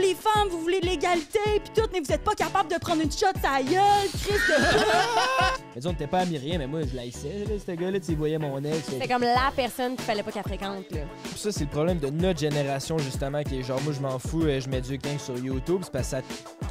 les femmes, vous voulez de l'égalité, puis tout, mais vous êtes pas capable de prendre une shot à gueule, Chris de Mais disons, t'es pas rien, mais moi, je laissais, là, ce gars-là, tu voyais mon ex. C'était comme la personne qu'il fallait pas qu'elle fréquente, là. Pis ça, c'est le problème de notre génération, justement, qui est genre, moi, je m'en fous, euh, je mets du gang sur YouTube, c'est parce que ça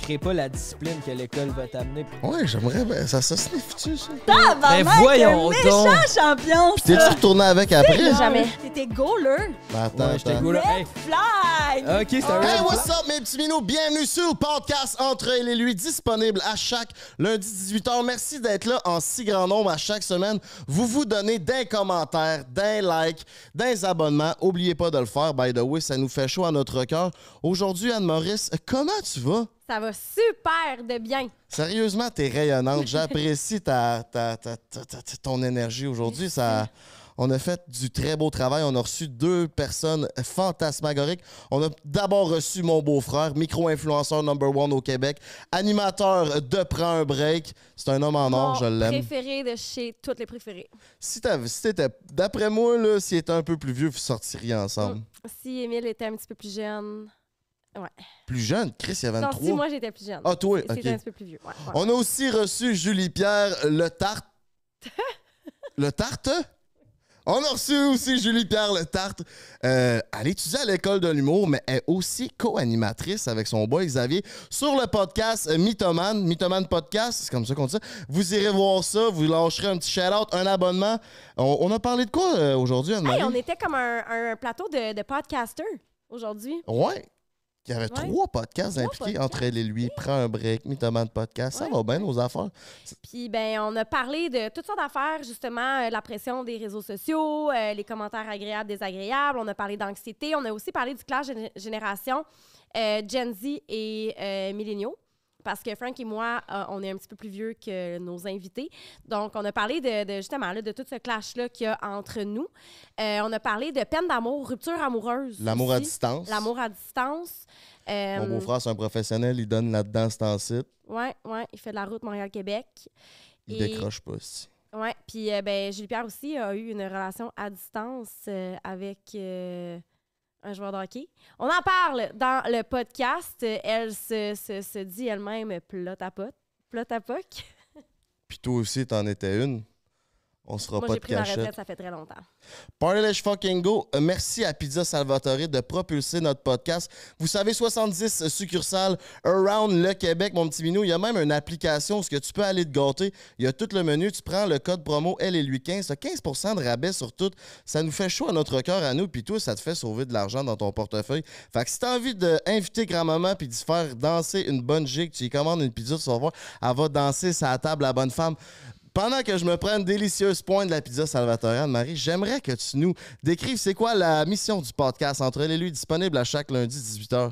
crée pas la discipline que l'école va t'amener. Ouais, j'aimerais, ben, ça, ça le foutu, ça. Mais ben, voyons donc! champion, Pis t'es-tu retourné avec après? Jamais. T'étais goaler. Ben, attends, ouais, attends. Goaler. Hey. Ok, c'est Hey, bienvenue sur le podcast Entre elle et lui, disponible à chaque lundi 18h. Merci d'être là en si grand nombre à chaque semaine. Vous vous donnez des commentaires, des likes, des abonnements. Oubliez pas de le faire, by the way, ça nous fait chaud à notre cœur. Aujourd'hui, Anne-Maurice, comment tu vas? Ça va super de bien. Sérieusement, t'es rayonnante. J'apprécie ta, ta, ton énergie aujourd'hui. Ça... On a fait du très beau travail. On a reçu deux personnes fantasmagoriques. On a d'abord reçu mon beau-frère, micro-influenceur number one au Québec, animateur de Prends un break. C'est un homme en or, je l'aime. préféré de chez toutes les préférées. Si t'étais, d'après moi, là, s'il était un peu plus vieux, vous sortiriez ensemble. Mm. Si Émile était un petit peu plus jeune. Ouais. Plus jeune, Chris, il y avait 23. Si moi, j'étais plus jeune. Ah, toi, ok. un petit peu plus vieux. On a aussi reçu Julie Pierre, le tarte. le tarte? On a reçu aussi Julie Pierre Le Tarte. Euh, elle étudie à l'école de l'humour, mais est aussi co-animatrice avec son boy Xavier sur le podcast Mythoman. Mythoman Podcast, c'est comme ça qu'on dit ça. Vous irez voir ça, vous lâcherez un petit shout-out, un abonnement. On, a parlé de quoi euh, aujourd'hui, Anne-Marie? on était comme un, plateau de, de aujourd'hui. Ouais. Il y avait trois podcasts impliqués entre les lui. Prends un break, de podcast. Ça va bien, nos affaires. Puis, ben, on a parlé de toutes sortes d'affaires, justement, euh, la pression des réseaux sociaux, euh, les commentaires agréables, désagréables. On a parlé d'anxiété. On a aussi parlé du clash génération euh, Gen Z et milléniaux parce que Frank et moi, euh, on est un petit peu plus vieux que nos invités. Donc, on a parlé de, justement de tout ce clash-là qu'il y a entre nous. Euh, on a parlé de peine d'amour, rupture amoureuse. L'amour à distance. L'amour à distance. Euh, Mon beau-frère, c'est un professionnel, il donne là-dedans, c'est Oui, oui. Ouais, il fait de la route Montréal-Québec. Il décroche pas aussi. Oui, puis ben, Julie-Pierre aussi a eu une relation à distance avec un joueur de On en parle dans le podcast. Elle se, dit elle-même plot à pot, plot à Puis toi aussi, t'en étais une. On sera Moi, pas de pris Ma retraite, ça fait très longtemps. Party fucking go. Euh, merci à Pizza Salvatore de propulser notre podcast. Vous savez, 70 succursales around le Québec, mon petit minou. Il y a même une application où tu peux aller te gâter. Il y a tout le menu. Tu prends le code promo elle 15 lui 15. 15 de rabais sur tout. Ça nous fait chaud à notre cœur, à nous. Puis toi, ça te fait sauver de l'argent dans ton portefeuille. Fait que si as envie d'inviter grand-maman puis de faire danser une bonne gigue, tu lui commandes une pizza, tu vas voir, elle va danser sa table, la bonne femme. Pendant que je me prends une délicieuse pointe de la pizza salvatorienne, Marie, j'aimerais que tu nous décrives c'est quoi la mission du podcast entre les Lui disponible à chaque lundi 18h.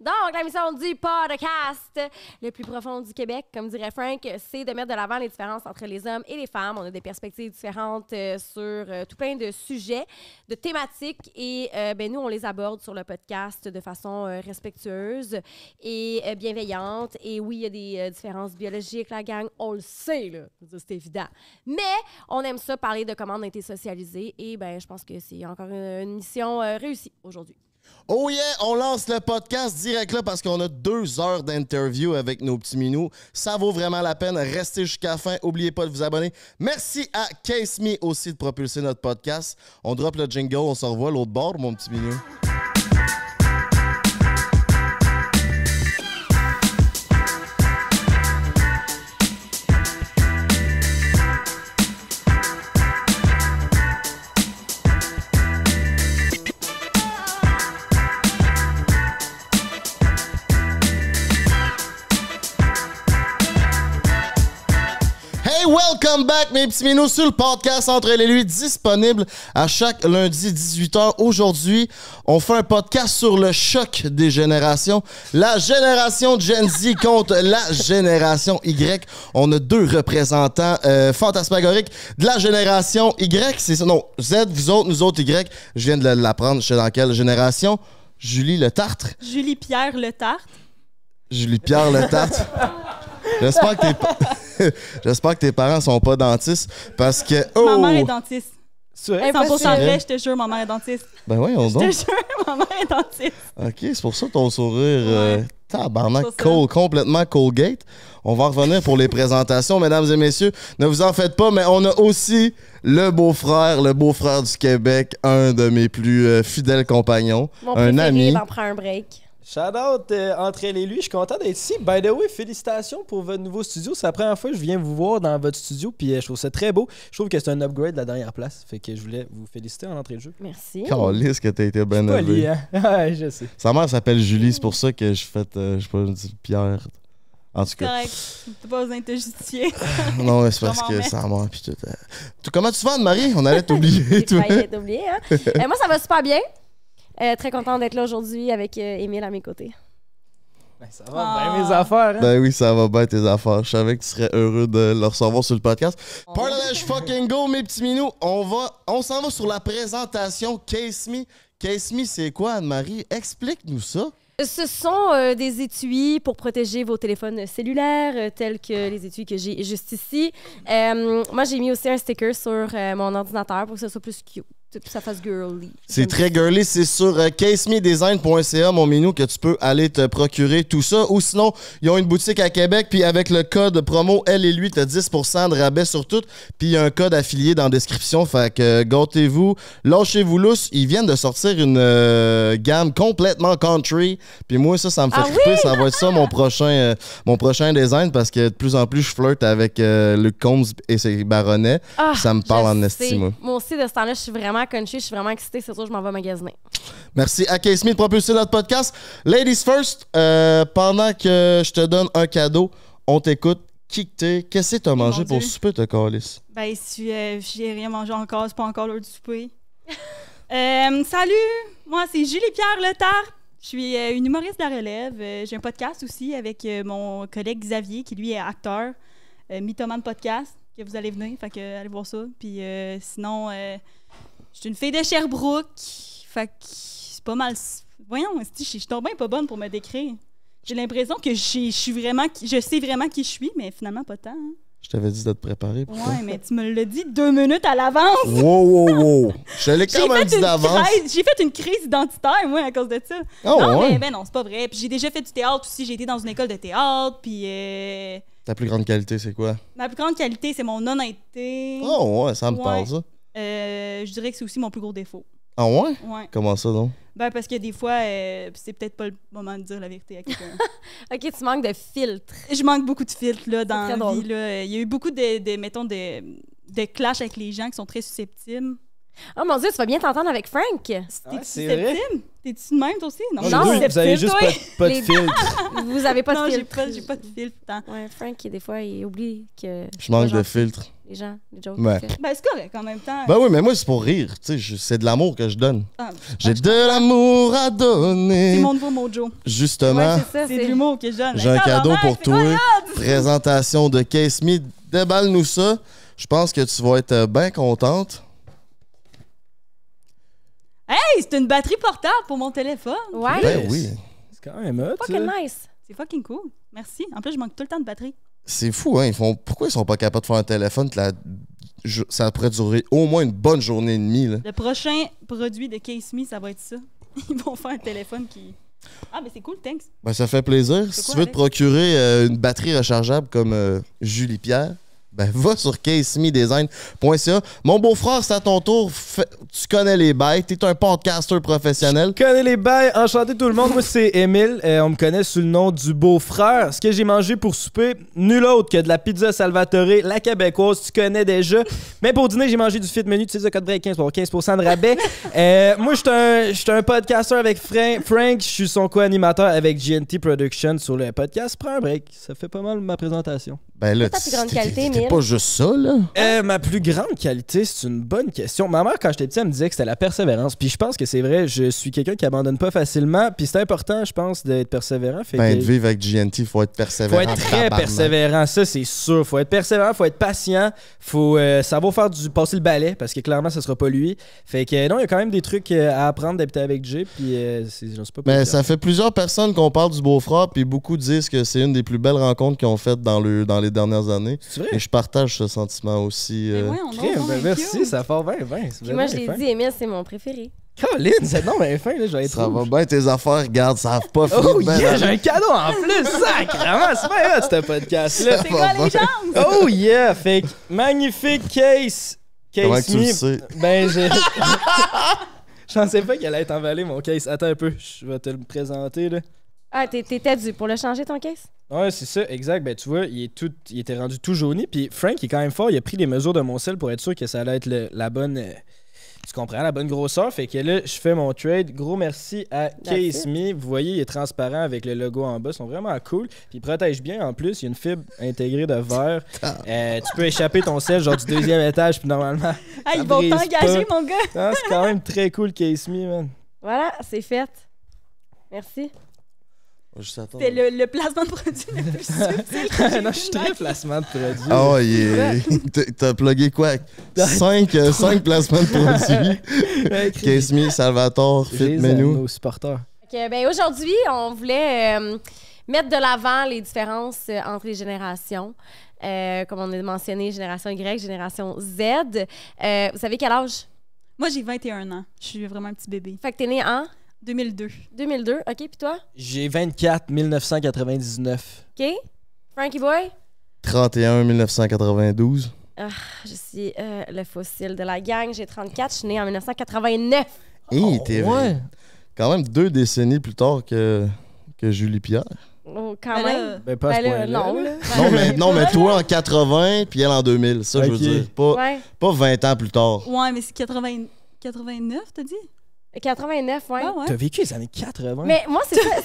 Donc, la mission du podcast, le plus profond du Québec, comme dirait Frank, c'est de mettre de l'avant les différences entre les hommes et les femmes. On a des perspectives différentes euh, sur euh, tout plein de sujets, de thématiques, et euh, ben, nous, on les aborde sur le podcast de façon respectueuse et bienveillante. Et oui, il y a des différences biologiques, la gang, on le sait, là, c'est évident. Mais on aime ça parler de comment on a été socialisé, et ben, je pense que c'est encore une mission réussie aujourd'hui. Oh yeah, on lance le podcast direct là parce qu'on a deux heures d'interview avec nos petits minous. Ça vaut vraiment la peine. Restez jusqu'à la fin. Oubliez pas de vous abonner. Merci à Case Me aussi de propulser notre podcast. On drop le jingle. On se revoit l'autre bord, mon petit minou. Welcome back, mes petits minous, sur le podcast Entre les lui, disponible à chaque lundi 18h. Aujourd'hui, on fait un podcast sur le choc des générations. La génération Gen Z contre la génération Y. On a deux représentants euh, fantasmagoriques de la génération Y. C'est ça, non, Z, vous autres, nous autres, Y. Je viens de l'apprendre, je sais dans quelle génération. Julie Le Tartre. Julie Pierre Le Tartre. Julie Pierre Le Tartre. J'espère que t'es pas. J'espère que tes parents sont pas dentistes parce que. Oh! Ma mère oh! est dentiste. Eh, pour 100% vrai, je te jure, ma mère est dentiste. Ben oui, on donc. Je te jure, ma mère est dentiste. OK, c'est pour ça ton sourire. Euh, tabarnak, cole complètement Colgate. On va revenir pour les présentations, mesdames et messieurs. Ne vous en faites pas, mais on a aussi le beau-frère, le beau-frère du Québec, un de mes plus euh, fidèles compagnons, un ami. Il en prend un break. Shout out euh, entre et lui, je suis content d'être ici. By the way, félicitations pour votre nouveau studio. C'est la première fois que je viens vous voir dans votre studio, puis euh, je trouve ça très beau. Je trouve que c'est un upgrade de la dernière place, fait que je voulais vous féliciter en entrée de jeu. Merci. Calisse que t'as été bien élevé. Hein? je sais. Sa mère s'appelle Julie, c'est pour ça que je fais, euh, je sais pas, je Pierre. En tout cas. Correct. T'as pas besoin de non, c'est parce que sa mère, Puis euh. Comment tu vas, Marie On allait t'oublier. t'oublier, Et hein. moi, ça va super bien. Euh, très contente d'être là aujourd'hui avec euh, Émile à mes côtés. Ben, ça va ah. bien mes affaires. Hein? Ben oui, ça va bien tes affaires. Je savais que tu serais heureux de le recevoir sur le podcast. Oh. Partage fucking go, mes petits minous. On va, on s'en va sur la présentation Case Me. Case Me, c'est quoi, Anne-Marie? Explique-nous ça. Ce sont euh, des étuis pour protéger vos téléphones cellulaires, tels que les étuis que j'ai juste ici. moi, j'ai mis aussi un sticker sur mon ordinateur pour que ce soit plus cute ça fasse girly. C'est très girly, c'est sur euh, casemedesign.ca, mon minou, que tu peux aller te procurer tout ça. Ou sinon, ils ont une boutique à Québec, puis avec le code promo elle et lui, tu as 10 de rabais sur tout. Puis il y a un code affilié dans la description, fait que euh, vous lâchez-vous lousse. Ils viennent de sortir une euh, gamme complètement country. Puis moi, ça, ça me fait ah flipper. Ça va être ça mon prochain, euh, mon prochain design, parce que de plus en plus, je flirte avec euh, Luc Combs et ses baronnets. Ah, ça me parle en estime. Moi aussi, de ce temps-là, je suis vraiment vraiment conchée. Je suis vraiment excitée. C'est sûr, je m'en vais magasiner. Merci à Casey de propulser notre podcast. Ladies first, euh, pendant que je te donne un cadeau, on t'écoute. Qui que t'es? Qu'est-ce que t'as oh mangé pour souper, ta calice? Ben, je euh, j'ai rien mangé encore, c'est pas encore l'heure du souper. Euh, salut! Moi, c'est Julie-Pierre Letard. Je suis une humoriste de la relève. J'ai un podcast aussi avec mon collègue Xavier, qui lui est acteur. Mythoman Podcast, que vous allez venir. Fait que allez voir ça. Puis sinon je suis une fille de Sherbrooke. Fait que c'est pas mal. Voyons, je suis tombée pas bonne pour me décrire. J'ai l'impression que je suis vraiment, je sais vraiment qui je suis, mais finalement pas tant. Hein. Je t'avais dit de te préparer. ouais, mais tu me l'as dit deux minutes à l'avance. Wow, wow, wow. Je l'ai quand même dit d'avance. J'ai fait une crise identitaire, moi, à cause de ça. Oh, non, mais ben non, c'est pas vrai. Puis j'ai déjà fait du théâtre aussi. J'ai été dans une école de théâtre. Puis. Euh, Ta plus grande qualité, c'est quoi? Ma plus grande qualité, c'est mon honnêteté. Oh, ouais, ça me parle, ça. Euh, je dirais que c'est aussi mon plus gros défaut. Ah ouais? Comment ça, non? Ben, parce que des fois, euh, c'est peut-être pas le moment de dire la vérité à quelqu'un. ok, tu manques de filtres. Je manque beaucoup de filtres, dans la vie. Il y a eu beaucoup de, mettons, de, de avec les gens qui sont très susceptibles. Oh mon Dieu, tu vas bien t'entendre avec Frank. T'es-tu c'est T'es-tu de même, toi aussi? Non, Non, vous, avez juste pas, de filtre. Vous avez pas de non, j'ai filtre. pas, j'ai pas de filtre. Frank, des fois, il oublie que Je manque de filtre. les gens, les jokes. Ben, c'est correct en même temps. Ben oui, mais moi, c'est pour rire. Tu sais, c'est de l'amour que je donne. Ah. J'ai de l'amour à donner c'est mon nouveau mojo. Justement, c'est de l'humour que je donne. j'ai un cadeau pour toi. Présentation de Case Me. Déballe-nous ça. Je pense que tu vas être euh, bien contente. Hey, c'est une batterie portable pour mon téléphone. Ouais. Ben oui. C'est quand même hot. Fucking nice. C'est fucking cool. Merci. En plus, je manque tout le temps de batterie. C'est fou, hein. Ils font... Pourquoi ils sont pas capables de faire un téléphone que la... ça pourrait durer au moins une bonne journée et demie? Là. Le prochain produit de Case Me, ça va être ça. Ils vont faire un téléphone qui. Ah, mais c'est cool, thanks. Ben, ça fait plaisir. Si tu veux te procurer euh, une batterie rechargeable comme euh, Julie Pierre, ben va sur casemedesign.ca. Mon beau-frère, c'est à ton tour. tu connais les bails. T'es un podcaster professionnel. Je connais les bails. Enchanté tout le monde. Moi, c'est Emile, on me connaît sous le nom du beau-frère. Ce que j'ai mangé pour souper, nul autre que de la pizza Salvatore, la québécoise. Tu connais déjà. Mais pour dîner, j'ai mangé du fit menu. Tu sais, code break 15 pour 15% de rabais. Euh, moi, je suis un, un podcaster avec Frank. Frank, je suis son co-animateur avec GNT Productions sur le podcast. Prends un break. Ça fait pas mal ma présentation. Ben grande qualité, mais. pas juste ça, là. Euh, ma plus grande qualité, c'est une bonne question. Ma mère, quand j'étais petit, elle me disait que c'était la persévérance. Puis je pense que c'est vrai, je suis quelqu'un qui abandonne pas facilement. Puis c'est important, je pense, d'être persévérant. Fait ben, vivre avec GNT, il faut être persévérant. faut être très persévérant, ça, c'est sûr. faut être persévérant, faut être patient, faut ça euh, savoir faire du. passer le balai, parce que clairement, ce sera pas lui. Fait que non, il y a quand même des trucs euh, à apprendre d'habiter avec G Puis sais pas Mais ben, ça fait plusieurs personnes qu'on parle du beau froid, puis beaucoup disent que c'est une des plus belles rencontres qu'ils ont faites dans, le, dans les dernières années. Et je partage ce sentiment aussi. Euh, ben, merci, ça fait bien, bien. Moi, je l'ai dit, Emile, c'est mon préféré. Colin, c'est non, mais fin, là, je Ça va bien, tes affaires, regarde, ça n'a pas oh, fini. Oh, yeah, j'ai un cadeau en plus, sacrément, c'est c'était un un podcast Oh, yeah, magnifique case. case Comment que tu sais? Ben, j'ai. Je pas qu'elle allait être emballée, mon case. Attends un peu, je vais te le présenter, là. Ah, t'étais dû pour le changer ton caisse? Ouais, c'est ça, exact. Ben, tu vois, il, est tout, il était rendu tout jauni. Puis Frank, il est quand même fort. Il a pris les mesures de mon sel pour être sûr que ça allait être la bonne. Euh, tu comprends, la bonne grosseur. Fait que là, je fais mon trade. Gros merci à Case Me. Vous voyez, il est transparent avec le logo en bas. Ils sont vraiment cool. Puis ils protègent bien en plus. Il y a une fibre intégrée de verre. Euh, tu peux échapper ton sel, genre du deuxième étage. Puis normalement. Ah, ils vont t'engager, mon gars. c'est quand même très cool, Case Me, man. Voilà, c'est fait. Merci. C'était le, le, placement de produit le plus subtil. non, je suis très placement de produit. Ah oh, yeah. T'as plugué quoi euh, Cinq placements de produits. Kesmi, Salvatore, Fit Menou. nos supporters. Okay, ben, Aujourd'hui, on voulait euh, mettre de l'avant les différences euh, entre les générations. comme on a mentionné, génération Y, génération Z. vous savez quel âge Moi, j'ai 21 ans. Je suis vraiment un petit bébé. Fait que t'es né en 2002. 2002, ok, puis toi? J'ai 24 1999. Ok. Frankie Boy? 31 1992. Ah, je suis euh, le fossile de la gang. J'ai 34, je suis né en 1989. Hé, t'es quand même deux décennies plus tard que, que Julie Pierre. Oh, quand ben même. ben, pas ben ben non, mais, toi en 80 puis elle en 2000. Ça, je veux dire. Pas, 20 ans plus tard. Ouais, mais c'est 89, t'as dit? 89, ah ouais. T'as vécu les années 80? Mais moi, c'est ça,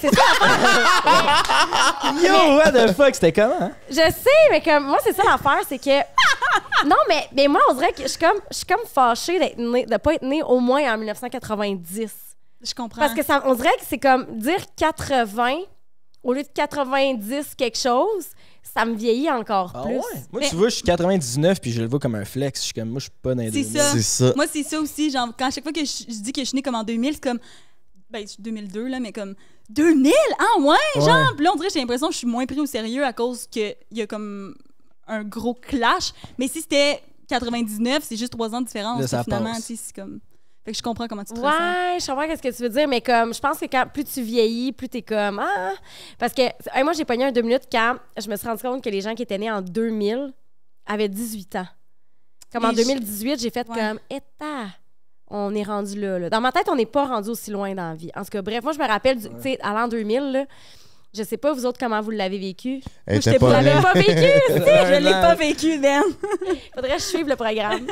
Yo, what the fuck, c'était comment? Hein? Je sais, mais comme, moi, c'est ça l'affaire, c'est que. Non, mais, mais moi, on dirait que je suis comme, je suis comme fâchée d'être ne de pas être née au moins en 1990. Je comprends. Parce que ça, on dirait que c'est comme dire 80 au lieu de 90 quelque chose, ça me vieillit encore ah plus. Moi, tu vois, je suis 99 puis je le vois comme un flex. Je suis comme, moi, je suis pas dans les C'est ça. Moi, c'est ça aussi. Genre, quand à chaque fois que je, dis que je suis née comme en 2000, c'est comme. Ben, je suis 2002, là, mais comme. 2000? Ah ouais, genre! là, on dirait, j'ai l'impression que je suis moins pris au sérieux à cause qu'il y a comme un gros clash. Mais si c'était 99, c'est juste trois ans de différence. finalement, comme. Fait que je comprends comment tu te ouais, ressens. je comprends ce que tu veux dire, mais comme, je pense que quand plus tu vieillis, plus t'es comme, ah! ah. Parce que, moi, j'ai pogné un deux minutes quand je me suis rendu compte que les gens qui étaient nés en 2000 avaient 18 ans. Comme en 2018, j'ai fait comme, état! On est rendu là, là, Dans ma tête, on n'est pas rendu aussi loin dans la vie. En ce cas, bref, moi, je me rappelle, tu sais, à l'an 2000, là, je sais pas, vous autres, comment vous l'avez vécu. je ne pas vécu. je l'ai pas vécu, Il ben. Faudrait que je le programme.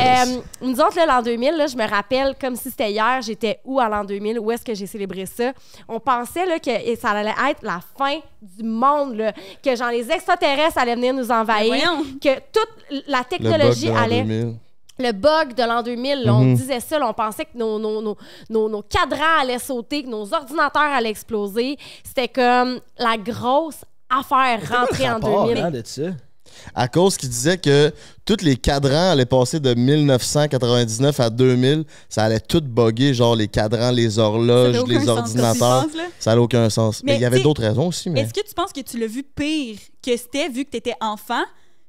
Euh, nous autres, l'an 2000, je me rappelle comme si c'était hier, j'étais où à l'an 2000? Où est-ce que j'ai célébré ça? On pensait là, que ça allait être la fin du monde, que genre les extraterrestres allaient venir nous envahir, que toute la technologie allait le bug de l'an 2000, on mhm. disait ça, on pensait que nos, nos, nos, nos, cadrans allaient sauter, que nos ordinateurs allaient exploser. C'était comme la grosse affaire rentrée en 2000. Hein, à cause qu'ils disait que tous les cadrans allaient passer de 1999 à 2000, ça allait tout bugger, genre les cadrans, les horloges, les ordinateurs. ça n'a aucun sens. Mais il y avait d'autres raisons aussi. Mais... Est-ce que tu penses que tu l'as vu pire que c'était vu que tu étais enfant?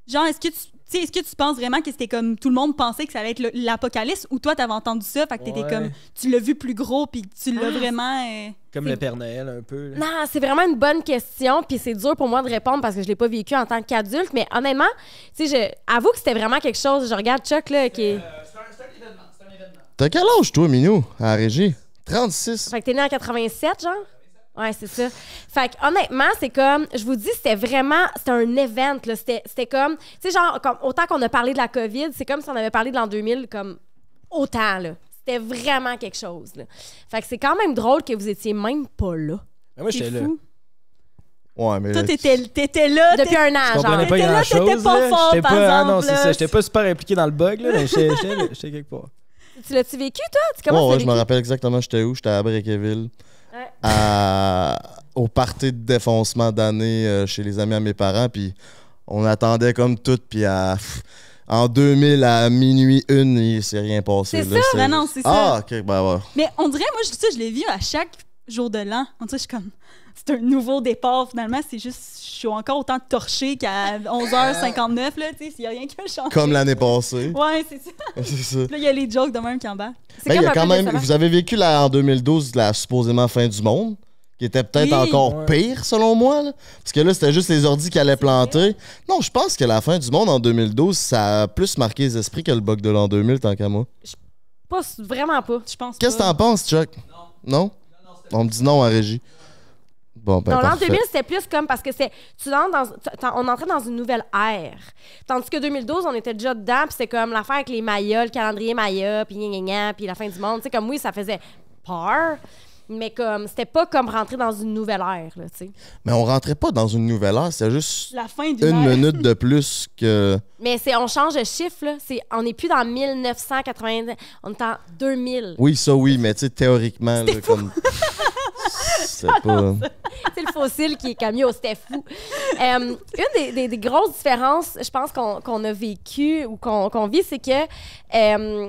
Genre, est-ce que tu tu sais, est-ce que tu penses vraiment que c'était comme tout le monde pensait que ça allait être l'apocalypse ou toi t'avais entendu ça, fait que t'étais comme tu l'as vu plus gros puis tu l'as ah. vraiment euh, comme le Père Noël un peu. Non, c'est vraiment une bonne question puis c'est dur pour moi de répondre parce que je l'ai pas vécu en tant qu'adulte, mais honnêtement, tu sais, je que c'était vraiment quelque chose. Je regarde Chuck là qui. est... Euh, c'est un, événement, événement. T'as quel âge toi, Minou, à régie? 36. Fait que t'es né en 87, genre? Ouais, c'est ça. Fait que, honnêtement, c'est comme, je vous dis, c'était vraiment, c'était un event, là. C'était comme, tu sais, genre, comme, autant qu'on a parlé de la COVID, c'est comme si on avait parlé de l'an 2000, comme, autant, là. C'était vraiment quelque chose, là. Fait que c'est quand même drôle que vous étiez même pas là. Mais ben moi, j'étais là. Ouais, mais Toi, t'étais, là. Depuis un an, genre. T'étais là, t'étais pas fort, par pas, exemple. Ah non, c'est ça. J'étais pas super impliqué dans le bug, là, mais j'étais, quelque part. Tu l'as-tu vécu, toi? Tu, comment je me rappelle exactement, j'étais où? J'étais à Brickville. Euh, au parti de défoncement d'année euh, chez les amis à mes parents. Puis on attendait comme tout. Puis En 2000 à minuit une, il s'est rien passé. C'est ça? c'est ah, ça. ok, ben Mais on dirait, moi, je, je l'ai vu à chaque jour de l'an. On dirait, je suis comme c'est un nouveau départ finalement. C'est juste, je suis encore autant torché qu'à 11h59, là, tu sais, s'il n'y a rien qui a changé. Comme l'année passée. Ouais, c'est ça. là, il y a les jokes de même qui en bas. Ben, quand même, vous avez vécu là, en 2012 la supposément fin du monde qui était peut-être encore pire selon moi. Parce que là, c'était juste les ordis qui allaient planter. Non, je pense que la fin du monde en 2012, ça a plus marqué les esprits que le bug de l'an 2000, tant qu'à moi. Pas vraiment pas. Je pense Qu'est-ce que t'en penses, Chuck? Non. On me dit non à Régie. Bon, ben, dans l'an 2000, c'était plus comme parce que c'est tu dans, on entrait dans une nouvelle ère. Tandis que 2012, on était déjà dedans, puis c'est comme l'affaire avec les Mayas, le calendrier Maya, puis puis la fin du monde. C'est comme oui, ça faisait peur, mais comme, c'était pas comme rentrer dans une nouvelle ère, là, Mais on rentrait pas dans une nouvelle ère, c'est juste La fin une minute de plus que. Mais c'est, on change de chiffre, là. C'est, on est plus dans 1990, on est en 2000. Oui, ça, oui, mais tu théoriquement, là, comme. C'est pas... le fossile qui est camion, c'était fou. Euh, une des, grosses différences, je pense, qu'on a vécu ou qu'on vit, c'est que. Euh,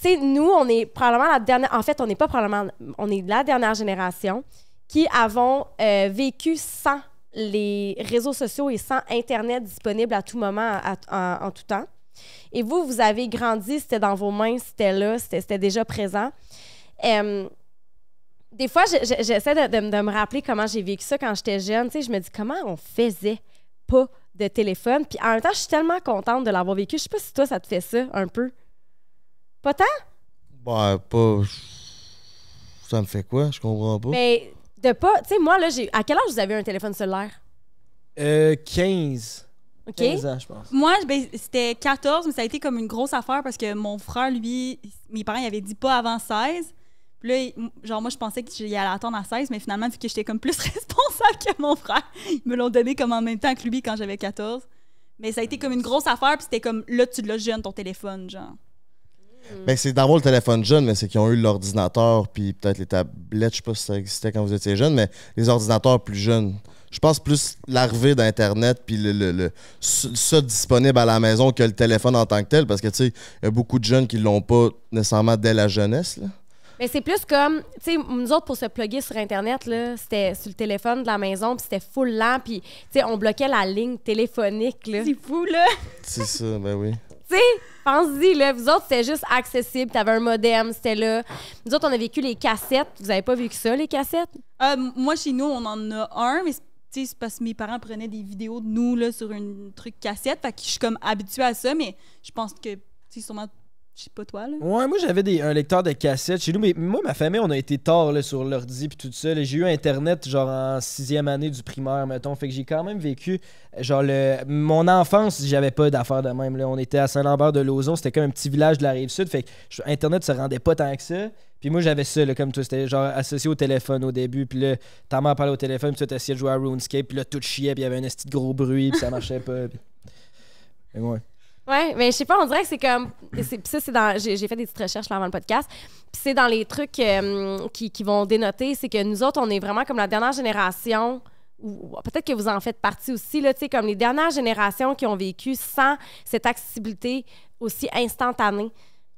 tu nous, on est probablement la dernière. En fait, on n'est pas probablement. On est la dernière génération qui avons euh, vécu sans les réseaux sociaux et sans Internet disponible à tout moment, en, tout temps. Et vous, vous avez grandi, c'était dans vos mains, c'était là, c'était déjà présent. des fois, j'essaie de, me rappeler comment j'ai vécu ça quand j'étais jeune. Tu je me dis comment on faisait pas de téléphone. Puis en même temps, je suis tellement contente de l'avoir vécu. Je sais pas si toi, ça te fait ça un peu. Pas tant? Ben, pas. Ça me fait quoi? Je comprends pas. Mais de pas. Tu sais, moi, là, j'ai. À quel âge vous avez un téléphone solaire? Euh, 15. 15 ans, je pense. Moi, ben, c'était 14, mais ça a été comme une grosse affaire parce que mon frère, lui, mes parents, ils avaient dit pas avant 16. Puis là, genre, moi, je pensais que j'allais attendre à 16, mais finalement, vu que j'étais comme plus responsable que mon frère, ils me l'ont donné comme en même temps que lui quand j'avais 14. Mais ça a été comme une grosse affaire, puis c'était comme là, tu l'as jeune, ton téléphone, genre mais mm. ben, c'est d'avoir le téléphone jeune, mais c'est qu'ils ont eu l'ordinateur, puis peut-être les tablettes, je sais pas si ça existait quand vous étiez jeune, mais les ordinateurs plus jeunes. Je pense plus l'arrivée d'Internet, puis le, ça disponible à la maison que le téléphone en tant que tel, parce que, tu sais, il y a beaucoup de jeunes qui l'ont pas nécessairement dès la jeunesse, Mais c'est plus comme, tu sais, nous autres, pour se plugger sur Internet, là, c'était sur le téléphone de la maison, puis c'était full lent, puis, tu sais, on bloquait la ligne téléphonique, là. C'est fou, là! c'est ça, ben oui y là. Vous autres, c'était juste accessible. T'avais un modem, c'était là. Nous autres, on a vécu les cassettes. Vous avez pas vécu ça, les cassettes? Euh, moi, chez nous, on en a un, mais c'est parce que mes parents prenaient des vidéos de nous là, sur un truc cassette. Fait que je suis comme habituée à ça, mais je pense que sûrement pas toi, Ouais, moi, j'avais des, un lecteur de cassette chez nous. Mais moi, ma famille, on a été tard sur l'ordi puis tout ça. J'ai eu Internet, genre, en sixième année du primaire, mettons. Fait que j'ai quand même vécu, genre, le... mon enfance, j'avais pas d'affaires de même. Là. On était à Saint-Lambert-de-Lauzon. C'était comme un petit village de la Rive-Sud. Fait que Internet se rendait pas tant que ça. Puis moi, j'avais ça, comme tout c'était genre associé au téléphone au début. Puis là, ta mère parlait au téléphone, puis toi, t'essayais de jouer à RuneScape, puis là, tout chiait, puis il y avait un petit gros bruit, puis ça marchait pas. ouais. Ouais, mais je sais pas, on dirait que c'est comme. ça, c'est dans. J'ai fait des petites recherches là, avant le podcast. Puis c'est dans les trucs euh, qui, qui, vont dénoter, c'est que nous autres, on est vraiment comme la dernière génération. Ou, peut-être que vous en faites partie aussi, là, tu comme les dernières générations qui ont vécu sans cette accessibilité aussi instantanée.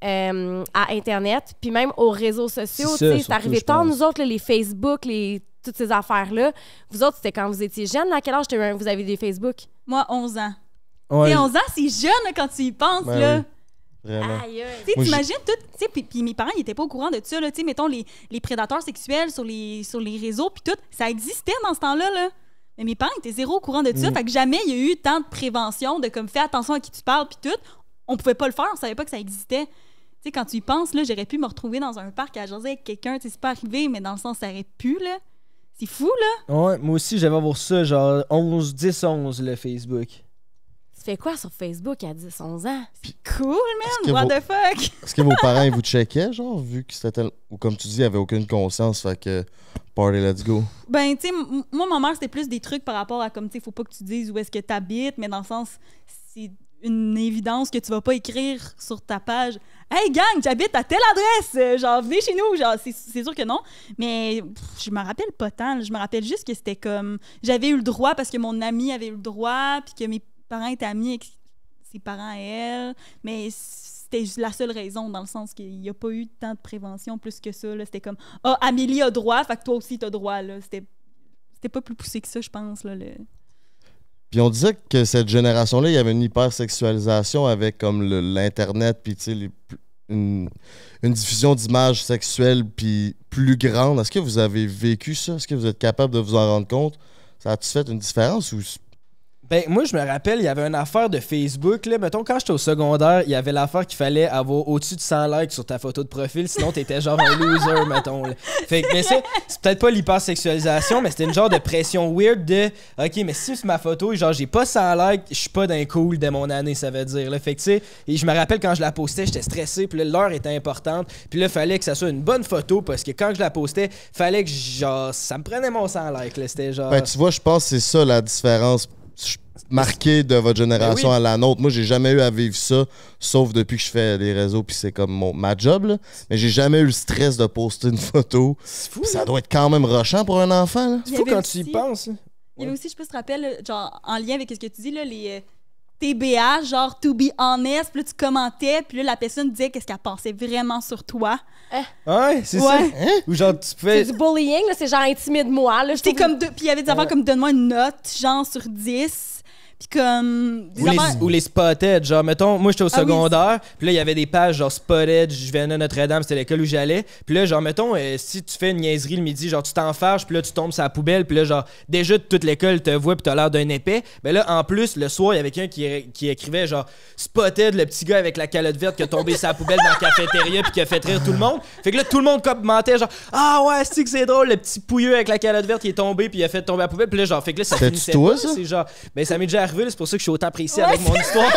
Euh, à Internet, puis même aux réseaux sociaux. C'est arrivé tard, nous autres, les Facebook, les, toutes ces affaires-là. Vous autres, c'était quand vous étiez jeune. À quel âge vous avez des Facebook? Moi, 11 ans. T'es 11 ans, c'est jeune quand tu y penses, ben là. Vraiment. Aïe, T'imagines tout, tu puis mes parents, ils étaient pas au courant de ça, là, tu mettons, les, prédateurs sexuels sur les, sur les réseaux, puis tout, ça existait dans ce temps-là, là. Mais mes parents étaient zéro au courant de ça, mm. fait que jamais il y a eu tant de prévention, de comme, fais attention à qui tu parles, puis tout. On pouvait pas le faire, on savait pas que ça existait. Tu sais, quand tu y penses, là, j'aurais pu me retrouver dans un parc à jaser avec quelqu'un, tu sais, c'est pas arrivé, mais dans le sens, ça aurait pu, là. C'est fou, là. Ouais, moi aussi, j'avais avoir ça, genre 11, 10, 11, le Facebook fait quoi sur Facebook à 10, 11 ans? Puis cool, man! What the fuck? Est-ce que vos parents, ils vous checkaient, genre, vu que c'était. Ou comme tu dis, ils aucune conscience, fait que. Party, let's go. Ben, tu sais, moi, ma mère, c'était plus des trucs par rapport à comme, tu sais, faut pas que tu dises où est-ce que tu habites, mais dans le sens, c'est une évidence que tu vas pas écrire sur ta page Hey gang, j'habite à telle adresse, euh, genre venez chez nous, genre c'est sûr que non, mais je me rappelle pas tant, je me rappelle juste que c'était comme j'avais eu le droit parce que mon ami avait eu le droit puis que mes parents étaient amis avec ses parents et elle, mais c'était la seule raison, dans le sens qu'il n'y a pas eu tant de prévention plus que ça. C'était comme Ah, Amélie a droit, fait que toi aussi t'as droit. C'était pas plus poussé que ça, je pense. Là, Puis on disait que cette génération-là, il y avait une hypersexualisation avec comme l'Internet, puis tu une, diffusion d'images sexuelles puis plus grande. Est-ce que vous avez vécu ça? Est-ce que vous êtes capable de vous en rendre compte? Ça a-tu fait une différence ou ben, moi, je me rappelle, il y avait une affaire de Facebook. Là. Mettons, quand j'étais au secondaire, il y avait l'affaire qu'il fallait avoir au-dessus de 100 likes sur ta photo de profil, sinon t'étais genre un loser, mettons. Fait c'est peut-être pas l'hypersexualisation, mais c'était une genre de pression weird de OK, mais si ma photo, genre, j'ai pas 100 likes, je suis pas d'un cool de mon année, ça veut dire. Fait que, tu sais, et je me rappelle quand je la postais, j'étais stressé, puis l'heure était importante, puis là, fallait que ça soit une bonne photo, parce que quand je la postais, fallait que, genre, ça me prenait mon 100 likes. C'était genre. Ben, tu vois, je pense que c'est ça la différence marqué de votre ben génération à la nôtre. Moi, j'ai jamais eu à vivre ça, sauf depuis que je fais des réseaux, puis c'est comme mon, ma job. Mais j'ai jamais eu le stress de poster une photo. Fou, ça hein? doit être quand même rushant pour un enfant. C'est fou quand tu y penses. Hein. Il y avait aussi, je peux te rappeler, genre, en lien avec ce que tu dis, là, les euh, TBA, genre to be honest. Puis là, tu commentais, puis là, la personne disait qu'est-ce qu'elle pensait vraiment sur toi. Eh. Ah ouais, c'est ça. Hein? Ou genre, tu pouvais. C'est du bullying, là, c'est genre intimide-moi. comme. Puis il y avait des affaires comme donne-moi une note, genre sur 10 comme. Ou les, spotted, genre, mettons, moi j'étais au ah secondaire, puis là il y avait des pages genre spotted, je venais à Notre-Dame, c'était l'école où j'allais. Puis là, genre, mettons, euh, si tu fais une niaiserie le midi, genre tu t'enfarges, puis là tu tombes sa la poubelle, puis là, genre, déjà toute l'école te voit, puis t'as l'air d'un épais. Mais là, en plus, le soir, il y avait quelqu'un qui, écrivait, genre, spotted le petit gars avec la calotte verte qui a tombé sa poubelle dans la cafétéria, puis qui a fait rire tout le monde. Fait que là, tout le monde commentait, genre, ah ouais, c'est que c'est drôle, le petit pouilleux avec la calotte verte qui est tombé, puis il a fait tomber la poubelle, puis là, genre, fait que là, ça ça ben, c'est pour ça que je suis autant apprécié avec mon histoire.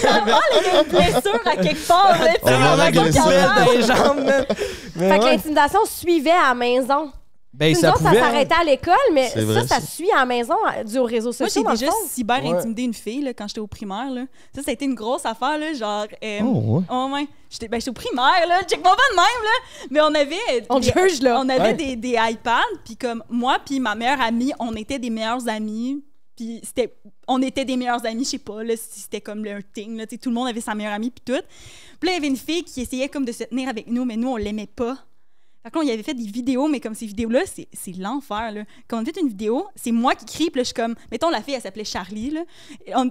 Ça va, les a une blessure à quelque part. Là, on va avec une fait que l'intimidation suivait à la maison. Ben, ça, ça s'arrêtait à l'école, mais ça, ça, suit à la maison euh, du réseau social sociaux. Moi, j'ai déjà cyber-intimidé une fille quand j'étais au primaire. Ça, ça a été une grosse affaire. genre, euh, oh, ouais. Oh, ben, j'étais au primaire, là. Check pas de même, Mais on avait. Euh, on des, juge, là. On avait des, des iPads, puis comme moi, puis ma meilleure amie, on était des meilleures amies on était des meilleurs amis, je sais pas, là, c'était comme le thing, là, tout le monde avait sa meilleure amie, puis tout. Puis là, il y avait une fille qui essayait comme de se tenir avec nous, mais nous, on l'aimait pas. Fait que là, on y avait fait des vidéos, mais comme ces vidéos-là, c'est, l'enfer, là. Quand on fait une vidéo, c'est moi qui crie, puis là, je suis comme, mettons, la fille, elle s'appelait Charlie, là.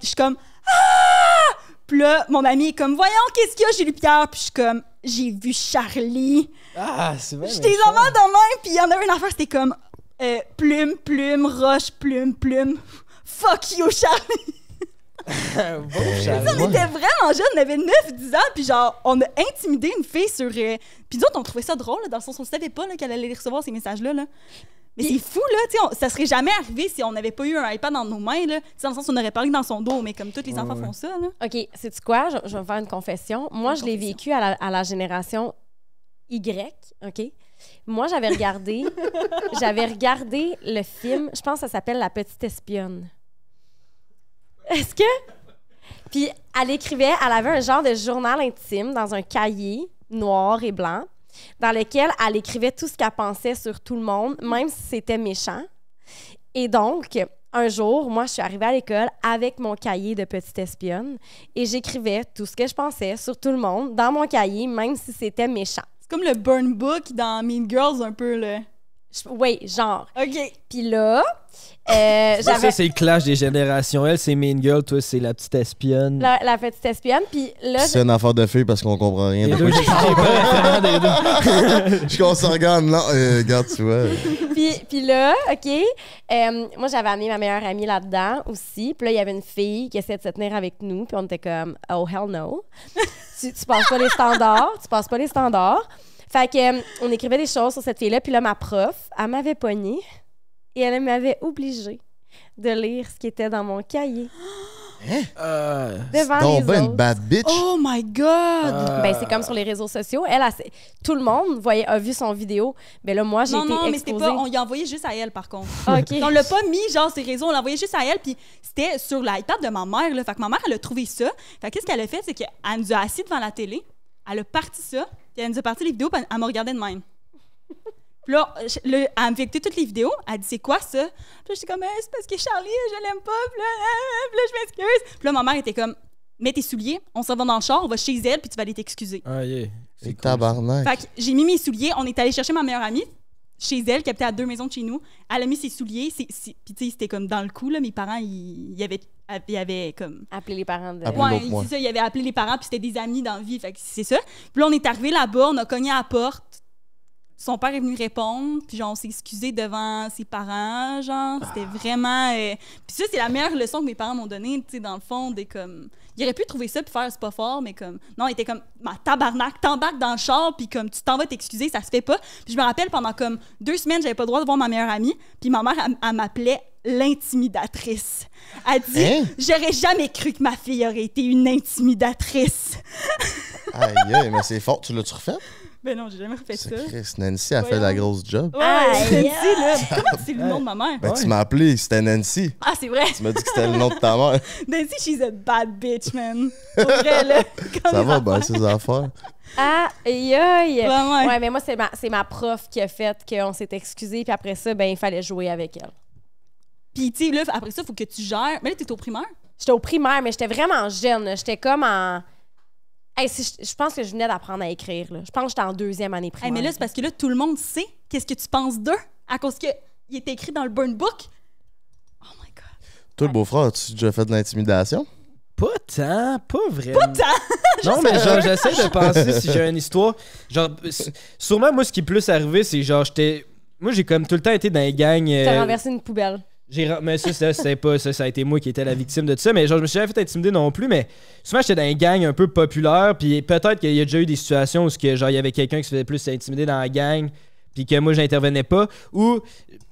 je suis comme, ah! Puis là, mon ami est comme, voyons, qu'est-ce qu'il y a, j'ai lu Pierre, puis je suis comme, j'ai vu Charlie. Ah, c'est vrai. J'étais vraiment dans même, puis il y en avait une affaire, c'était comme, euh, plume, plume, roche, plume, plume fuck you, Charlie. bon, euh, on était vraiment jeunes, on avait 9-10 ans, puis genre, on a intimidé une fille sur. Euh, puis d'autres, on trouvait ça drôle, dans le sens où on savait pas qu'elle allait recevoir ces messages-là. Mais c'est fou, là, tu ça serait jamais arrivé si on n'avait pas eu un iPad dans nos mains, là. dans le sens, on aurait parlé dans son dos, mais comme tous les enfants font ça, OK, c'est tu quoi? Je, vais faire une confession. Moi, je l'ai vécu à la, génération Y, OK? Moi, j'avais regardé, j'avais regardé le film, je pense que ça s'appelle La Petite Espionne. Est-ce que. Puis elle écrivait, elle avait un genre de journal intime dans un cahier noir et blanc dans lequel elle écrivait tout ce qu'elle pensait sur tout le monde, même si c'était méchant. Et donc, un jour, moi, je suis arrivée à l'école avec mon cahier de petite espionne et j'écrivais tout ce que je pensais sur tout le monde dans mon cahier, même si c'était méchant. C'est comme le burn book dans Mean Girls, un peu, le. Oui, genre. OK. Puis là, euh, j'avais... Ça, c'est le clash des générations. Elle, c'est main Girl. Toi, c'est la petite espionne. La, la petite espionne. Puis là... C'est une affaire de feu parce qu'on comprend rien. Les deux, je suis qu'on s'en regarde. Non, euh, regarde, tu puis, puis là, OK, euh, moi, j'avais amené ma meilleure amie là-dedans aussi. Puis là, il y avait une fille qui essayait de se tenir avec nous. Puis on était comme, oh, hell no. tu, tu passes pas les standards. Tu passes pas les standards. Fait que, euh, on écrivait des choses sur cette fille-là. Puis là, ma prof, elle m'avait pognée et elle m'avait obligé de lire ce qui était dans mon cahier. Hein? Euh, devant ben bad bitch. Oh my god! Euh. Ben, c'est comme sur les réseaux sociaux. Elle, a, tout le monde voyait, a vu son vidéo. Ben là, moi, j'ai été Non, non, mais c'était pas... On l'a envoyé juste à elle, par contre. Ah, OK. On l'a pas mis, genre, ces réseaux. On l'a envoyé juste à elle, puis c'était sur l'iPad de ma mère, là. Fait que ma mère, elle a trouvé ça. Fait qu'est-ce qu'elle a fait, c'est qu'elle nous a assis devant la télé. Elle a parti ça elle nous a parti les vidéos, puis elle m'a regardé de même. Puis là, elle me fait toutes les vidéos. Elle dit, c'est quoi ça? Puis là, suis comme, eh, c'est parce que Charlie, je l'aime pas. Ah, ah, ah, puis là, je m'excuse. Puis là, ma mère était comme, mets tes souliers, on s'en va dans le char, on va chez elle, puis tu vas aller t'excuser. Ah, yeah. C'est tabarnak. Fait que j'ai mis mes souliers, on est allé chercher ma meilleure amie chez elle, qui habitait à deux maisons de chez nous. Elle a mis ses souliers. Puis, tu sais, c'était comme dans le coup, là. Mes parents, ils, avaient avait comme appelé les parents de ouais, c'est ça il avait appelé les parents puis c'était des amis dans la vie fait c'est ça puis là on est arrivé là-bas on a cogné à la porte son père est venu répondre puis genre on s'est excusé devant ses parents genre c'était vraiment euh, puis ça c'est la meilleure leçon que mes parents m'ont donnée tu sais dans le fond des comme J'aurais pu trouver ça puis faire c'est pas fort, mais comme. Non, il était comme, ma tabarnak, t'embarques dans le char puis comme tu t'en vas t'excuser, ça se fait pas. Puis je me rappelle pendant comme deux semaines, j'avais pas le droit de voir ma meilleure amie, puis ma mère, elle, m'appelait l'intimidatrice. Elle dit hein? J'aurais jamais cru que ma fille aurait été une intimidatrice. Aïe, mais c'est fort. Tu l'as-tu refait? Ben non, j'ai jamais refait ça. Chris, Nancy a fait la grosse job. Ah, Nancy, là. Comment c'est le nom de ma mère? Ben, tu m'as appelé, c'était Nancy. Ah, c'est vrai. Tu m'as dit que c'était le nom de ta mère. Nancy, she's a bad bitch, man. Pour vrai, là. Ça va, ben, ses affaires. Aïe, aïe. Ouais, mais moi, c'est ma, ma prof qui a fait qu'on s'est excusé, puis après ça, ben, il fallait jouer avec elle. Puis, tu sais, là, après ça, il faut que tu gères. Mais là, t'es au primaire? J'étais au primaire, mais j'étais vraiment jeune. J'étais comme en je, pense que je venais d'apprendre à écrire. Là. Je pense que j'étais en deuxième année primaire. mais là, c'est parce que là, tout le monde sait qu'est-ce que tu penses d'eux à cause qu'il est écrit dans le burn book. Oh my God. Toi, le beau-frère, as-tu déjà fait de l'intimidation? Pas tant, pas vraiment. Pas tant! non, mais genre, j'essaie de penser si j'ai une histoire. Genre, sûrement, moi, ce qui est plus arrivé, c'est genre, j'étais. Moi, j'ai comme tout le temps été dans les gangs. Tu euh, T'as renversé une poubelle mais ça, c'était pas ça, ça a été moi qui étais la victime de tout ça, mais genre je me suis jamais fait intimider non plus, mais souvent j'étais dans une gang un peu populaire, puis peut-être qu'il y a déjà eu des situations où genre il y avait quelqu'un qui se faisait plus intimider dans la gang, puis que moi j'intervenais pas, ou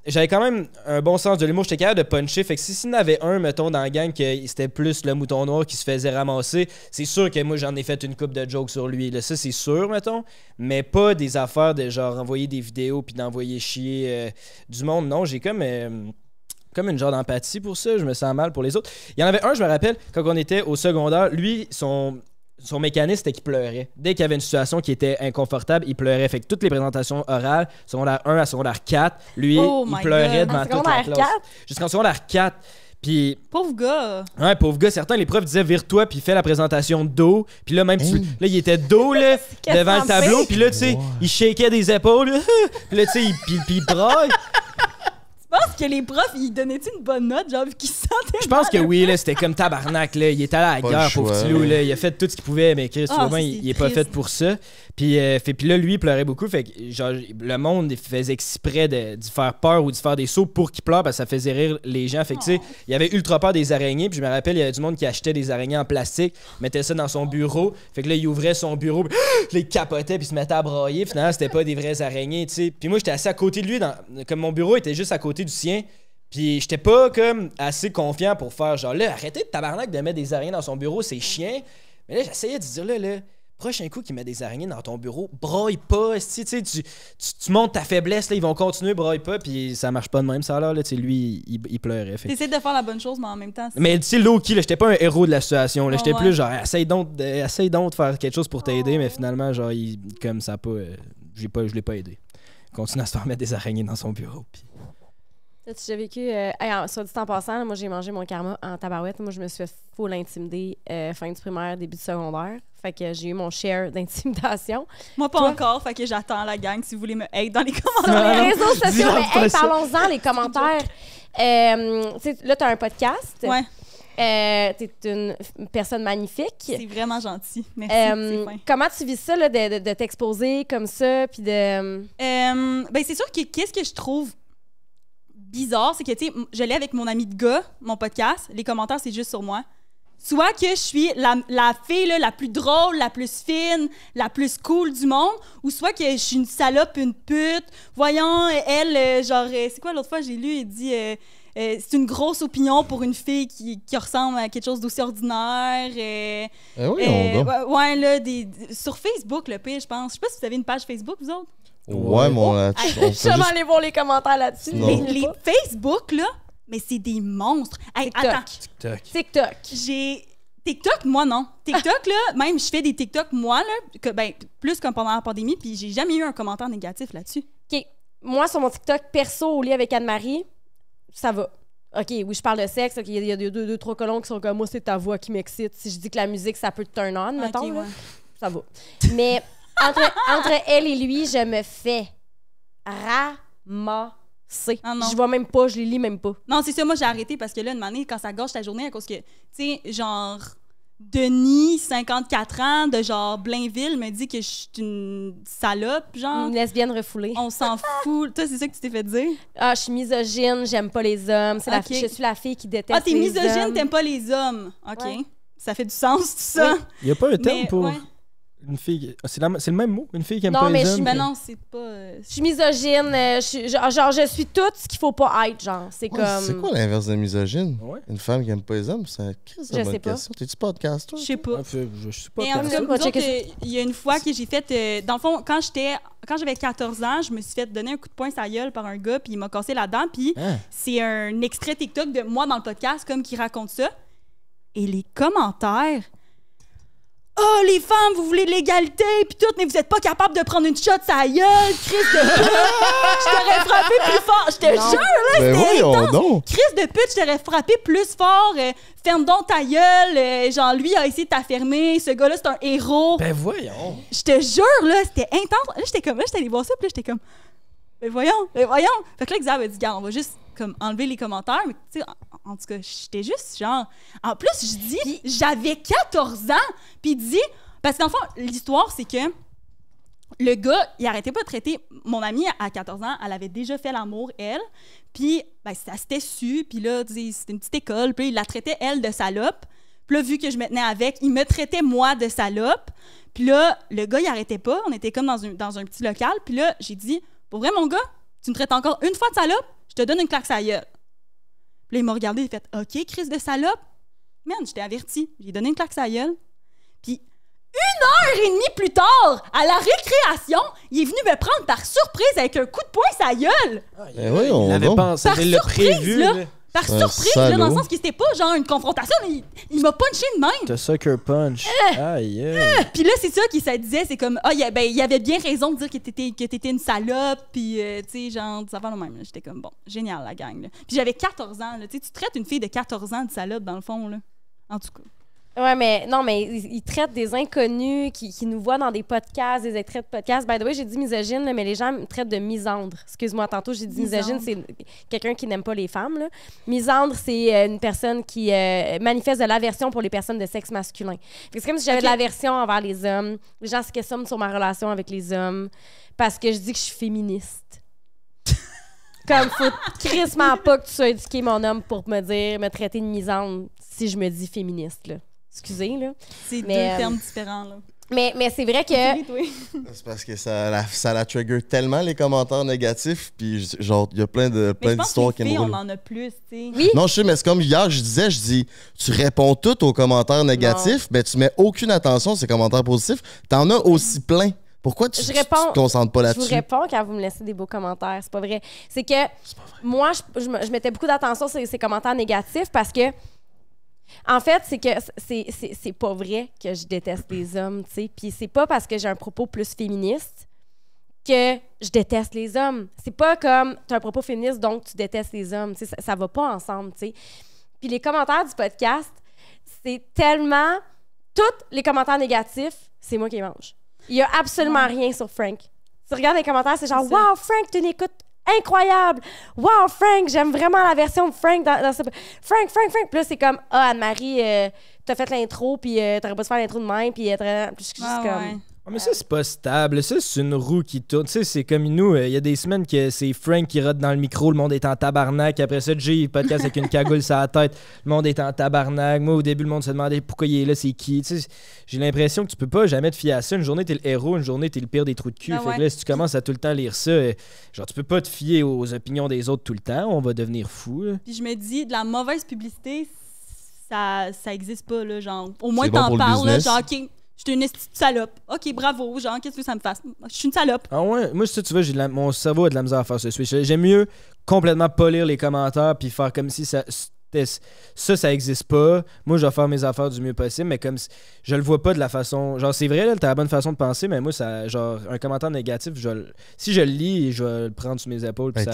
j'avais quand même un bon sens de l'humour, j'étais capable de puncher, fait que si s'il y en avait un, mettons, dans la gang que c'était plus le mouton noir qui se faisait ramasser, c'est sûr que moi j'en ai fait une coupe de jokes sur lui, là, ça c'est sûr, mettons, mais pas des affaires de genre envoyer des vidéos puis d'envoyer chier euh, du monde, non, j'ai comme... Euh, comme une genre d'empathie pour ça. Je me sens mal pour les autres. Il y en avait un, je me rappelle, quand on était au secondaire, lui, son, son mécanisme, c'était qu'il pleurait. Dès qu'il y avait une situation qui était inconfortable, il pleurait. Fait que toutes les présentations orales, secondaire 1 à secondaire 4, lui, oh il pleurait devant toute la classe. Jusqu'en secondaire 4. Puis, pauvre gars. Ouais, pauvre gars. Certains, les profs disaient vire-toi, puis fais la présentation dos. Puis là, même, là, il était dos, là, devant le tableau. Puis là, tu sais, il shakeait des épaules. puis là, tu sais, il, puis, il braille. Je pense que les profs, ils donnaient une bonne note, genre, vu qu'ils se sentaient Je pense que oui, là, c'était comme tabarnak, là. Il était allé à la guerre, pauvre petit loup, là. Il a fait tout ce qu'il pouvait, mais Chris, ah, il, il est pas fait pour ça. Puis, euh, fait, puis là, lui, il pleurait beaucoup. Fait le monde faisait exprès de, faire peur ou de faire des sauts pour qu'il pleure parce que ça faisait rire les gens. Fait oh. il y avait ultra peur des araignées. Puis je me rappelle, il y avait du monde qui achetait des araignées en plastique, mettait ça dans son bureau. Fait que là, il ouvrait son bureau, les capotait, puis se mettait à broyer. finalement, c'était pas des vraies araignées, tu Puis moi, j'étais assez à côté de lui. comme mon bureau était juste à côté du sien. Puis j'étais pas comme assez confiant pour faire genre là, arrêtez de tabarnak de mettre des araignées dans son bureau, c'est chiant. » Mais là, j'essayais de dire là, là prochain coup qui met des araignées dans ton bureau, broille pas, tu, tu, tu, montes ta faiblesse, là, ils vont continuer, broille pas, puis ça marche pas de même, ça, là, lui, il, pleurait. Fait. de faire la bonne chose, mais en même temps... Mais tu sais, Loki, j'étais pas un héros de la situation, ah j'étais plus genre, essaye donc, de, faire quelque chose pour t'aider, ah mais finalement, genre, il, comme ça, pas, euh, pas je l'ai pas aidé. Continue à se faire mettre des araignées dans son bureau, puis... J'ai vécu. Euh, soit dit en passant, moi, j'ai mangé mon karma en tabarouette. Moi, je me suis fait full euh, fin du primaire, début de secondaire. Fait que j'ai eu mon share d'intimidation. Moi, pas encore. Fait que j'attends la gang si vous voulez me hate dans les commentaires. Sur les réseaux sociaux, mais hey, parlons-en, les commentaires. Euh, là, t'as un podcast. Ouais. Euh, tu une personne magnifique. C'est vraiment gentil. Merci. Euh, comment tu vis ça, de, t'exposer comme ça? Puis de... ben c'est sûr que qu'est-ce que je trouve bizarre, c'est que, tu sais, je l'ai avec mon ami de gars, mon podcast. Les commentaires, c'est juste sur moi. Soit que je suis la, fille la plus drôle, la plus fine, la plus cool du monde, ou soit que je suis une salope, une pute. Voyons, elle, euh, genre, euh, c'est quoi l'autre fois j'ai lu, et dit, euh, c'est une grosse opinion pour une fille qui, qui ressemble à quelque chose d'aussi ordinaire. Eh oui, ouais, sur Facebook, le pire, je pense. Je sais pas si vous avez une page Facebook, vous autres. Ouais, mon. là, Je aller voir les commentaires là-dessus. Les, Facebook, là, mais c'est des monstres. TikTok. TikTok. j'ai. TikTok, moi, non. TikTok, là, même je fais des TikTok, moi, là, ben, plus comme pendant la pandémie, puis j'ai jamais eu un commentaire négatif là-dessus. OK. Moi, sur mon TikTok perso au lit avec Anne-Marie, ça va. OK, oui, je parle de sexe. OK, il y a deux, deux, trois colons qui sont comme moi, c'est ta voix qui m'excite. Si je dis que la musique, ça peut te turn on, mettons. Ça va. Mais entre, elle et lui, je me fais ramasser. Ah, je vois même pas, je les lis même pas. Non, c'est ça, moi j'ai arrêté parce que là, une année, quand ça gorge ta journée, à cause que, tu sais, genre, Denis, 54 ans, de genre Blainville, me dit que je suis une salope, genre. Une lesbienne refoulée. On s'en fout. Toi, c'est ça que tu t'es fait dire? Ah, je suis misogyne, j'aime pas les hommes. C'est la, je suis la fille qui déteste les Ah, t'es misogyne, t'aimes pas les hommes. OK. Ça fait du sens, tout ça. Il y a pas un terme pour une fille. C'est le même mot, une fille qui aime pas les hommes. Non, mais non, c'est pas. Euh, je suis misogyne. Euh, je suis, genre, je suis tout ce qu'il faut pas être, genre. C'est comme. C'est quoi l'inverse de misogyne Une femme qui aime pas les hommes, c'est un sais de bonne question. T'es-tu podcast, toi Je sais pas. suis pas. Mais en euh, il y a une fois que j'ai fait. dans le fond, quand j'étais quand j'avais 14 ans, je me suis fait donner un coup de poing sa gueule par un gars, puis il m'a cassé la dent. Puis hein? c'est un extrait TikTok de moi dans le podcast, comme qui raconte ça. Et les commentaires, Oh, les femmes, vous voulez l'égalité, puis tout, mais vous êtes pas capable de prendre une shot, sa gueule, Chris de pute. je t'aurais frappé plus fort. Je te jure, là, ben oui, intense. Chris de pute, je t'aurais frappé plus fort. Euh, ferme donc ta gueule. Euh, genre, lui a essayé de t'affermer. Ce gars-là, c'est un héros. Ben voyons. Je te jure, là, c'était intense. Là, j'étais comme, là, j'étais allé voir ça, puis là, j'étais comme, ben voyons, ben voyons. Fait que là, Xav a dit, gars, on va juste comme enlever les commentaires. Mais, en tout cas, j'étais juste genre. En plus, je dis, j'avais 14 ans. Puis il dit. Parce qu'en fait, l'histoire, c'est que le gars, il arrêtait pas de traiter. Mon amie, à 14 ans, elle avait déjà fait l'amour, elle. Puis, ben, ça s'était su. Puis là, c'était une petite école. Puis il la traitait, elle, de salope. Puis là, vu que je me tenais avec, il me traitait, moi, de salope. Puis là, le gars, il arrêtait pas. On était comme dans un, dans un petit local. Puis là, j'ai dit, pour vrai, mon gars, tu me traites encore une fois de salope, je te donne une claque à puis là, il m'a regardé, il fait OK, crise de salope. Man, j'étais averti. J'ai donné une claque à gueule. Puis une heure et demie plus tard, à la récréation, il est venu me prendre par surprise avec un coup de poing sa gueule. Ben oui, on avait pensé, par surprise, prévu. Là, par surprise, dans le sens qu'il c'était pas genre une confrontation, il, m'a punché de même. T'as sucker punch. Eh! Eh! Puis là, c'est ça qui ça disait, c'est comme, ah, il ben, avait bien raison de dire que t'étais, que une salope, puis, euh, tu sais, genre, ça va le même. J'étais comme, bon, génial, la gang. Puis j'avais 14 ans, là, tu traites une fille de 14 ans de salope, dans le fond, là. En tout cas. Oui, mais non, mais ils, traitent des inconnus qui, qui, nous voient dans des podcasts, des extraits de podcasts. By the way, j'ai dit misogyne, mais les gens me traitent de misandre. Excuse-moi, tantôt, j'ai dit misogyne, c'est quelqu'un qui n'aime pas les femmes. Là. Misandre, c'est euh, une personne qui euh, manifeste de l'aversion pour les personnes de sexe masculin. C'est comme si j'avais de l'aversion envers les hommes. Les gens se questionnent sur ma relation avec les hommes parce que je dis que je suis féministe. comme, faut crissement pas que tu sois éduqué, mon homme, pour me dire, me traiter de misandre si je me dis féministe, là. Excusez, là. C'est deux euh, termes différents, là. Mais, mais c'est vrai que. C'est parce que ça la, ça trigger tellement les commentaires négatifs, puis genre, il y a plein de d'histoires qui me on en a plus, tu Non, je sais, mais c'est comme hier, je disais, je dis, tu réponds tout aux commentaires négatifs, mais tu mets aucune attention à ces commentaires positifs. T'en as aussi plein. Pourquoi tu, ne te concentres pas là-dessus? Je vous réponds quand vous me laissez des beaux commentaires. C'est pas vrai. C'est que moi, je, je, je, mettais beaucoup d'attention sur ces commentaires négatifs parce que en fait, c'est que c'est pas vrai que je déteste les hommes, tu sais. Puis c'est pas parce que j'ai un propos plus féministe que je déteste les hommes. C'est pas comme tu as un propos féministe donc tu détestes les hommes, Ça, va pas ensemble, tu sais. Puis les commentaires du podcast, c'est tellement. Tous les commentaires négatifs, c'est moi qui mange. Il y a absolument rien sur Frank. Tu regardes les commentaires, c'est genre, wow, Frank, tu n'écoutes incroyable. Wow, Frank, j'aime vraiment la version de Frank dans, ce... Frank, Frank, Frank. Puis là, c'est comme, ah, Anne-Marie, euh, t'as fait l'intro, puis euh, t'aurais pas dû faire l'intro de même, puis euh, comme mais ça, c'est pas stable. Ça, c'est une roue qui tourne. Tu sais, c'est comme nous. Euh, il y a des semaines que c'est Frank qui rate dans le micro, le monde est en tabarnak. Après ça, Jay, podcast avec une cagoule sur la tête, le monde est en tabarnak. Moi, au début, le monde se demandait pourquoi il est là, c'est qui. Tu sais, j'ai l'impression que tu peux pas jamais te fier à ça. Une journée, t'es le héros, une journée, t'es le pire des trous de cul. Ah fait que là, si tu commences à tout le temps lire ça, euh, genre, tu peux pas te fier aux opinions des autres tout le temps. On va devenir fou. Puis je me dis, de la mauvaise publicité, ça, ça existe pas, là. Genre, au moins, t'en parles, J'étais une salope. OK, bravo. Genre, qu'est-ce que ça me fasse? Je suis une salope. Ah ouais? Moi, si tu veux, mon cerveau a de la misère à faire ce switch. J'aime mieux complètement pas lire les commentaires puis faire comme si ça. Ça, ça existe pas. Moi, je vais faire mes affaires du mieux possible, mais comme je le vois pas de la façon. Genre, c'est vrai, là, t'as la bonne façon de penser, mais moi, ça, genre, un commentaire négatif, je si je le lis, je vais le prendre sur mes épaules. Ben, ça,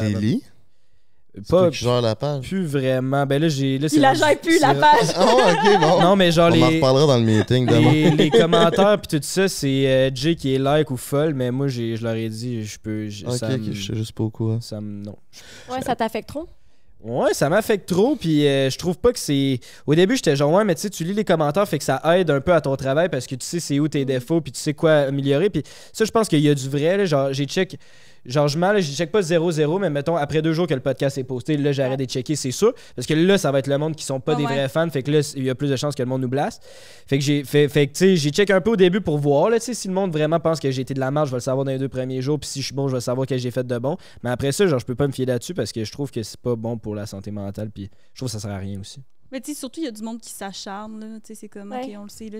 pas tu la page. Plus vraiment. Ben là, j'ai. Là, Il la gère plus, la page. Ah bon. Non, mais genre On les. On en reparlera dans le meeting demain. Les, commentaires puis tout ça, c'est euh, Jay qui est like ou folle, mais moi, je leur ai dit, je peux. ok, je sais juste pas au Ça Non. Ouais, ça t'affecte trop? Ouais, ça m'affecte trop, puis euh, je trouve pas que c'est. Au début, j'étais genre, ouais, mais tu sais, tu lis les commentaires, fait que ça aide un peu à ton travail parce que tu sais c'est où tes défauts, puis tu sais quoi améliorer. Puis ça, je pense qu'il y a du vrai, Genre, j'ai check genre, je mal, je check pas 0-0, mais mettons, après deux jours que le podcast est posté, là, j'arrête de checker, c'est sûr. Parce que là, ça va être le monde qui sont pas des vrais fans. Fait que là, il y a plus de chances que le monde nous blasse. Fait que j'ai, fait, que, tu sais, j'ai check un peu au début pour voir, là, tu sais, si le monde vraiment pense que j'ai été de la marge, je vais le savoir dans les deux premiers jours. Puis si je suis bon, je vais savoir que j'ai fait de bon. Mais après ça, genre, je peux pas me fier là-dessus parce que je trouve que c'est pas bon pour la santé mentale. Puis je trouve que ça sert à rien aussi. Mais tu sais, surtout, il y a du monde qui s'acharne, là. Tu sais, c'est comme, OK, on le sait, là.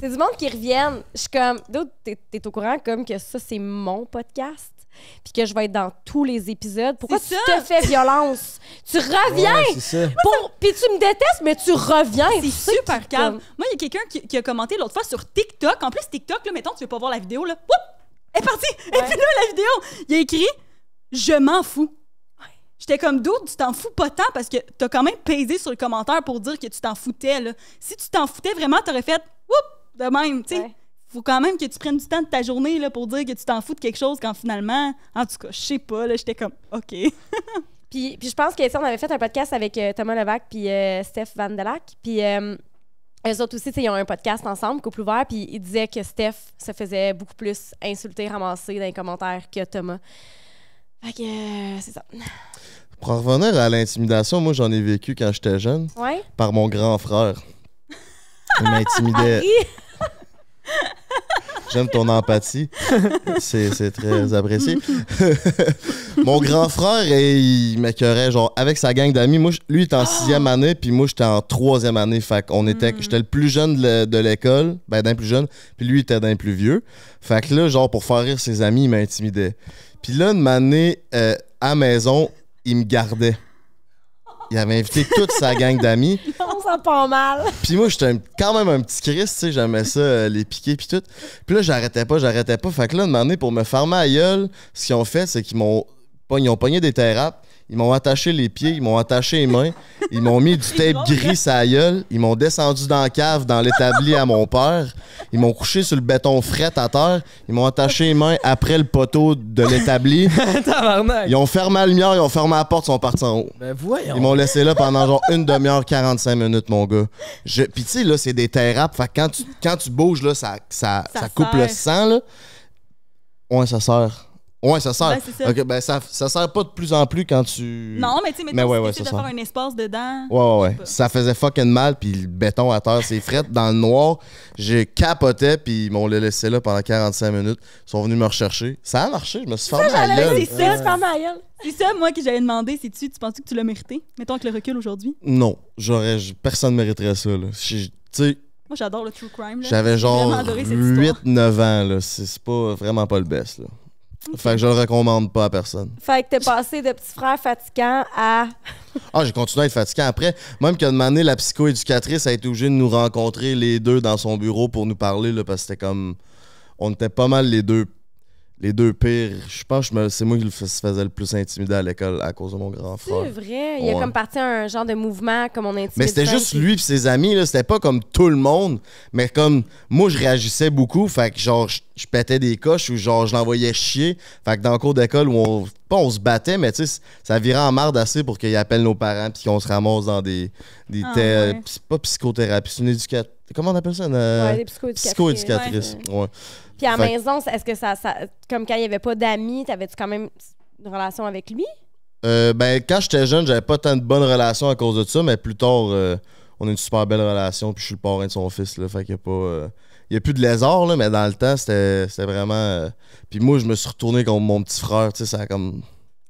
C'est du monde qui reviennent. Je suis comme, d'autres, t'es au courant comme que ça, c'est mon podcast puis que je vais être dans tous les épisodes. Pourquoi tu te fais violence? tu reviens! Ouais, Puis tu me détestes, mais tu reviens. C'est super calme. Moi, il y a quelqu'un qui, a commenté l'autre fois sur TikTok. En plus, TikTok, là, mettons, tu veux pas voir la vidéo, là. Elle est partie! Et puis là, la vidéo, il a écrit « Je m'en fous ». J'étais comme doute. tu t'en fous pas tant parce que t'as quand même pesé sur le commentaire pour dire que tu t'en foutais. Là. Si tu t'en foutais vraiment, t'aurais fait oups de même, tu sais faut quand même que tu prennes du temps de ta journée là, pour dire que tu t'en fous de quelque chose quand finalement, en tout cas, je sais pas, j'étais comme, OK. puis, puis je pense que, on avait fait un podcast avec euh, Thomas Levac puis euh, Steph Steph Vandelac. Puis euh, eux autres aussi, ils ont un podcast ensemble, Couple ouvert, puis ils disaient que Steph se faisait beaucoup plus insulter, ramasser dans les commentaires que Thomas. Fait c'est ça. Pour revenir à l'intimidation, moi, j'en ai vécu quand j'étais jeune. Par mon grand frère. Il m'intimidait. Ah, J'aime ton empathie. C'est très apprécié. Mon grand frère, il m'écœurait, genre avec sa gang d'amis. Moi, lui, il était en sixième année, puis moi, j'étais en troisième année. Fait qu'on était, hmm. j'étais le plus jeune de l'école, ben d'un plus jeune, puis lui, il était d'un plus vieux. Fait que là, genre, pour faire rire ses amis, il m'intimidait. Puis là, une année, euh, à maison, il me gardait. Il avait invité toute sa gang d'amis. On sent pas mal. Puis moi, j'étais quand même un petit Christ, tu sais, j'aimais ça, euh, les piquer puis tout. Puis là, j'arrêtais pas, j'arrêtais pas. Fait que là, un moment donné, pour me farmer à gueule, ce qu'ils ont fait, c'est qu'ils m'ont ils ont pogné des thérapes. Ils m'ont attaché les pieds, ils m'ont attaché les mains, ils m'ont mis du tape gris à la gueule, ils m'ont descendu dans la cave, dans l'établi à mon père, ils m'ont couché sur le béton fret à terre, ils m'ont attaché les mains après le poteau de l'établi. ils ont fermé la lumière, ils ont fermé la porte, ils sont partis en haut. Ben, ils m'ont laissé là pendant genre une demi-heure, 45 minutes, mon gars. Je... tu sais, là, c'est des terrapes, fait quand tu, quand tu bouges, là, ça, ça, ça, coupe le sang, là. Ouais, ça sert. Ouais, ça sert. Ben, ça. ben, ça, ça sert pas de plus en plus quand tu. Non, mais tu sais, mais, tu ouais, ouais, ça de faire un espace dedans. Ouais, ouais, ouais. Ça faisait fucking mal, puis le béton à terre, c'est frette. dans le noir, j'ai capoté, puis ils on laissé là pendant 45 minutes. Ils sont venus me rechercher. Ça a marché, je me suis fermé à la C'est ça, c'est ça, moi, que j'avais demandé. C'est tu, tu penses que tu l'as méritais Mettons que le recul aujourd'hui. Non, j'aurais. Personne ne mériterait ça, là. Tu sais. Moi, j'adore le true crime. J'avais genre 8-9 ans, là. C'est pas vraiment pas le best, là. Fait que je le recommande pas à personne. Fait que t'es passé de petit frère fatigant à. ah, j'ai continué à être fatigant après. Même qu'à demandé la psychoéducatrice a été obligée de nous rencontrer les deux dans son bureau pour nous parler, là, parce que c'était comme. On était pas mal les deux les deux pires, je pense que c'est moi qui le faisais le plus intimider à l'école à cause de mon grand frère. C'est vrai, il y a comme parti un genre de mouvement comme on intimide. Mais c'était juste lui et ses amis, c'était pas comme tout le monde, mais comme moi je réagissais beaucoup, fait que genre je, pétais des coches ou genre je l'envoyais chier. Fait que dans le cours d'école où on, pas on se battait, mais tu sais, ça virait en marde assez pour qu'il appelle nos parents puis qu'on se ramasse dans des, des ah, pas psychothérapie, c'est une éducatrice. Comment on appelle ça? Une, euh, des Psycho éducatrice ouais. Puis à la maison, est-ce que ça, Comme quand il n'y avait pas d'amis, t'avais-tu quand même une relation avec lui? Euh, ben, quand j'étais jeune, j'avais pas tant de bonnes relations à cause de ça, mais plus tard, euh, on a une super belle relation, puis je suis le parrain de son fils, là. Fait qu'il n'y a pas. Euh, il y a plus de lézard, là, mais dans le temps, c'était vraiment. Puis moi, je me suis retourné comme mon petit frère, tu sais, ça comme.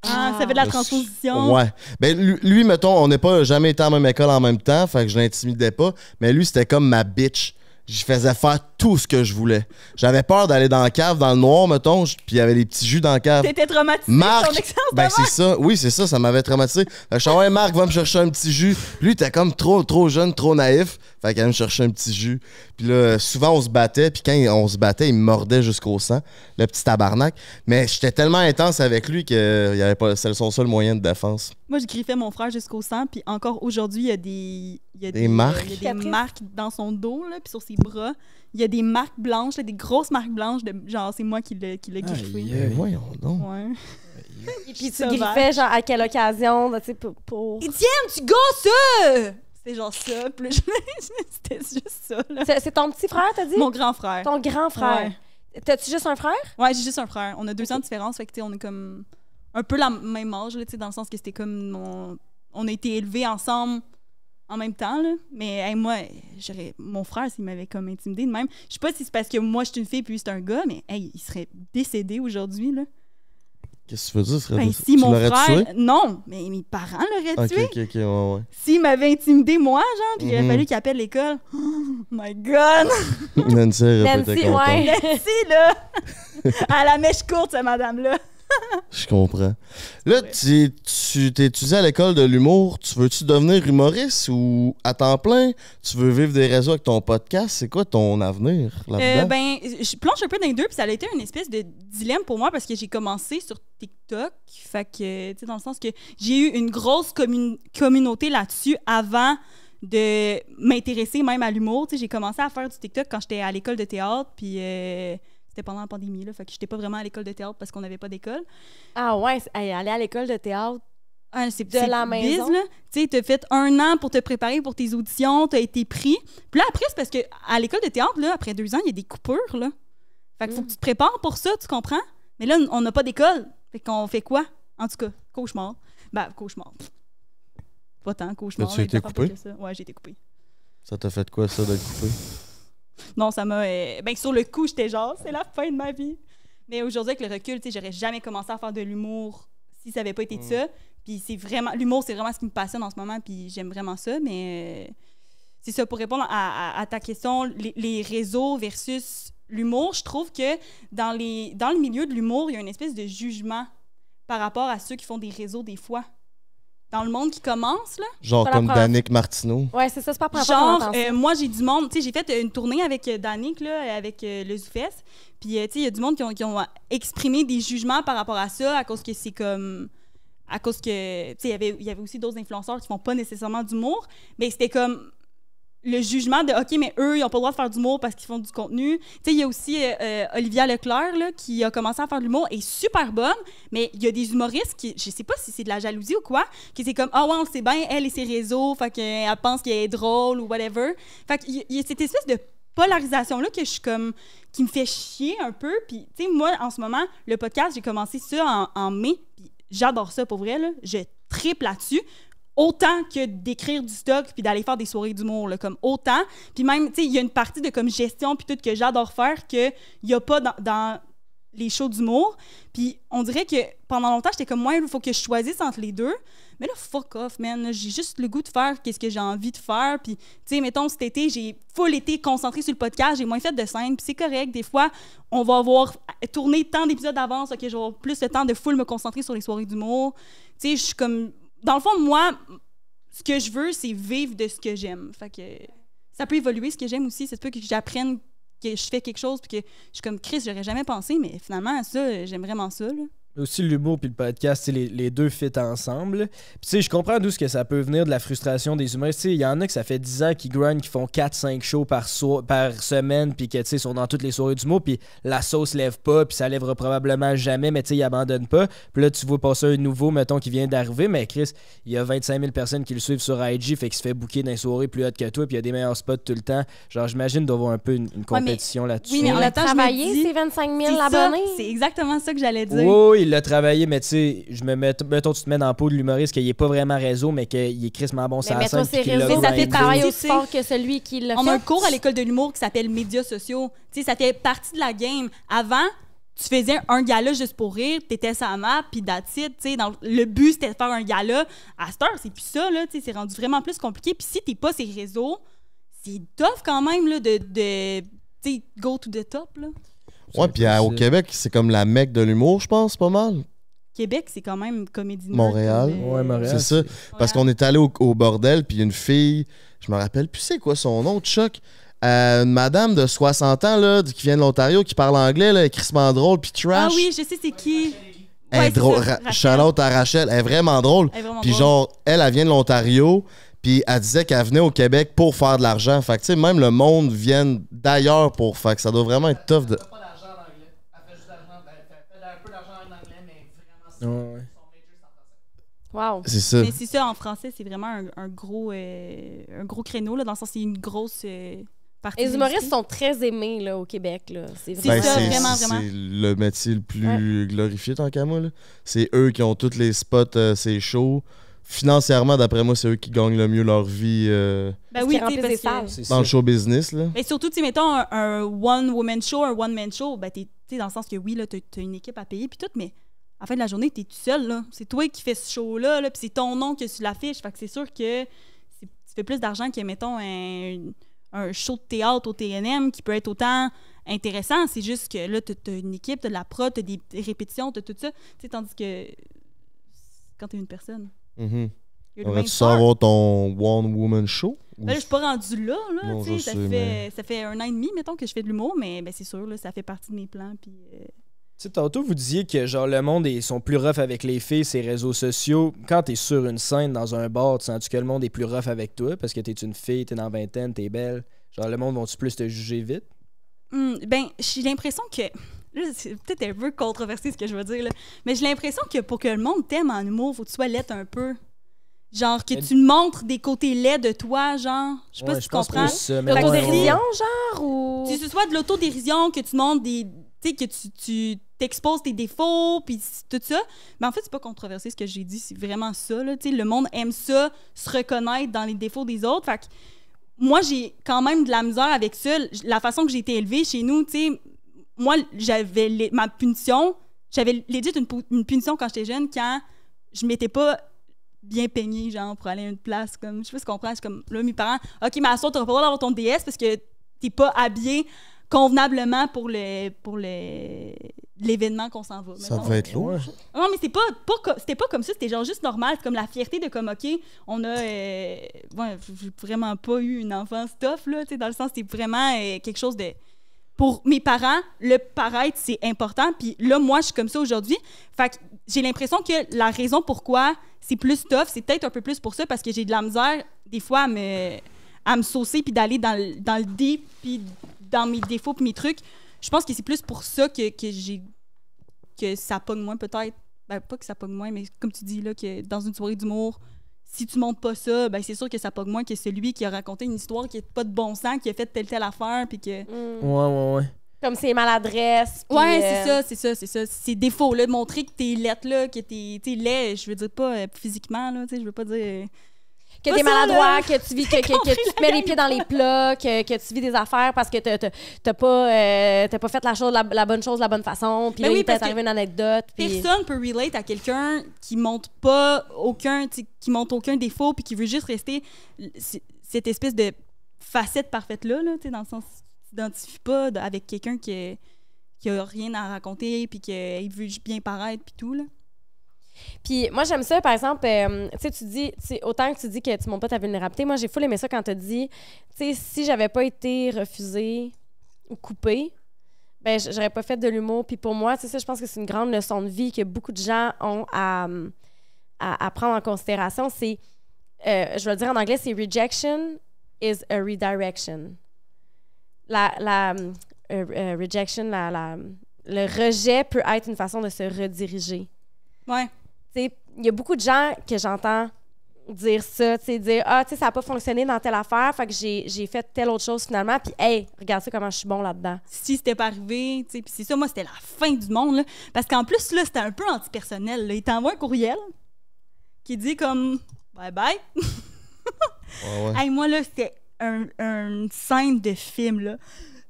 Ah, ça fait de la transposition. Ouais. Ben, lui, mettons, on n'est pas jamais été en même école en même temps, fait que je l'intimidais pas, mais lui, c'était comme ma bitch je faisais faire tout ce que je voulais. J'avais peur d'aller dans la cave, dans le noir, mettons, puis il y avait les petits jus dans la cave. T'étais traumatisé Marc, ton Ben, c'est ça. Oui, c'est ça, ça m'avait traumatisé. Fait je ouais, Marc, va me chercher un petit jus. Lui, était comme trop, trop jeune, trop naïf. Fait allait me chercher un petit jus. Puis là, souvent, on se battait. Puis quand on se battait, il mordait jusqu'au sang, le petit tabarnak. Mais j'étais tellement intense avec lui que il avait pas, le son seul moyen de défense. Moi, je griffais mon frère jusqu'au sang. Puis encore aujourd'hui, il y a des, il y a des, euh, marques. Il y a des marques dans son dos, là, puis sur ses bras. Il y a des marques blanches, des grosses marques blanches. De, genre, c'est moi qui l'ai, griffé. Voyons donc. Et puis tu griffais, genre, à quelle occasion, tu Étienne, tu gosses! C'était genre ça. Plus c'était juste ça. C'est, ton petit frère, t'as dit? Mon grand frère. Ton grand frère. T'as-tu juste un frère? Ouais, j'ai juste un frère. On a deux ans de différence. Fait que, on est comme un peu la même âge, dans le sens que c'était comme. On a été élevés ensemble en même temps, là. Mais moi, j'aurais... mon frère, s'il m'avait comme intimidé de même. Je sais pas si c'est parce que moi, je suis une fille puis c'est un gars, mais hey, il serait décédé aujourd'hui, là. Qu'est-ce que tu veux dire? Serait ben, tu si mon frère. Non, mais mes parents l'auraient tué. Ok, ok, ouais, ouais. intimidé, moi, genre, puis il aurait mm-hmm. fallu qu'il appelle l'école. Oh my God! Nancy, Nancy, ouais. Nancy, là! à la mèche courte, cette madame-là. Je comprends. Là, tu étudié à l'école de l'humour. Tu veux-tu devenir humoriste ou à temps plein? Tu veux vivre des réseaux avec ton podcast? C'est quoi ton avenir là euh, ben, je plonge un peu dans les deux, puis ça a été une espèce de dilemme pour moi parce que j'ai commencé sur TikTok. Fait que, tu sais, dans le sens que j'ai eu une grosse communauté là-dessus avant de m'intéresser même à l'humour. Tu sais, j'ai commencé à faire du TikTok quand j'étais à l'école de théâtre, puis. Euh, c'était pendant la pandémie, là. Fait que j'étais pas vraiment à l'école de théâtre parce qu'on n'avait pas d'école. Ah ouais, aller à l'école de théâtre. Ah, c'est de la maison. Tu sais, fait un an pour te préparer pour tes auditions, Tu as été pris. Puis là, après, c'est parce que à l'école de théâtre, après deux ans, il y a des coupures, là. Fait que faut que tu te prépares pour ça, tu comprends? Mais là, on n'a pas d'école. Fait qu'on fait quoi? En tout cas, cauchemar. Ben, cauchemar. Pas tant, cauchemar. As été coupé? Ouais, j'ai été coupé. Ça t'a fait quoi, ça, d'être coupé? Non, ça m'a. Euh, ben, sur le coup, j'étais genre, c'est la fin de ma vie. Mais aujourd'hui, avec le recul, tu sais, j'aurais jamais commencé à faire de l'humour si ça n'avait pas été hmm. ça. Puis c'est vraiment. L'humour, c'est vraiment ce qui me passionne en ce moment, puis j'aime vraiment ça. Mais euh, c'est ça, pour répondre à, ta question, les, réseaux versus l'humour, je trouve que dans, dans le milieu de l'humour, il y a une espèce de jugement par rapport à ceux qui font des réseaux des fois dans le monde qui commence. Là, Genre comme Danick Martineau. Ouais, c'est ça, c'est pas Genre, euh, moi, j'ai du monde. Tu sais, j'ai fait une tournée avec euh, Danick, là, avec euh, le Zoufès. Puis, tu sais, il y a du monde qui ont, exprimé des jugements par rapport à ça, à cause que c'est comme. À cause que. Tu sais, y il y avait aussi d'autres influenceurs qui font pas nécessairement d'humour. Mais c'était comme le jugement de OK, mais eux, ils n'ont pas le droit de faire du mot parce qu'ils font du contenu. Tu sais, il y a aussi euh, euh, Olivia Leclerc là, qui a commencé à faire de l'humour, est super bonne, mais il y a des humoristes qui, je sais pas si c'est de la jalousie ou quoi, qui c'est comme Ah oh, ouais, on sait bien, elle et ses réseaux, fait qu'elle euh, pense qu'elle est drôle ou whatever. Fait qu'il y, y a cette espèce de polarisation-là que je suis comme. qui me fait chier un peu. Puis, tu sais, moi, en ce moment, le podcast, j'ai commencé ça en, mai, puis j'adore ça pour vrai, là. Je triple là-dessus autant que d'écrire du stock puis d'aller faire des soirées d'humour comme autant puis même tu sais il y a une partie de comme gestion puis tout que j'adore faire que il a pas dans, les shows d'humour puis on dirait que pendant longtemps j'étais comme moi il faut que je choisisse entre les deux mais là fuck off man j'ai juste le goût de faire qu'est-ce que j'ai envie de faire puis tu sais mettons cet été j'ai full été concentré sur le podcast j'ai moins fait de scène puis c'est correct des fois on va avoir tourné tant d'épisodes d'avance que j'aurai plus le temps de full me concentrer sur les soirées d'humour tu sais je suis comme dans le fond, moi, ce que je veux, c'est vivre de ce que j'aime. ça peut évoluer ce que j'aime aussi. C'est peut que j'apprenne que je fais quelque chose que je suis comme Chris, j'aurais jamais pensé, mais finalement, ça, j'aime vraiment ça aussi l'humour puis le podcast, les, les deux fit ensemble. Puis tu sais, je comprends d'où ce que ça peut venir de la frustration des humoristes. Il y en a que ça fait 10 ans qu'ils grind, qui font 4-5 shows par, par semaine, puis que sont dans toutes les soirées du mot, puis la sauce lève pas, puis ça lèvera probablement jamais, mais tu sais, ils abandonnent pas. Puis là, tu vois passer un nouveau, mettons, qui vient d'arriver, mais Chris, il y a 25 000 personnes qui le suivent sur IG, fait qu'il se fait booker dans les soirées plus haute que toi, puis il y a des meilleurs spots tout le temps. Genre, j'imagine d'avoir un peu une, compétition là-dessus. Oui, mais on a ces 25 000 abonnés. C'est exactement ça que j'allais dire. Oui, il l'a travaillé, mais tu sais, je me mets, mettons, tu te mets dans la peau de l'humoriste qu'il n'est pas vraiment réseau, mais qu'il est crissement bon sur Mais ça fait travail aussi fort que celui qui l'a fait. On a un cours à l'école de l'humour qui s'appelle médias sociaux. Tu sais, ça fait partie de la game. Avant, tu faisais un gala juste pour rire, t'étais sa map, puis that's Tu sais, le but, c'était de faire un gala. À cette heure, c'est plus ça, là, c'est rendu vraiment plus compliqué. Puis si t'es pas ces réseaux, c'est tough quand même, là, de, de go to the top, là. Ouais, puis au Québec, c'est comme la mecque de l'humour, je pense, pas mal. Québec, c'est quand même comédie Montréal. Ouais, Montréal. C'est ça. Parce qu'on est allé au, bordel, puis une fille, je me rappelle plus c'est quoi son nom, Chuck. Euh, une madame de 60 ans là, qui vient de l'Ontario, qui parle anglais, là, en drôle, puis trash. Ah oui, je sais c'est qui. Elle est drôle. Charlotte à Rachel, elle est vraiment drôle. Puis genre, elle, elle vient de l'Ontario, puis elle disait qu'elle venait au Québec pour faire de l'argent. Fait tu sais, même le monde vient d'ailleurs pour. faire, que ça doit vraiment être tough de. Wow. C'est ça. Mais c'est ça, en français, c'est vraiment un, gros, euh, un gros créneau, là, dans le sens c'est une grosse euh, partie. Les humoristes sont très aimés là, au Québec. Là. C'est, vraiment, vraiment. C'est le métier le plus glorifié, tant qu'à moi. C'est eux qui ont tous les spots, euh, c'est chaud. Financièrement, d'après moi, c'est eux qui gagnent le mieux leur vie ben oui, dans le show business. Là. Mais ben, surtout, tu mettons un, one-woman show, un one-man show, ben, t'es, dans le sens que oui, là, t'as, une équipe à payer, puis tout, mais à la fin de la journée, t'es tout seul, C'est toi qui fais ce show-là, puis c'est ton nom que tu l'affiches. Fait que c'est sûr que tu fais plus d'argent que, mettons, un, show de théâtre au TNM qui peut être autant intéressant. C'est juste que là, t'as une équipe, t'as de la pro, t'as des répétitions, t'as tout ça. tandis que quand tu es une personne. on mm-hmm. va Aurais-tu savoir ton One Woman Show? Ben là, je suis pas rendu là, là ça, fait, un an et demi, mettons, que je fais de l'humour, mais ben c'est sûr, là, ça fait partie de mes plans. Euh, tantôt, vous disiez que genre le monde, est sont plus rough avec les filles, ces réseaux sociaux. Quand t'es sur une scène, dans un bar, tu sens-tu que le monde est plus rough avec toi parce que t'es une fille, t'es dans la vingtaine, t'es belle? Genre, le monde vont-tu plus te juger vite? Hmm, ben, j'ai l'impression que. C'est peut-être un peu controversé ce que je veux dire, mais j'ai l'impression que pour que le monde t'aime en humour, faut que tu sois lettre un peu. Genre que ben, tu montres des côtés laids de toi, genre. Je sais pas si tu comprends. L'autodérision, genre, ou. Que ce soit de l'autodérision, que tu montres des. Tu sais, que tu t'exposes tes défauts, puis tout ça. Mais en fait, c'est pas controversé ce que j'ai dit, c'est vraiment ça. Là, le monde aime ça, se reconnaître dans les défauts des autres. Fait moi, j'ai quand même de la misère avec ça. La façon que j'ai été élevée chez nous, tu moi, j'avais ma punition, j'avais l'édite une, punition quand j'étais jeune quand je m'étais pas bien peignée, genre, pour aller à une place. Comme, je sais pas si tu comprends. comme, là, mes parents, OK, ma tu t'auras pas le droit d'avoir ton DS parce que t'es pas habillé convenablement pour le pour l'événement qu'on s'en va. Ça être lourd. Ah non, mais c'était pas, pas, pas comme ça, c'était genre juste normal. C'est comme la fierté de comme, OK, on a euh, vraiment pas eu une enfance tough, là, dans le sens, c'est vraiment euh, quelque chose de... Pour mes parents, le paraître, c'est important. Puis là, moi, je suis comme ça aujourd'hui. Fait que j'ai l'impression que la raison pourquoi c'est plus tough, c'est peut-être un peu plus pour ça, parce que j'ai de la misère, des fois, à me, à saucer, puis d'aller dans, dans le deep, puis dans mes défauts et mes trucs. Je pense que c'est plus pour ça que, que j'ai que ça pogne moins peut-être. Ben, pas que ça pogne moins, mais comme tu dis là, que dans une soirée d'humour, si tu montes pas ça, ben c'est sûr que ça pogne moins que celui qui a raconté une histoire qui est pas de bon sens, qui a fait telle telle affaire, puis que. Mm. Ouais, ouais, ouais. Comme ses maladresses. Ouais, c'est euh, ça, c'est ça, c'est ça. Ces défauts-là, montrer que t'es laite, là, que t'es laid, je veux dire pas euh, physiquement, là, tu sais, je veux pas dire. Euh, que t'es maladroit, que tu vis, que, mets les pieds dans les plats, que, tu vis des affaires parce que t'as pas, euh, pas fait la, chose, la, bonne chose de la bonne façon. Puis ben une anecdote. Pis... Personne peut relate à quelqu'un qui monte pas aucun, qui monte aucun défaut puis qui veut juste rester cette espèce de facette parfaite là, là dans le sens t'identifies pas avec quelqu'un qui, qui a rien à raconter puis qu'il veut bien paraître puis tout là. Puis moi, j'aime ça, par exemple, euh, tu sais, tu dis, autant que tu dis que tu montres pas ta vulnérabilité, moi, j'ai fou aimé ça quand tu as dit, tu sais, si j'avais pas été refusée ou coupée, ben, j'aurais pas fait de l'humour. Puis pour moi, tu sais, je pense que c'est une grande leçon de vie que beaucoup de gens ont à, à, prendre en considération. C'est, euh, je vais le dire en anglais, c'est rejection is a redirection. La, la euh, rejection, la, la, le rejet peut être une façon de se rediriger. Ouais il y a beaucoup de gens que j'entends dire ça, tu dire ah, tu sais, ça n'a pas fonctionné dans telle affaire, fait que j'ai fait telle autre chose finalement, puis hey, regarde ça comment je suis bon là-dedans. Si c'était pas arrivé, tu sais, puis c'est ça, moi, c'était la fin du monde, parce qu'en plus, là, c'était un peu antipersonnel, là. Il t'envoie un courriel qui dit comme bye bye. Hey, moi, là, c'était un, un scène de film, là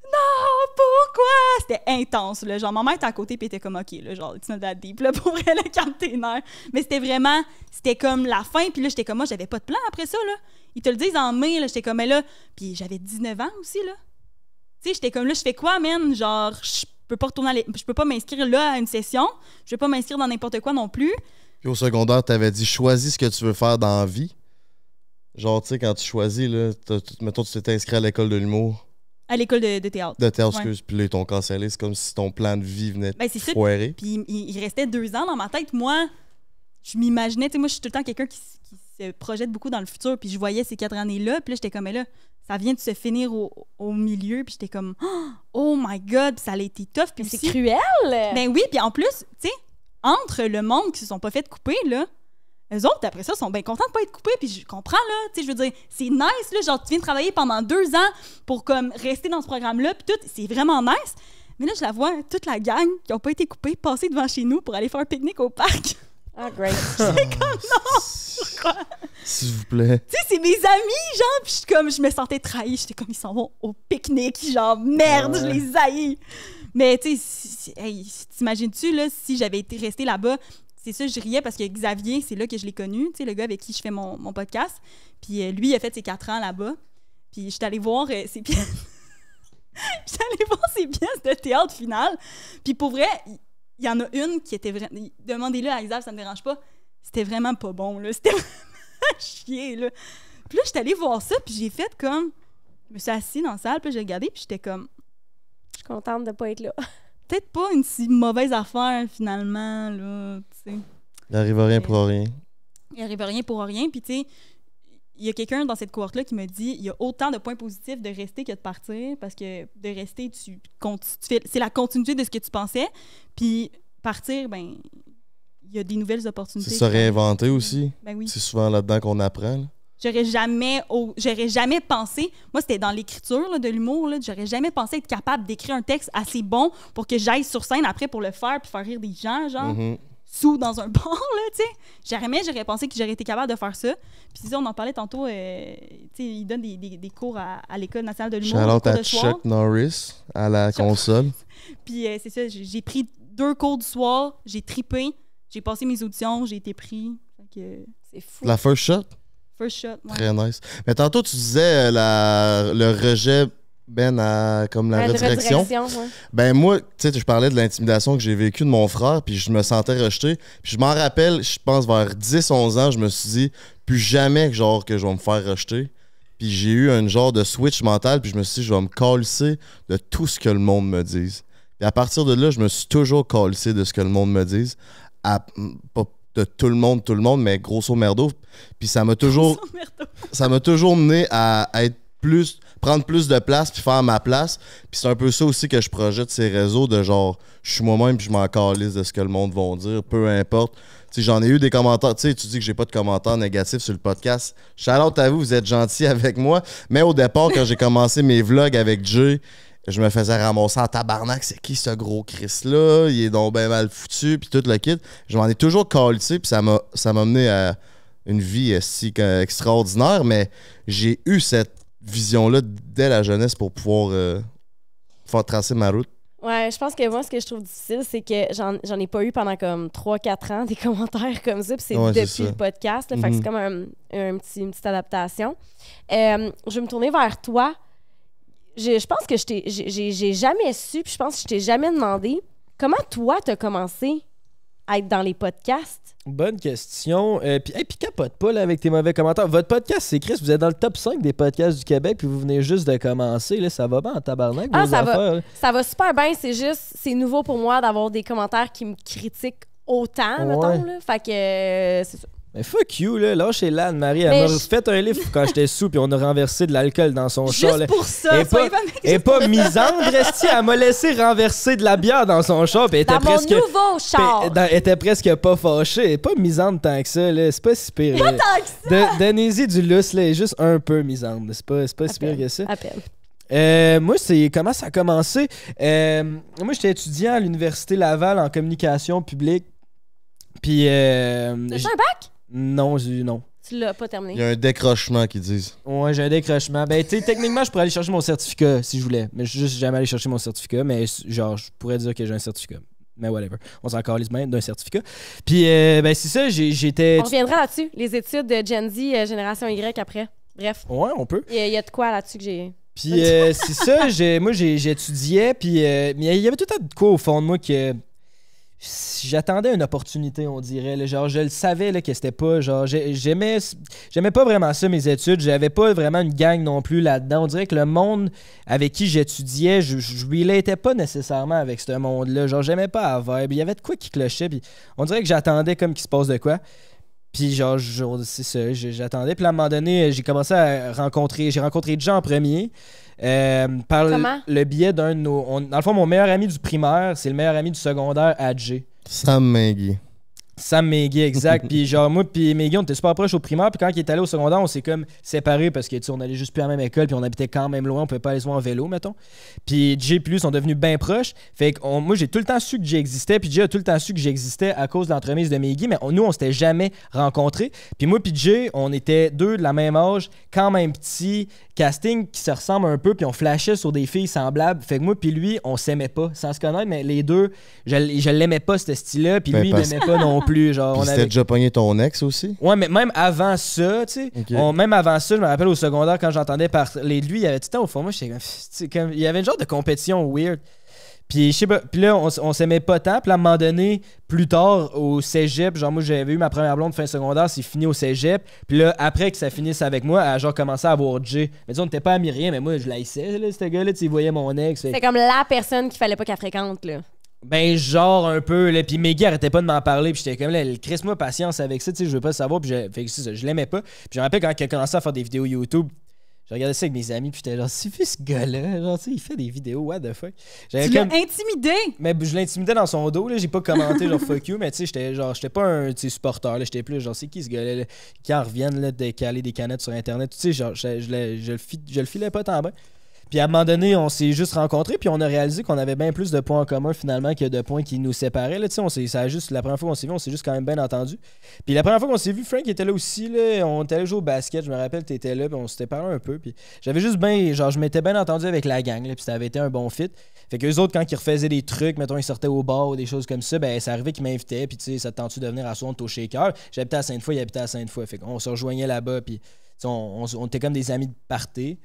non, pourquoi? C'était intense, là. Genre, mère était à côté, puis était comme, OK, là, genre, tu not that deep, là, pour elle, Mais c'était vraiment, c'était comme la fin, puis là, j'étais comme, moi, j'avais pas de plan après ça, là. Ils te le disent en mai, là, j'étais comme, mais là, puis j'avais 19 ans aussi, là. Tu sais, j'étais comme, là, je fais quoi, man? Genre, je peux pas retourner, je peux pas m'inscrire là à une session, je vais pas m'inscrire dans n'importe quoi non plus. Puis au secondaire, t'avais dit, choisis ce que tu veux faire dans la vie. Genre, tu sais, quand tu choisis, là, mettons, tu t'es inscrit à l'école de l'humour à l'école de, théâtre. De théâtre, Puis là, ils t'ont C'est comme si ton plan de vie venait ben, Puis il, restait deux ans dans ma tête. Moi, je m'imaginais, tu sais, moi, je suis tout le temps quelqu'un qui, se projette beaucoup dans le futur. Puis je voyais ces quatre années-là. Puis là, j'étais comme, là, ça vient de se finir au, milieu. Puis j'étais comme, oh my God, ça a été tough. Puis c'est cruel. Ben oui, puis en plus, tu sais, entre le monde qui se sont pas fait couper, là, eux autres, après ça, sont bien contents de pas être coupés, puis je comprends, là. Tu sais, je veux dire, c'est nice, là. Genre, tu viens de travailler pendant deux ans pour, comme, rester dans ce programme-là, puis tout. C'est vraiment nice. Mais là, je la vois, hein, toute la gang qui ont pas été coupés, passer devant chez nous pour aller faire un pique-nique au parc. Ah, great. c'est comme non! S'il vous plaît. Tu sais, c'est mes amis, genre, puis je, comme, je me sentais trahie. J'étais comme, ils s'en vont au pique-nique, genre, merde, je les haïs. Mais tu sais, hey, t'imagines-tu, là, si j'avais été restée là-bas, c'est ça, je riais parce que Xavier, c'est là que je l'ai connu, tu sais, le gars avec qui je fais mon, podcast. Puis euh, lui, il a fait ses quatre ans là-bas. Puis j'étais allée voir euh, ses pièces. j'étais allée voir ses pièces de théâtre final. Puis pour vrai, il y, en a une qui était vraiment. Demandez-le à Xavier, ça me dérange pas. C'était vraiment pas bon, là. C'était vraiment chier, là. Puis là, suis allée voir ça, puis j'ai fait comme. Je me suis assise dans la salle, puis j'ai regardé, puis j'étais comme. Je suis contente de pas être là. Peut-être pas une si mauvaise affaire, finalement, là. Il n'arrive rien pour euh, rien. Il n'arrive rien pour rien. Puis, tu sais, il y a quelqu'un dans cette cohorte-là qui me dit il y a autant de points positifs de rester que de partir parce que de rester, tu, c'est la continuité de ce que tu pensais. Puis partir, ben il y a des nouvelles opportunités. C'est se réinventer ben aussi. Ben oui. C'est souvent là-dedans qu'on apprend. J'aurais jamais, j'aurais jamais pensé, moi c'était dans l'écriture de l'humour, j'aurais jamais pensé être capable d'écrire un texte assez bon pour que j'aille sur scène après pour le faire puis faire rire des gens, genre. Mm-hmm sous dans un banc, là, tu sais. Jamais j'aurais pensé que j'aurais été capable de faire ça. Puis on en parlait tantôt, euh, tu sais, il donne des, des, des cours à, l'École nationale de l'humour. Alors, à Chuck Norris, à la console. Puis euh, c'est ça, j'ai pris deux cours du soir, j'ai trippé, j'ai passé mes auditions, j'ai été pris. c'est fou. La first shot? First shot, ouais. Très nice. Mais tantôt, tu disais euh, la, le rejet ben, à comme la, à Ben, moi, tu sais, je parlais de l'intimidation que j'ai vécue de mon frère, puis je me sentais rejeté. Puis je m'en rappelle, je pense vers 10-11 ans, je me suis dit, plus jamais genre que je vais me faire rejeter. Puis j'ai eu un genre de switch mental, puis je me suis dit, je vais me calcer de tout ce que le monde me dise. Puis à partir de là, je me suis toujours calcé de ce que le monde me dise. À, pas de tout le monde, tout le monde, mais grosso merdo. Puis ça m'a toujours. ça m'a toujours mené à être plus prendre plus de place puis faire ma place. Puis c'est un peu ça aussi que je projette ces réseaux de genre, je suis moi-même puis je m'en de ce que le monde vont dire, peu importe. J'en ai eu des commentaires. Tu sais, tu dis que j'ai pas de commentaires négatifs sur le podcast. Charlotte à vous, vous êtes gentil avec moi. Mais au départ, quand j'ai commencé mes vlogs avec Jay, je me faisais ramasser en tabarnak. C'est qui ce gros Chris-là? Il est donc bien mal foutu, puis tout le kit. Je m'en ai toujours calé, puis ça m'a mené à une vie euh, si extraordinaire, mais j'ai eu cette vision-là dès la jeunesse pour pouvoir euh, faire tracer ma route? Ouais, je pense que moi, ce que je trouve difficile, c'est que j'en ai pas eu pendant comme 3-4 ans des commentaires comme ça, c'est depuis le podcast. Fait mhm. c'est comme un, petit, une petite adaptation. Euh, je vais me tourner vers toi. Je, pense que je j'ai jamais su, puis je pense que je t'ai jamais demandé comment toi, as commencé à être dans les podcasts. Bonne question. Et euh, puis, puis capote pas là, avec tes mauvais commentaires. Votre podcast, c'est Chris, vous êtes dans le top 5 des podcasts du Québec, puis vous venez juste de commencer. Là, ça va bien en tabarnak, ah, vos ça Va, ça va super bien. C'est juste, c'est nouveau pour moi d'avoir des commentaires qui me critiquent autant, mettons. Là. Fait que euh, c'est ça. Mais fuck you, là. là chez Anne-Marie. Elle m'a fait un livre quand j'étais sous, puis on a renversé de l'alcool dans son Juste pour ça, et pas, et pas misant, Resti. Elle m'a laissé renverser de la bière dans son char, puis elle était presque. nouveau char. était presque pas fâchée. Elle pas misandre tant que ça, là. C'est pas si pire. Pas tant que ça. donnez du lustre, là. est juste un peu misandre. C'est pas, pas si pire que ça. Appel. Euh, moi, c'est comment ça a commencé. Euh, moi, j'étais étudiant à l'Université Laval en communication publique. Puis. Euh, C'est un bac? Non, non. Tu l'as pas terminé. Il y a un décrochement qu'ils disent. Ouais, j'ai un décrochement. Ben, tu techniquement, je pourrais aller chercher mon certificat si je voulais. Mais je suis juste jamais allé chercher mon certificat. Mais genre, je pourrais dire que j'ai un certificat. Mais whatever. On s'en les même d'un certificat. Puis, euh, ben, c'est ça, j'étais. On reviendra là-dessus. Les études de Gen Z, euh, Génération Y après. Bref. Ouais, on peut. Il y, a de quoi là-dessus que j'ai. Puis, euh, c'est ça, moi, j'étudiais. Puis, mais il y avait tout un tas de quoi au fond de moi que j'attendais une opportunité, on dirait. Genre, je le savais là, que c'était pas. Genre, j'aimais, j'aimais pas vraiment ça, mes études. J'avais pas vraiment une gang non plus là-dedans. On dirait que le monde avec qui j'étudiais, je, lui était pas nécessairement avec ce monde-là. Genre, j'aimais pas avoir. Il y avait de quoi qui clochait. Puis on dirait que j'attendais comme qu'il se passe de quoi. Puis genre, c'est ça, j'attendais. Puis à un moment donné, j'ai commencé à rencontrer, j'ai rencontré des gens en premier. Euh, par le biais d'un de nos. dans le fond, mon meilleur ami du primaire, c'est le meilleur ami du secondaire Adjé Sam Mengi. Sam Meggy, exact. puis genre, moi, puis Meggy, on était super proches au primaire. Puis quand il est allé au secondaire, on s'est comme séparés parce que, tu on allait juste plus à la même école. Puis on habitait quand même loin. On pouvait pas aller se voir en vélo, mettons. Puis Jay plus sont devenus bien proches. Fait que moi, j'ai tout le temps su que Jay existait. Puis Jay a tout le temps su que j'existais à cause de l'entremise de Meggy. Mais nous, on s'était jamais rencontrés. Puis moi, puis Jay, on était deux de la même âge, quand même petit, casting qui se ressemble un peu. Puis on flashait sur des filles semblables. Fait que moi, puis lui, on s'aimait pas sans se connaître. Mais les deux, je, l'aimais pas, ce style-là. Puis ben, lui, il m'aimait pas non plus. Genre, déjà pogné ton ex aussi? Ouais, mais même avant ça, tu sais. même avant ça, je me rappelle au secondaire quand j'entendais parler de lui, il y avait tout le temps au fond. Moi, comme, il y avait une genre de compétition weird. Puis, je sais pas, puis là, on, s'aimait pas tant. Puis à un moment donné, plus tard, au cégep, genre moi, j'avais eu ma première blonde fin secondaire, c'est fini au cégep. Puis là, après que ça finisse avec moi, elle a genre commencé à avoir J. Mais disons, on n'était pas amis rien, mais moi, je laissais, c'était gars Tu voyais mon ex. C'est comme la personne qu'il fallait pas qu'elle fréquente, là. Ben, genre un peu. Là. Puis Meggy arrêtait pas de m'en parler. Puis j'étais comme là, crisse-moi patience avec ça. Tu sais, je veux pas savoir. Puis je, ça, je l'aimais pas. Puis je me rappelle quand il a commencé à faire des vidéos YouTube. Je regardais ça avec mes amis, puis j'étais genre, c'est vu ce gars-là? Genre, tu sais, il fait des vidéos, what the fuck? Tu l'as intimidé? Mais je l'intimidais dans son dos, là. J'ai pas commenté, genre, fuck you, mais tu sais, j'étais genre, j'étais pas un supporter, là. J'étais plus, genre, c'est qui ce gars-là? Qui en reviennent, là, de caler des canettes sur Internet. Tu sais, genre, je, je, je, le filais pas tant bien. Puis à un moment donné, on s'est juste rencontrés, puis on a réalisé qu'on avait bien plus de points en commun finalement que de points qui nous séparaient. Là, on ça juste, la première fois qu'on s'est vu, on s'est juste quand même bien entendu. Puis la première fois qu'on s'est vu, Frank était là aussi. Là, on était allé jouer au basket, je me rappelle, tu étais là, puis on s'était parlé un peu. Puis j'avais juste bien, genre, je m'étais bien entendu avec la gang, puis ça avait été un bon fit. Fait les autres, quand ils refaisaient des trucs, mettons, ils sortaient au bar ou des choses comme ça, ben, ça arrivait qu'ils m'invitaient, puis ça te tente de venir à son au shaker. J'habitais à Sainte-Foy, il habitait à Sainte-Foy. Fait qu'on se rejoignait là-bas, puis on, était comme des amis de party.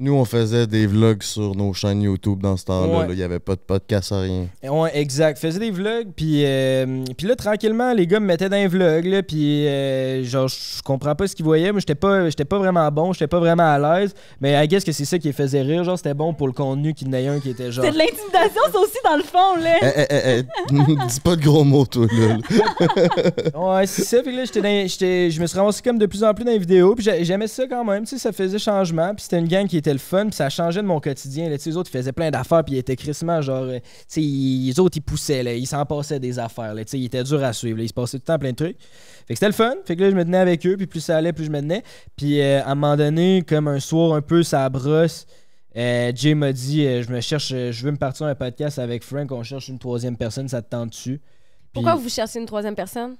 Nous, on faisait des vlogs sur nos chaînes YouTube dans ce temps-là. Il n'y avait pas de podcast, rien. Ouais, exact. faisait des vlogs, euh, puis là, tranquillement, les gars me mettaient dans les vlogs, puis euh, genre, je comprends pas ce qu'ils voyaient, mais j'étais pas, pas vraiment bon, j'étais pas vraiment à l'aise. Mais I guess que c'est ça qui faisait rire. Genre, c'était bon pour le contenu qu'il y en un qui était genre. C'est de l'intimidation, c'est aussi, dans le fond, là. Eh, eh, eh, dis pas de gros mots, toi, là. ouais, c'est ça. là, je me suis ramassé comme de plus en plus dans les vidéos, puis j'aimais ça quand même. Tu ça faisait changement, puis c'était une gang qui était c'était le fun, puis ça changeait de mon quotidien. les autres, ils faisaient plein d'affaires, puis ils étaient crissement, genre, euh, les autres, ils poussaient, là, ils s'en passaient des affaires, là, ils étaient durs à suivre, ils se passaient tout le temps plein de trucs. Fait que c'était le fun, fait que là, je me tenais avec eux, puis plus ça allait, plus je me tenais. Puis euh, à un moment donné, comme un soir un peu, ça brosse. Euh, Jay m'a dit Je me cherche, je veux me partir un podcast avec Frank, on cherche une troisième personne, ça te tente dessus. Pourquoi vous cherchez une troisième personne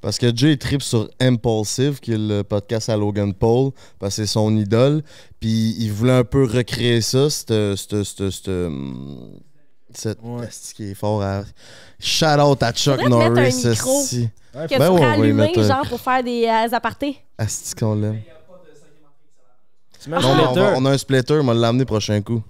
parce que Jay trip sur Impulsive, qui est le podcast à Logan Paul, parce que c'est son idole. Puis il voulait un peu recréer ça, cette. cette, cette, qui est fort à. Shout out à Chuck Norris. Un micro que tu genre, pour faire des euh, apartés. Asti qu'on l'aime. on, a un splitter, on va l'amener prochain coup.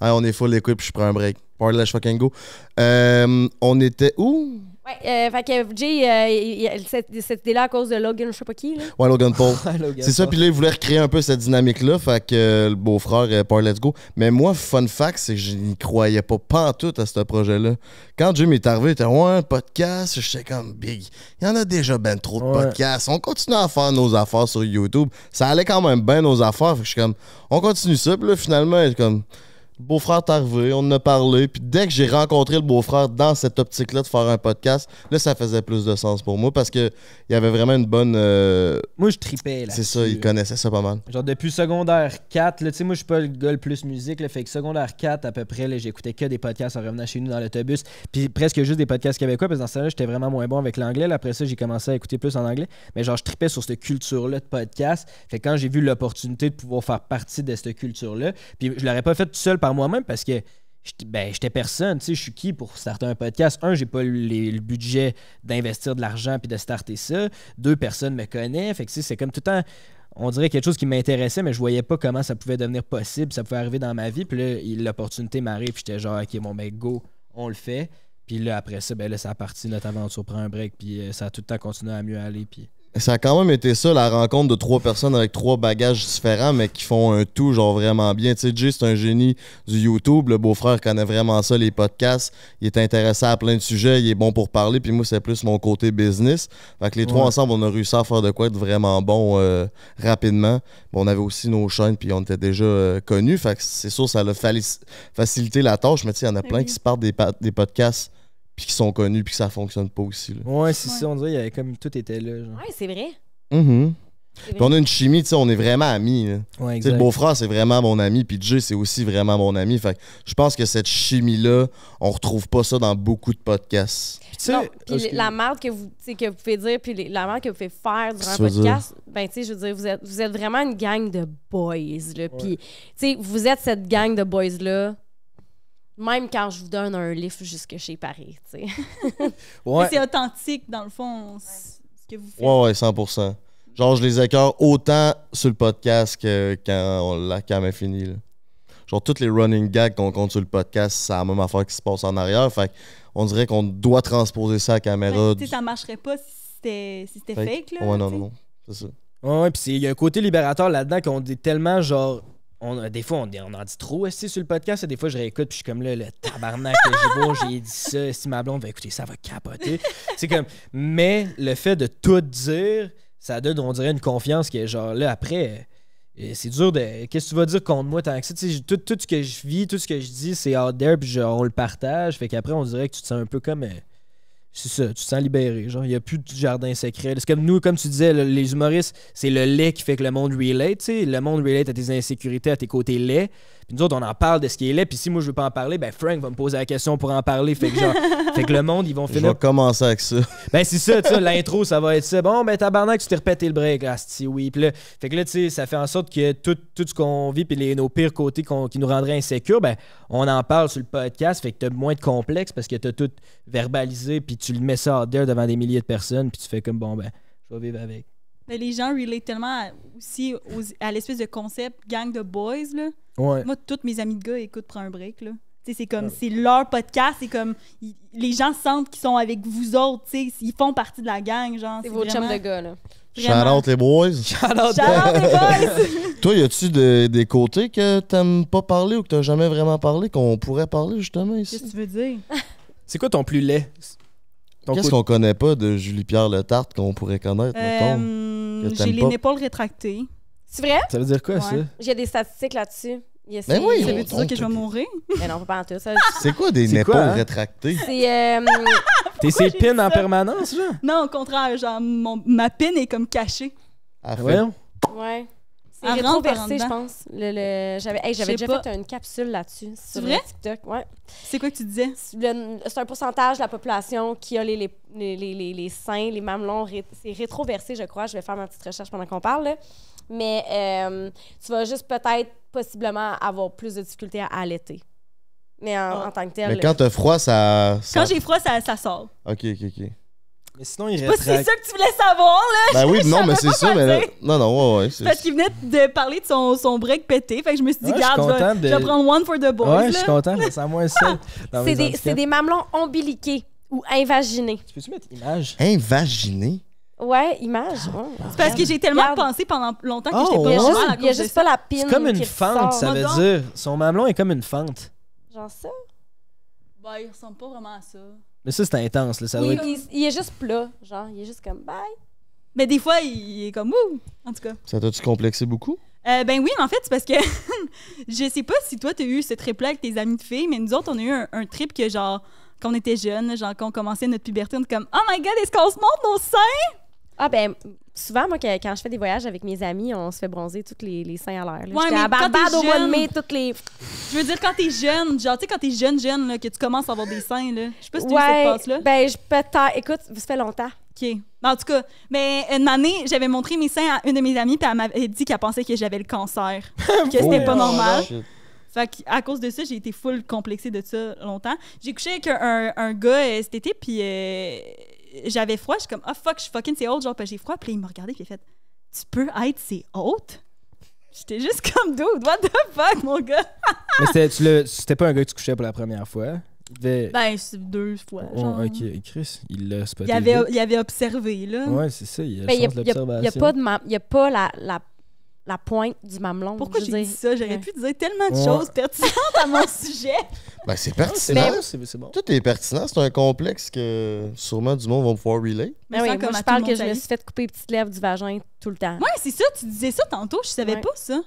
on est full équipe, je prends un break. Parle la fucking go. Euh, on était où? Euh, fait que Jay, euh, c'était là à cause de Logan, je sais pas qui. Ouais, Logan Paul. c'est ça, puis là, il voulait recréer un peu cette dynamique-là. Fait que euh, le beau-frère, Paul, let's go. Mais moi, fun fact, c'est que je n'y croyais pas tout à ce projet-là. Quand Jim est arrivé, il était ouais, un podcast. Je sais comme big. Il y en a déjà ben trop de podcasts. On continue à faire nos affaires sur YouTube. Ça allait quand même bien nos affaires. Fait que je suis comme, on continue ça. Puis là, finalement, comme beau-frère est on en a parlé. Puis dès que j'ai rencontré le beau-frère dans cette optique-là de faire un podcast, là, ça faisait plus de sens pour moi parce que il y avait vraiment une bonne. Euh, moi, je tripais là. c'est ça, il connaissait ça pas mal. Genre depuis secondaire 4, là, tu sais, moi je suis pas le gars le plus musique, là, fait que secondaire 4 à peu près, là, j'écoutais que des podcasts en revenant chez nous dans l'autobus, puis presque juste des podcasts québécois, parce que dans ce temps-là, j'étais vraiment moins bon avec l'anglais, après ça, j'ai commencé à écouter plus en anglais, mais genre je tripais sur cette culture-là de podcast, fait quand j'ai vu l'opportunité de pouvoir faire partie de cette culture-là, puis je l'aurais pas fait tout seul moi-même parce que ben, j'étais personne, tu sais, je suis qui pour starter un podcast? Un, j'ai pas le budget d'investir de l'argent puis de starter ça. Deux, personne me connaît. Fait que c'est comme tout le temps, on dirait quelque chose qui m'intéressait, mais je voyais pas comment ça pouvait devenir possible, ça pouvait arriver dans ma vie. Puis là, l'opportunité m'arrive, puis j'étais genre, ok, mon mec ben, go, on le fait. Puis là, après ça, ben là, ça a parti, notre aventure prend un break, puis euh, ça a tout le temps continué à mieux aller, puis... Ça a quand même été ça, la rencontre de trois personnes avec trois bagages différents, mais qui font un tout, genre vraiment bien. Tu sais, c'est un génie du YouTube. Le beau-frère connaît vraiment ça, les podcasts. Il est intéressé à plein de sujets, il est bon pour parler. Puis moi, c'est plus mon côté business. Fait que les trois ensemble, on a réussi à faire de quoi être vraiment bon euh, rapidement. on avait aussi nos chaînes, puis on était déjà euh, connus. Fait que c'est sûr, ça a facilité la tâche. Mais tu sais, il y en a plein qui se partent des podcasts puis qui sont connus, puis que ça fonctionne pas aussi. Là. Ouais, c'est ça, on dirait, il comme tout était là. Ouais, c'est vrai. Mm-hmm. Puis on a une chimie, tu sais, on est vraiment amis. beau-frère, c'est vraiment mon ami, puis Jay, c'est aussi vraiment mon ami. Fait que je pense que cette chimie-là, on retrouve pas ça dans beaucoup de podcasts. puis la merde que vous, que vous dire, puis la merde que vous faites faire durant un podcast, ben, tu sais, je veux dire, vous êtes, vous êtes vraiment une gang de boys, là. Puis, tu sais, vous êtes cette gang de boys-là même quand je vous donne un livre jusque chez Paris. tu ouais. C'est authentique, dans le fond, ce que vous faites. Ouais, ouais, 100 Genre, je les écœure autant sur le podcast que quand on l'a cam est fini. Genre, toutes les running gags qu'on compte sur le podcast, c'est la même affaire qui se passe en arrière. Fait on dirait qu'on doit transposer ça à la caméra. Tu sais, ça marcherait pas si c'était fake. là, ouais, non, non, C'est ça. Ouais, ouais, puis il y a un côté libérateur là-dedans qu'on dit tellement genre on, des fois, on, en dit trop aussi sur le podcast. Des fois, je réécoute puis je suis comme là, le tabarnak, j'ai beau, j'ai dit ça. Si ma blonde va écouter ça, va capoter. c'est comme, mais le fait de tout dire, ça donne, on dirait, une confiance que, genre, là, après, euh, euh, c'est dur de. Qu'est-ce que tu vas dire contre moi tant que ça? Tout, ce que je vis, tout ce que je dis, c'est out there, puis on le partage. Fait qu'après, on dirait que tu te sens un peu comme. Euh, c'est ça, tu te sens libéré. Genre, il n'y a plus de jardin secret. C'est comme nous, comme tu disais, les humoristes, c'est le lait qui fait que le monde relate. sais Le monde relate à tes insécurités, à tes côtés laits. Puis nous autres, on en parle de ce qui est laid. Puis si moi, je veux pas en parler, ben Frank va me poser la question pour en parler. Fait que, genre, fait que le monde, ils vont finir. on va commencer avec ça. Ben c'est ça, tu l'intro, ça va être ça. Bon, ben tabarnak, tu t'es répété le break. si oui. fait que là, tu sais, ça fait en sorte que tout, ce qu'on vit, puis les, nos pires côtés qui nous rendraient insécures, ben on en parle sur le podcast. Fait que t'as moins de complexe parce que tu as tout verbalisé, puis tu le mets ça out devant des milliers de personnes, puis tu fais comme bon, ben, je vais vivre avec. les gens relate tellement aussi à l'espèce de concept gang de boys, là. Moi, toutes mes amis de gars écoutent prendre un break, là. C'est comme, c'est leur podcast, c'est comme, les gens sentent qu'ils sont avec vous autres, tu sais ils font partie de la gang, genre. C'est vos chum de gars, là. Shout les boys. Shout les boys. Toi, y a-tu des, des, côtés que t'aimes pas parler ou que t'as jamais vraiment parlé, qu'on pourrait parler justement ici? Qu'est-ce que tu veux dire? C'est quoi ton plus laid? Qu'est-ce qu'on connaît pas de Julie-Pierre Letarte qu'on pourrait connaître, euh, J'ai les épaules rétractées. C'est vrai? Ça veut dire quoi, ça? J'ai des statistiques là-dessus. Yes, ben oui, ça veut dire que je vais mourir? Mais ben non, pas en tout. Ça... C'est quoi des épaules hein? rétractées? C'est. Euh... T'es ses pins en permanence, là? Non, au contraire, genre, ma pine est comme cachée. Ah, ouais. Ouais. C'est rétroversé, je pense. Le, j'avais déjà fait une capsule là-dessus sur vrai? TikTok. Ouais. C'est quoi que tu disais? C'est un pourcentage de la population qui a les, les, les, seins, les mamelons. c'est rétroversé, je crois. Je vais faire ma petite recherche pendant qu'on parle. Mais euh, tu vas juste peut-être, possiblement, avoir plus de difficultés à allaiter. Mais en, ah. tant que tel. Mais quand t'as froid, ça, Quand j'ai froid, ça, ça sort. OK, OK, OK. Mais sinon, il reste. c'est ça que tu voulais savoir, là. Ben oui, non, mais c'est ça. Mais là, non, non, ouais, ouais. Parce qu'il venait de parler de son, son break pété. Fait que je me suis dit, ouais, garde, je, vais, de... je vais prendre one for the boys. Ouais, je suis content, mais ça moins seul. C'est des, c'est des mamelons ombiliqués ou invaginés. Tu peux-tu mettre image? Invaginés? Ouais, image. Ah, c'est parce que j'ai tellement pensé pendant longtemps que oh, j'étais pas ouais. Il y a juste pas la pine. C'est comme une fente, ça veut dire. Son mamelon est comme une fente. Genre ça? Bah, ben, il ressemble pas vraiment à ça. Mais ça, c'est intense. Là. Ça doit il, être- il- est juste plat, genre, il est juste comme bye. Mais des fois, il est comme ouh, en tout cas. Ça t'a-tu complexé beaucoup? Euh, ben oui, en fait, c'est parce que je sais pas si toi, t'as eu ce trip-là avec tes amis de filles, mais nous autres, on a eu un, trip que, genre, quand on était jeunes, genre, quand on commençait notre puberté, on était comme Oh my god, est-ce qu'on se montre nos seins? Ah, ben, souvent, moi, quand je fais des voyages avec mes amis, on se fait bronzer tous les, les seins à l'air. Ouais, mais à quand t'es toutes les. Je veux dire, quand t'es jeune, genre, tu sais, quand t'es jeune, jeune, que tu commences à avoir des seins, là. Je sais pas si tu passe-là. ben, je peux Écoute, ça fait longtemps. OK. En tout cas, mais une année, j'avais montré mes seins à une de mes amies, puis elle m'avait dit qu'elle pensait que j'avais le cancer. que c'était pas oh, normal. Fait que, à cause de ça, j'ai été full complexée de ça longtemps. J'ai couché avec un, un- gars euh, cet été, puis euh, j'avais froid, je comme, oh, fuck, je suis fucking c'est haute genre, j'ai froid. Puis il m'a regardé, puis il a fait, tu peux être c'est haute? J'étais juste comme, dude, what the fuck, mon gars? Mais c'était pas un gars que tu couchais pour la première fois? ben Ben, deux fois. Oh, genre. ok, Chris, il l'a spoté. Il avait, il avait observé, là. Ouais, c'est ça, il a, ben, a pas, de y a pas la, la la pointe du mamelon. Pourquoi j'ai dit ça? J'aurais euh, pu dire tellement de choses pertinentes à mon sujet. Ben, c'est pertinent. Ben, c'est bon. Tout est pertinent. C'est un complexe que sûrement du monde va pouvoir relayer. Mais ben oui, je parle que je me suis fait couper les petites lèvres du vagin tout le temps. Oui, c'est ça. Tu disais ça tantôt. Je savais pas ça.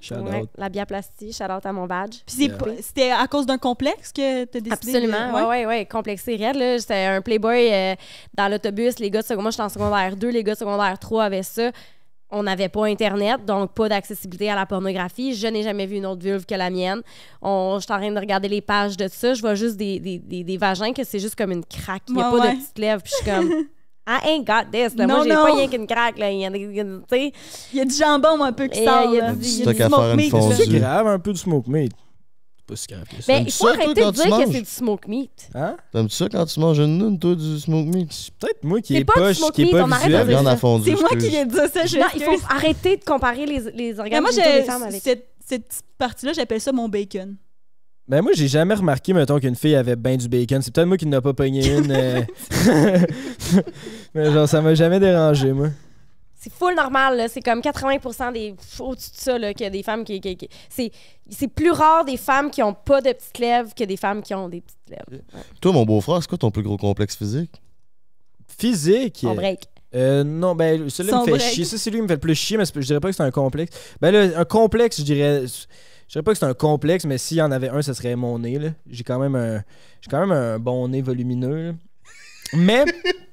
la bioplastie, shout-out à mon badge. Puis c'était à cause d'un complexe que tu as décidé Absolument. Oui, oui, ouais, complexe Complexé raide. J'étais un playboy euh, dans l'autobus. Les gars de secondaire... Moi, en secondaire 2. Les gars de secondaire 3 avaient ça on n'avait pas Internet, donc pas d'accessibilité à la pornographie. Je n'ai jamais vu une autre vulve que la mienne. je suis en train de regarder les pages de ça. Je vois juste des, des, des, vagins que c'est juste comme une craque. Il n'y a pas de petites lèvres. Puis je suis comme. I ain't got this. Là. Non, moi, j'ai pas rien qu'une craque. Là. Il, y a, du jambon un peu qui sort. Il y a du, smoke meat. C'est grave, un peu de smoke meat. Mais ben, il faut arrêter de dire que c'est du smoke meat. Hein? taimes ça quand tu manges une nune toi, du smoke meat? C'est peut-être moi qui est pas, qui est pas visuel. C'est moi qui viens dit ça ça. Non, il faut arrêter de comparer les, les organes femmes avec. Cette, cette partie-là, j'appelle ça mon bacon. Ben moi, j'ai jamais remarqué, mettons, qu'une fille avait bien du bacon. C'est peut-être moi qui n'ai pas pogné une. Euh. Mais genre, ça m'a jamais dérangé, moi c'est full normal, là. C'est comme 80 des. Au-dessus de ça, là, qu'il y a des femmes qui. C'est, plus rare des femmes qui ont pas de petites lèvres que des femmes qui ont des petites lèvres. Euh, toi, mon beau-frère, c'est quoi ton plus gros complexe physique? Physique? Euh, non, ben, celui-là me fait chier. Ça, c'est lui me fait le plus chier, mais je dirais pas que c'est un complexe. Ben, un complexe, je dirais. Je dirais pas que c'est un complexe, mais s'il y en avait un, ce serait mon nez, là. J'ai quand même un. J'ai quand même un bon nez volumineux, Mais.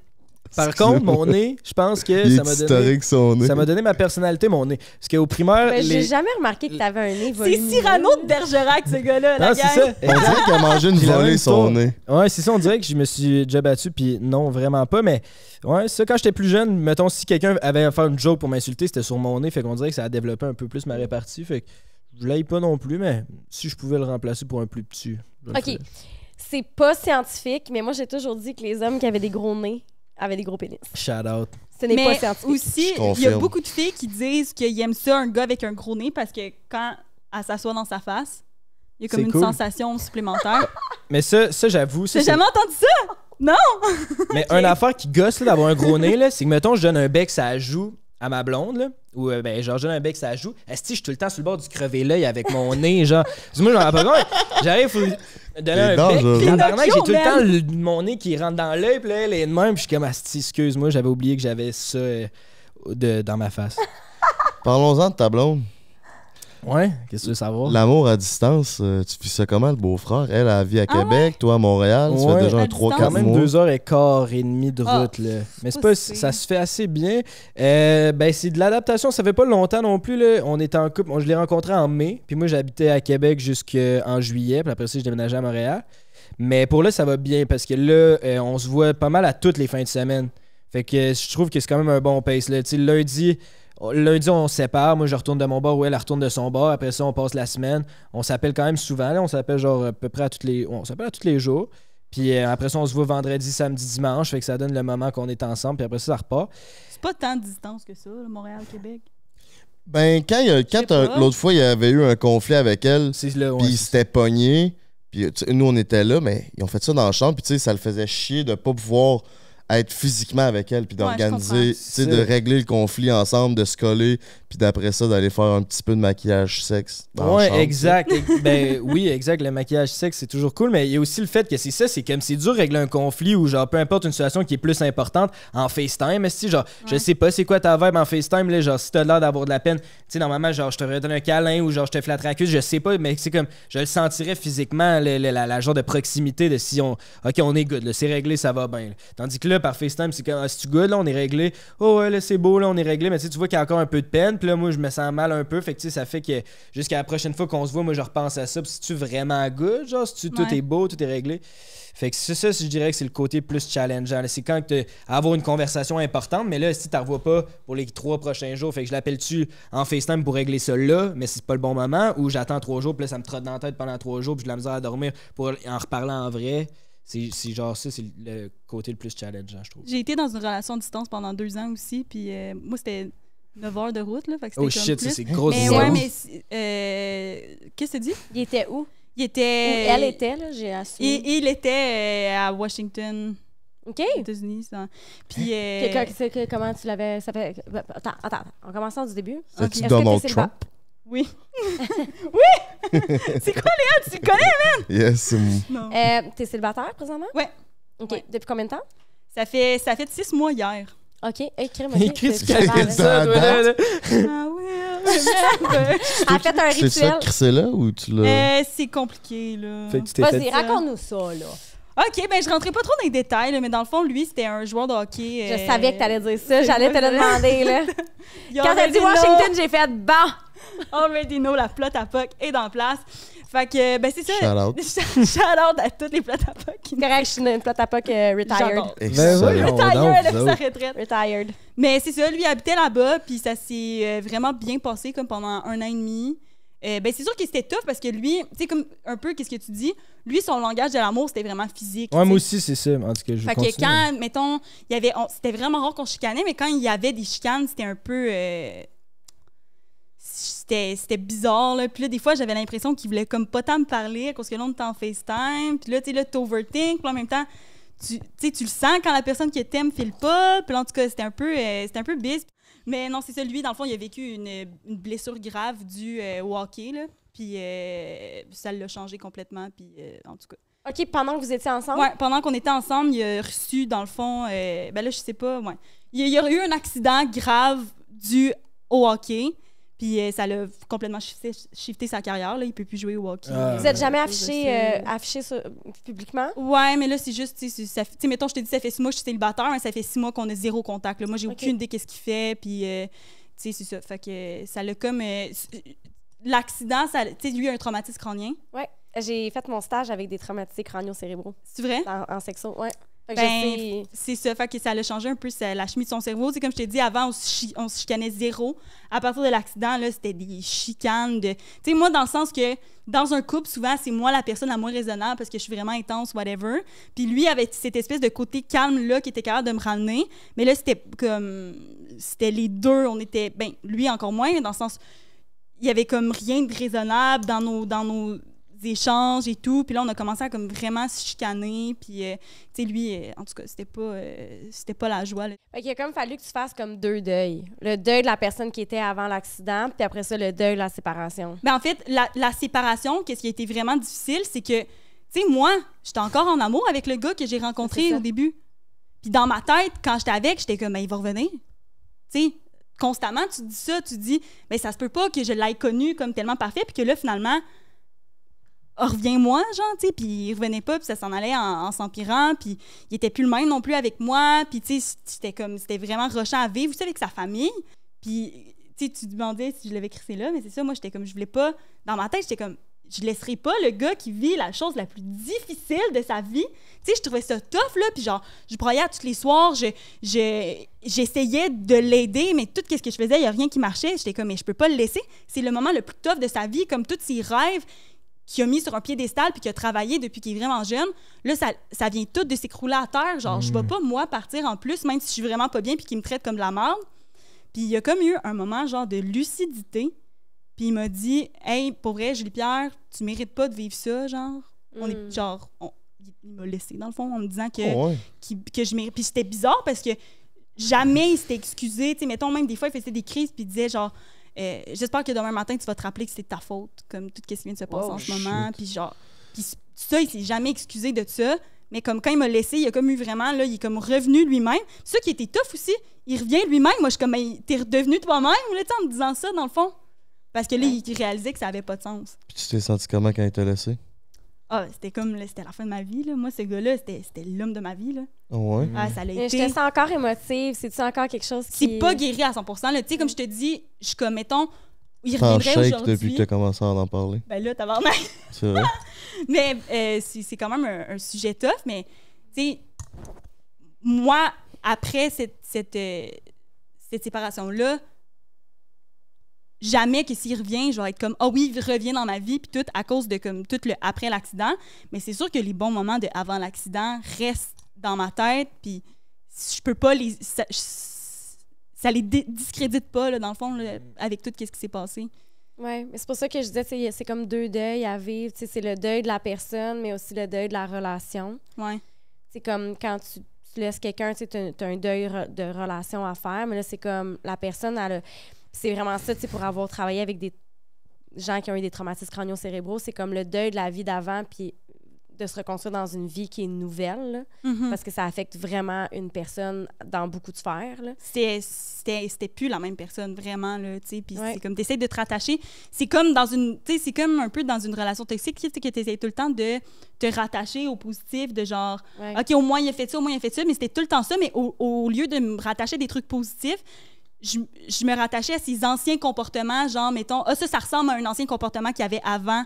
Par contre, mon nez, je pense que ça m'a donné. Ça m'a donné ma personnalité, mon nez. Parce qu'au primaire. Ben, j'ai jamais remarqué que avais un nez C'est Cyrano de Bergerac, ce gars-là. c'est On dirait qu'il a mangé une volée, son nez. Ouais, c'est ça. On dirait que je me suis déjà battu, puis non, vraiment pas. Mais ouais, ça, quand j'étais plus jeune, mettons, si quelqu'un avait à faire une joke pour m'insulter, c'était sur mon nez. Fait qu'on dirait que ça a développé un peu plus ma répartie. Fait que je l'aille pas non plus, mais si je pouvais le remplacer pour un plus petit. OK. C'est pas scientifique, mais moi, j'ai toujours dit que les hommes qui avaient des gros nez avec des gros pénis. Shout out. Ce n'est pas Mais aussi, il y a beaucoup de filles qui disent qu'ils aiment ça, un gars avec un gros nez, parce que quand elle s'assoit dans sa face, il y a comme une sensation supplémentaire. Mais ça, ça j'avoue. J'ai jamais entendu ça? Non! Mais un affaire qui gosse d'avoir un gros nez, c'est que mettons, je donne un bec, ça joue à ma blonde, là, où euh, ben, genre, j'ai un bec, ça joue. que je suis tout le temps sur le bord du crevé lœil avec mon nez, genre. moi j'en J'arrive, faut donner un bec. Puis j'ai tout le temps mon nez qui rentre dans l'œil, puis là, elle est de même, puis je suis comme, excuse-moi, j'avais oublié que j'avais ça euh, de- dans ma face. Parlons-en de ta blonde. Ouais, qu'est-ce que tu veux savoir? L'amour à distance, euh, tu fais ça comment, le beau-frère? Elle, elle vie à ah Québec, toi à Montréal, tu ça déjà un 3 4 même deux heures et quart et demi de route, ah, là. Mais c'est pas, ça se fait assez bien. Euh, ben, c'est de l'adaptation, ça fait pas longtemps non plus, là. On était en couple, je l'ai rencontré en mai, puis moi, j'habitais à Québec jusqu'en juillet, puis après ça, je déménageais à Montréal. Mais pour là, ça va bien, parce que là, euh, on se voit pas mal à toutes les fins de semaine. Fait que je trouve que c'est quand même un bon pace, là. dit. lundi lundi, on se sépare. Moi, je retourne de mon bar où elle, retourne de son bar. Après ça, on passe la semaine. On s'appelle quand même souvent. On s'appelle genre à peu près à toutes les, on tous les jours. Puis euh, après ça, on se voit vendredi, samedi, dimanche. Fait que ça donne le moment qu'on est ensemble. Puis après ça, ça repart. C'est pas tant de distance que ça, Montréal-Québec. Ben, quand, quand l'autre fois, il y avait eu un conflit avec elle, puis il s'était pogné. Puis nous, on était là, mais ils ont fait ça dans la chambre. Puis tu sais, ça le faisait chier de pas pouvoir être physiquement avec elle, puis d'organiser, sais, de régler le conflit ensemble, de se coller, puis d'après ça, d'aller faire un petit peu de maquillage sexe. Dans ouais, exact. ben, oui, exact. Le maquillage sexe, c'est toujours cool, mais il y a aussi le fait que c'est ça, c'est comme c'est dur régler un conflit ou genre peu importe une situation qui est plus importante en FaceTime. mais Si, genre, je sais pas c'est quoi ta vibe en FaceTime, là, genre, si t'as l'air d'avoir de la peine, tu sais, normalement, genre, je te redonne un câlin ou genre, je te flatterai la cuisse, je sais pas, mais c'est comme, je le sentirais physiquement, le, la, genre de proximité de si on, ok, on est good, c'est réglé, ça va bien. Tandis que là, par FaceTime, c'est comme, ah, si tu good, là, on est réglé. Oh, ouais, là, c'est beau, là, on est réglé. Mais tu vois qu'il y a encore un peu de peine. Puis là, moi, je me sens mal un peu. Fait que, tu sais, ça fait que jusqu'à la prochaine fois qu'on se voit, moi, je repense à ça. Puis si tu vraiment good, genre, si tout est beau, tout est réglé. Fait que c'est ça je dirais que c'est le côté plus challengeant. C'est quand tu avoir une conversation importante, mais là, si tu revois pas pour les trois prochains jours, fait que je l'appelle-tu en FaceTime pour régler ça là, mais c'est pas le bon moment, ou j'attends trois jours, puis là, ça me trotte dans la tête pendant trois jours, puis je la misère à dormir pour en reparler en vrai. C'est genre ça, c'est le côté le plus challengeant, je trouve. J'ai été dans une relation à distance pendant deux ans aussi, puis euh, moi, c'était 9 heures de route, là. que oh shit, c'est grosse Mais ouais, mais. Euh, qu'est-ce que tu dis? Il était où? Il était. elle était, là, j'ai assumé. Il, était euh, à Washington. OK. Aux États-Unis. Ça. Puis. Hein? comment tu l'avais. Ça fait... Attends, attends. En commençant du début. C'est-tu Donald Trump? Oui. oui! c'est quoi, Léa? Tu le connais, même? Yes. Non. Euh, T'es célibataire présentement? Oui. OK. Depuis combien de temps? Ça fait, ça fait six mois hier. OK. Écris-moi. Écris ce ça, toi, là. ah ouais. En fait un rituel. C'est ça, c'est là, ou tu l'as. Euh, c'est compliqué, là. Vas-y, raconte-nous ça, là. OK, ben je rentrais pas trop dans les détails, mais dans le fond, lui, c'était un joueur de hockey. Je savais que t'allais euh, dire ça, j'allais te le demander. Là. Quand t'as dit Washington, j'ai fait « bon ».« Already know, la plot à puck est en place. Fait que, ben c'est ça. Shout out. Shout out à toutes les plot à puck. Correct, je suis une plot à POC euh, retired. Ben retired, avec sa retraite. Retired. Mais c'est ça, lui, habitait là-bas, puis ça s'est euh, vraiment bien passé comme pendant un an et demi. Euh, ben, c'est sûr que c'était tough parce que lui, tu sais, comme un peu, qu'est-ce que tu dis? Lui, son langage de l'amour, c'était vraiment physique. Ouais, moi aussi, c'est ça. En tout cas, je Fait que quand, mettons, il y avait. C'était vraiment rare qu'on chicanait, mais quand il y avait des chicanes, c'était un peu. Euh, c'était bizarre, là. des fois, j'avais l'impression qu'il voulait comme pas tant me parler parce que l'on on était en FaceTime. là, tu sais, là, t'overthink. Puis en même temps, tu, tu le sens quand la personne que t'aimes file pas. Puis en tout cas, c'était un peu, euh, c'était un peu bizarre. Mais non, c'est ça. Lui, dans le fond, il a vécu une, blessure grave due euh, au hockey, là. Puis euh, ça l'a changé complètement, puis euh, en tout cas. OK, pendant que vous étiez ensemble? Oui, pendant qu'on était ensemble, il a reçu, dans le fond, ben là, je sais pas, ouais. Il y a eu un accident grave dû au hockey. Puis euh, ça l'a complètement shifté, sa carrière. Là. Il peut plus jouer au hockey. Ah. Vous n'êtes jamais affiché, euh, affiché publiquement? Ouais, mais là, c'est juste, tu sais, mettons, je t'ai dit, ça fait six mois que je suis célibataire, ça fait six mois qu'on a zéro contact. Moi, j'ai aucune idée qu'est-ce qu'il fait. Puis, euh, tu sais, c'est ça. Fait que ça l'a comme. L'accident, ça, tu sais, lui, a un traumatisme crânien. Ouais. J'ai fait mon stage avec des traumatisés crânio-cérébraux. C'est vrai? En, en, sexo, ouais. Ben, c'est ça. Fait que ça a changé un peu la chemise de son cerveau. C'est comme je t'ai dit, avant, on se, on chicanait zéro. À partir de l'accident, c'était des chicanes de... moi, dans le sens que, dans un couple, souvent, c'est moi la personne la moins raisonnable parce que je suis vraiment intense, whatever. Puis lui, avait cette espèce de côté calme-là qui était capable de me ramener. Mais là, c'était comme... C'était les deux. On était... Ben, lui, encore moins, dans le sens... Il y avait comme rien de raisonnable dans nos... Dans nos échanges et tout. Puis là, on a commencé à comme vraiment se chicaner. Puis, euh, tu sais, lui, euh, en tout cas, c'était pas, euh, c'était pas la joie. Il a comme fallu que tu fasses comme deux deuils. Le deuil de la personne qui était avant l'accident, puis après ça, le deuil de la séparation. Ben, en fait, la, la séparation, qu'est-ce qui a été vraiment difficile, c'est que, tu sais, moi, j'étais encore en amour avec le gars que j'ai rencontré au début. Puis dans ma tête, quand j'étais avec, j'étais comme, ben, il va revenir. Tu sais, constamment, tu dis ça, tu dis, mais ben, ça se peut pas que je l'aie connu comme tellement parfait, puis que là, finalement, ah, reviens-moi, genre, tu Puis il revenait pas, puis ça s'en allait en, s'empirant, puis il était plus le même non plus avec moi. Puis, tu sais, c'était comme, c'était vraiment rochant à vivre, savez, avec sa famille. Puis, tu sais, tu demandais si je l'avais crissé là, mais c'est ça, moi, j'étais comme, je voulais pas. Dans ma tête, j'étais comme, je laisserai pas le gars qui vit la chose la plus difficile de sa vie. Tu sais, je trouvais ça tough, là, puis genre, je broyais tous les soirs, j'essayais de l'aider, mais tout ce que je faisais, il n'y a rien qui marchait. J'étais comme, mais je peux pas le laisser. C'est le moment le plus tough de sa vie, comme tous ses rêves, qui a mis sur un piédestal puis qui a travaillé depuis qu'il est vraiment jeune, là, ça, ça vient tout de s'écrouler à terre. Genre, je vais mm. pas, moi, partir en plus, même si je suis vraiment pas bien puis qu'il me traite comme de la merde. Puis il y a comme eu un moment, genre, de lucidité. Puis il m'a dit, hey, pour vrai, Julie-Pierre, tu mérites pas de vivre ça, genre. On est, mm. genre, il m'a laissé, dans le fond, en me disant que, oh, que je mérite. Puis c'était bizarre parce que jamais il s'était excusé. Tu sais, mettons, même des fois, il faisait des crises puis il disait, genre, euh, j'espère que demain matin, tu vas te rappeler que c'est ta faute, comme tout ce qui vient de se passer en ce moment. Puis genre, ça, il s'est jamais excusé de ça. Mais comme quand il m'a laissé, il a comme eu vraiment, là, il est comme revenu lui-même. ce qui était tough aussi, il revient lui-même. Moi, je suis comme, t'es redevenu toi-même, là, en me disant ça, dans le fond. Parce que là, il réalisait que ça avait pas de sens. Puis tu t'es senti comment quand il t'a laissé? Ah, c'était comme, c'était la fin de ma vie, là. Moi, ce gars-là, c'était l'homme de ma vie, là. Ah, ça l'a été. Je te sens encore émotive. C'est-tu encore quelque chose qui... C'est pas guéri à 100%, Tu sais, comme je te dis, je comme, mettons, il reviendrait aujourd'hui. depuis que tu as commencé à en parler. Ben là, t'as C'est vrai. mais euh, c'est quand même un, sujet tough, mais, tu sais, moi, après cette, cette euh, séparation-là, jamais que s'il revient, je vais être comme ah oh oui, il revient dans ma vie puis tout à cause de comme tout le après l'accident, mais c'est sûr que les bons moments de avant l'accident restent dans ma tête puis je peux pas les ça, les discrédite pas là, dans le fond mm. avec tout ce qui s'est passé. Oui, mais c'est pour ça que je disais c'est comme deux deuils à vivre, c'est le deuil de la personne mais aussi le deuil de la relation. Ouais. C'est comme quand tu laisses quelqu'un, tu as, un deuil de relation à faire, mais là, c'est comme la personne, elle a, c'est vraiment ça, tu sais, pour avoir travaillé avec des gens qui ont eu des traumatismes crânio-cérébraux, c'est comme le deuil de la vie d'avant, puis de se reconstruire dans une vie qui est nouvelle, mm-hmm. parce que ça affecte vraiment une personne dans beaucoup de sphères. C'était plus la même personne, vraiment, là, tu sais, puis c'est comme, t'essayes de te rattacher, c'est comme dans une, tu sais, c'est comme un peu dans une relation toxique, tu sais, que tout le temps de te rattacher au positif, de genre, OK, au moins il a fait ça, au moins il a fait ça, mais c'était tout le temps ça, mais au, lieu de me rattacher des trucs positifs, je, me rattachais à ces anciens comportements, genre, mettons, ah, ça, ça ressemble à un ancien comportement qu'il y avait avant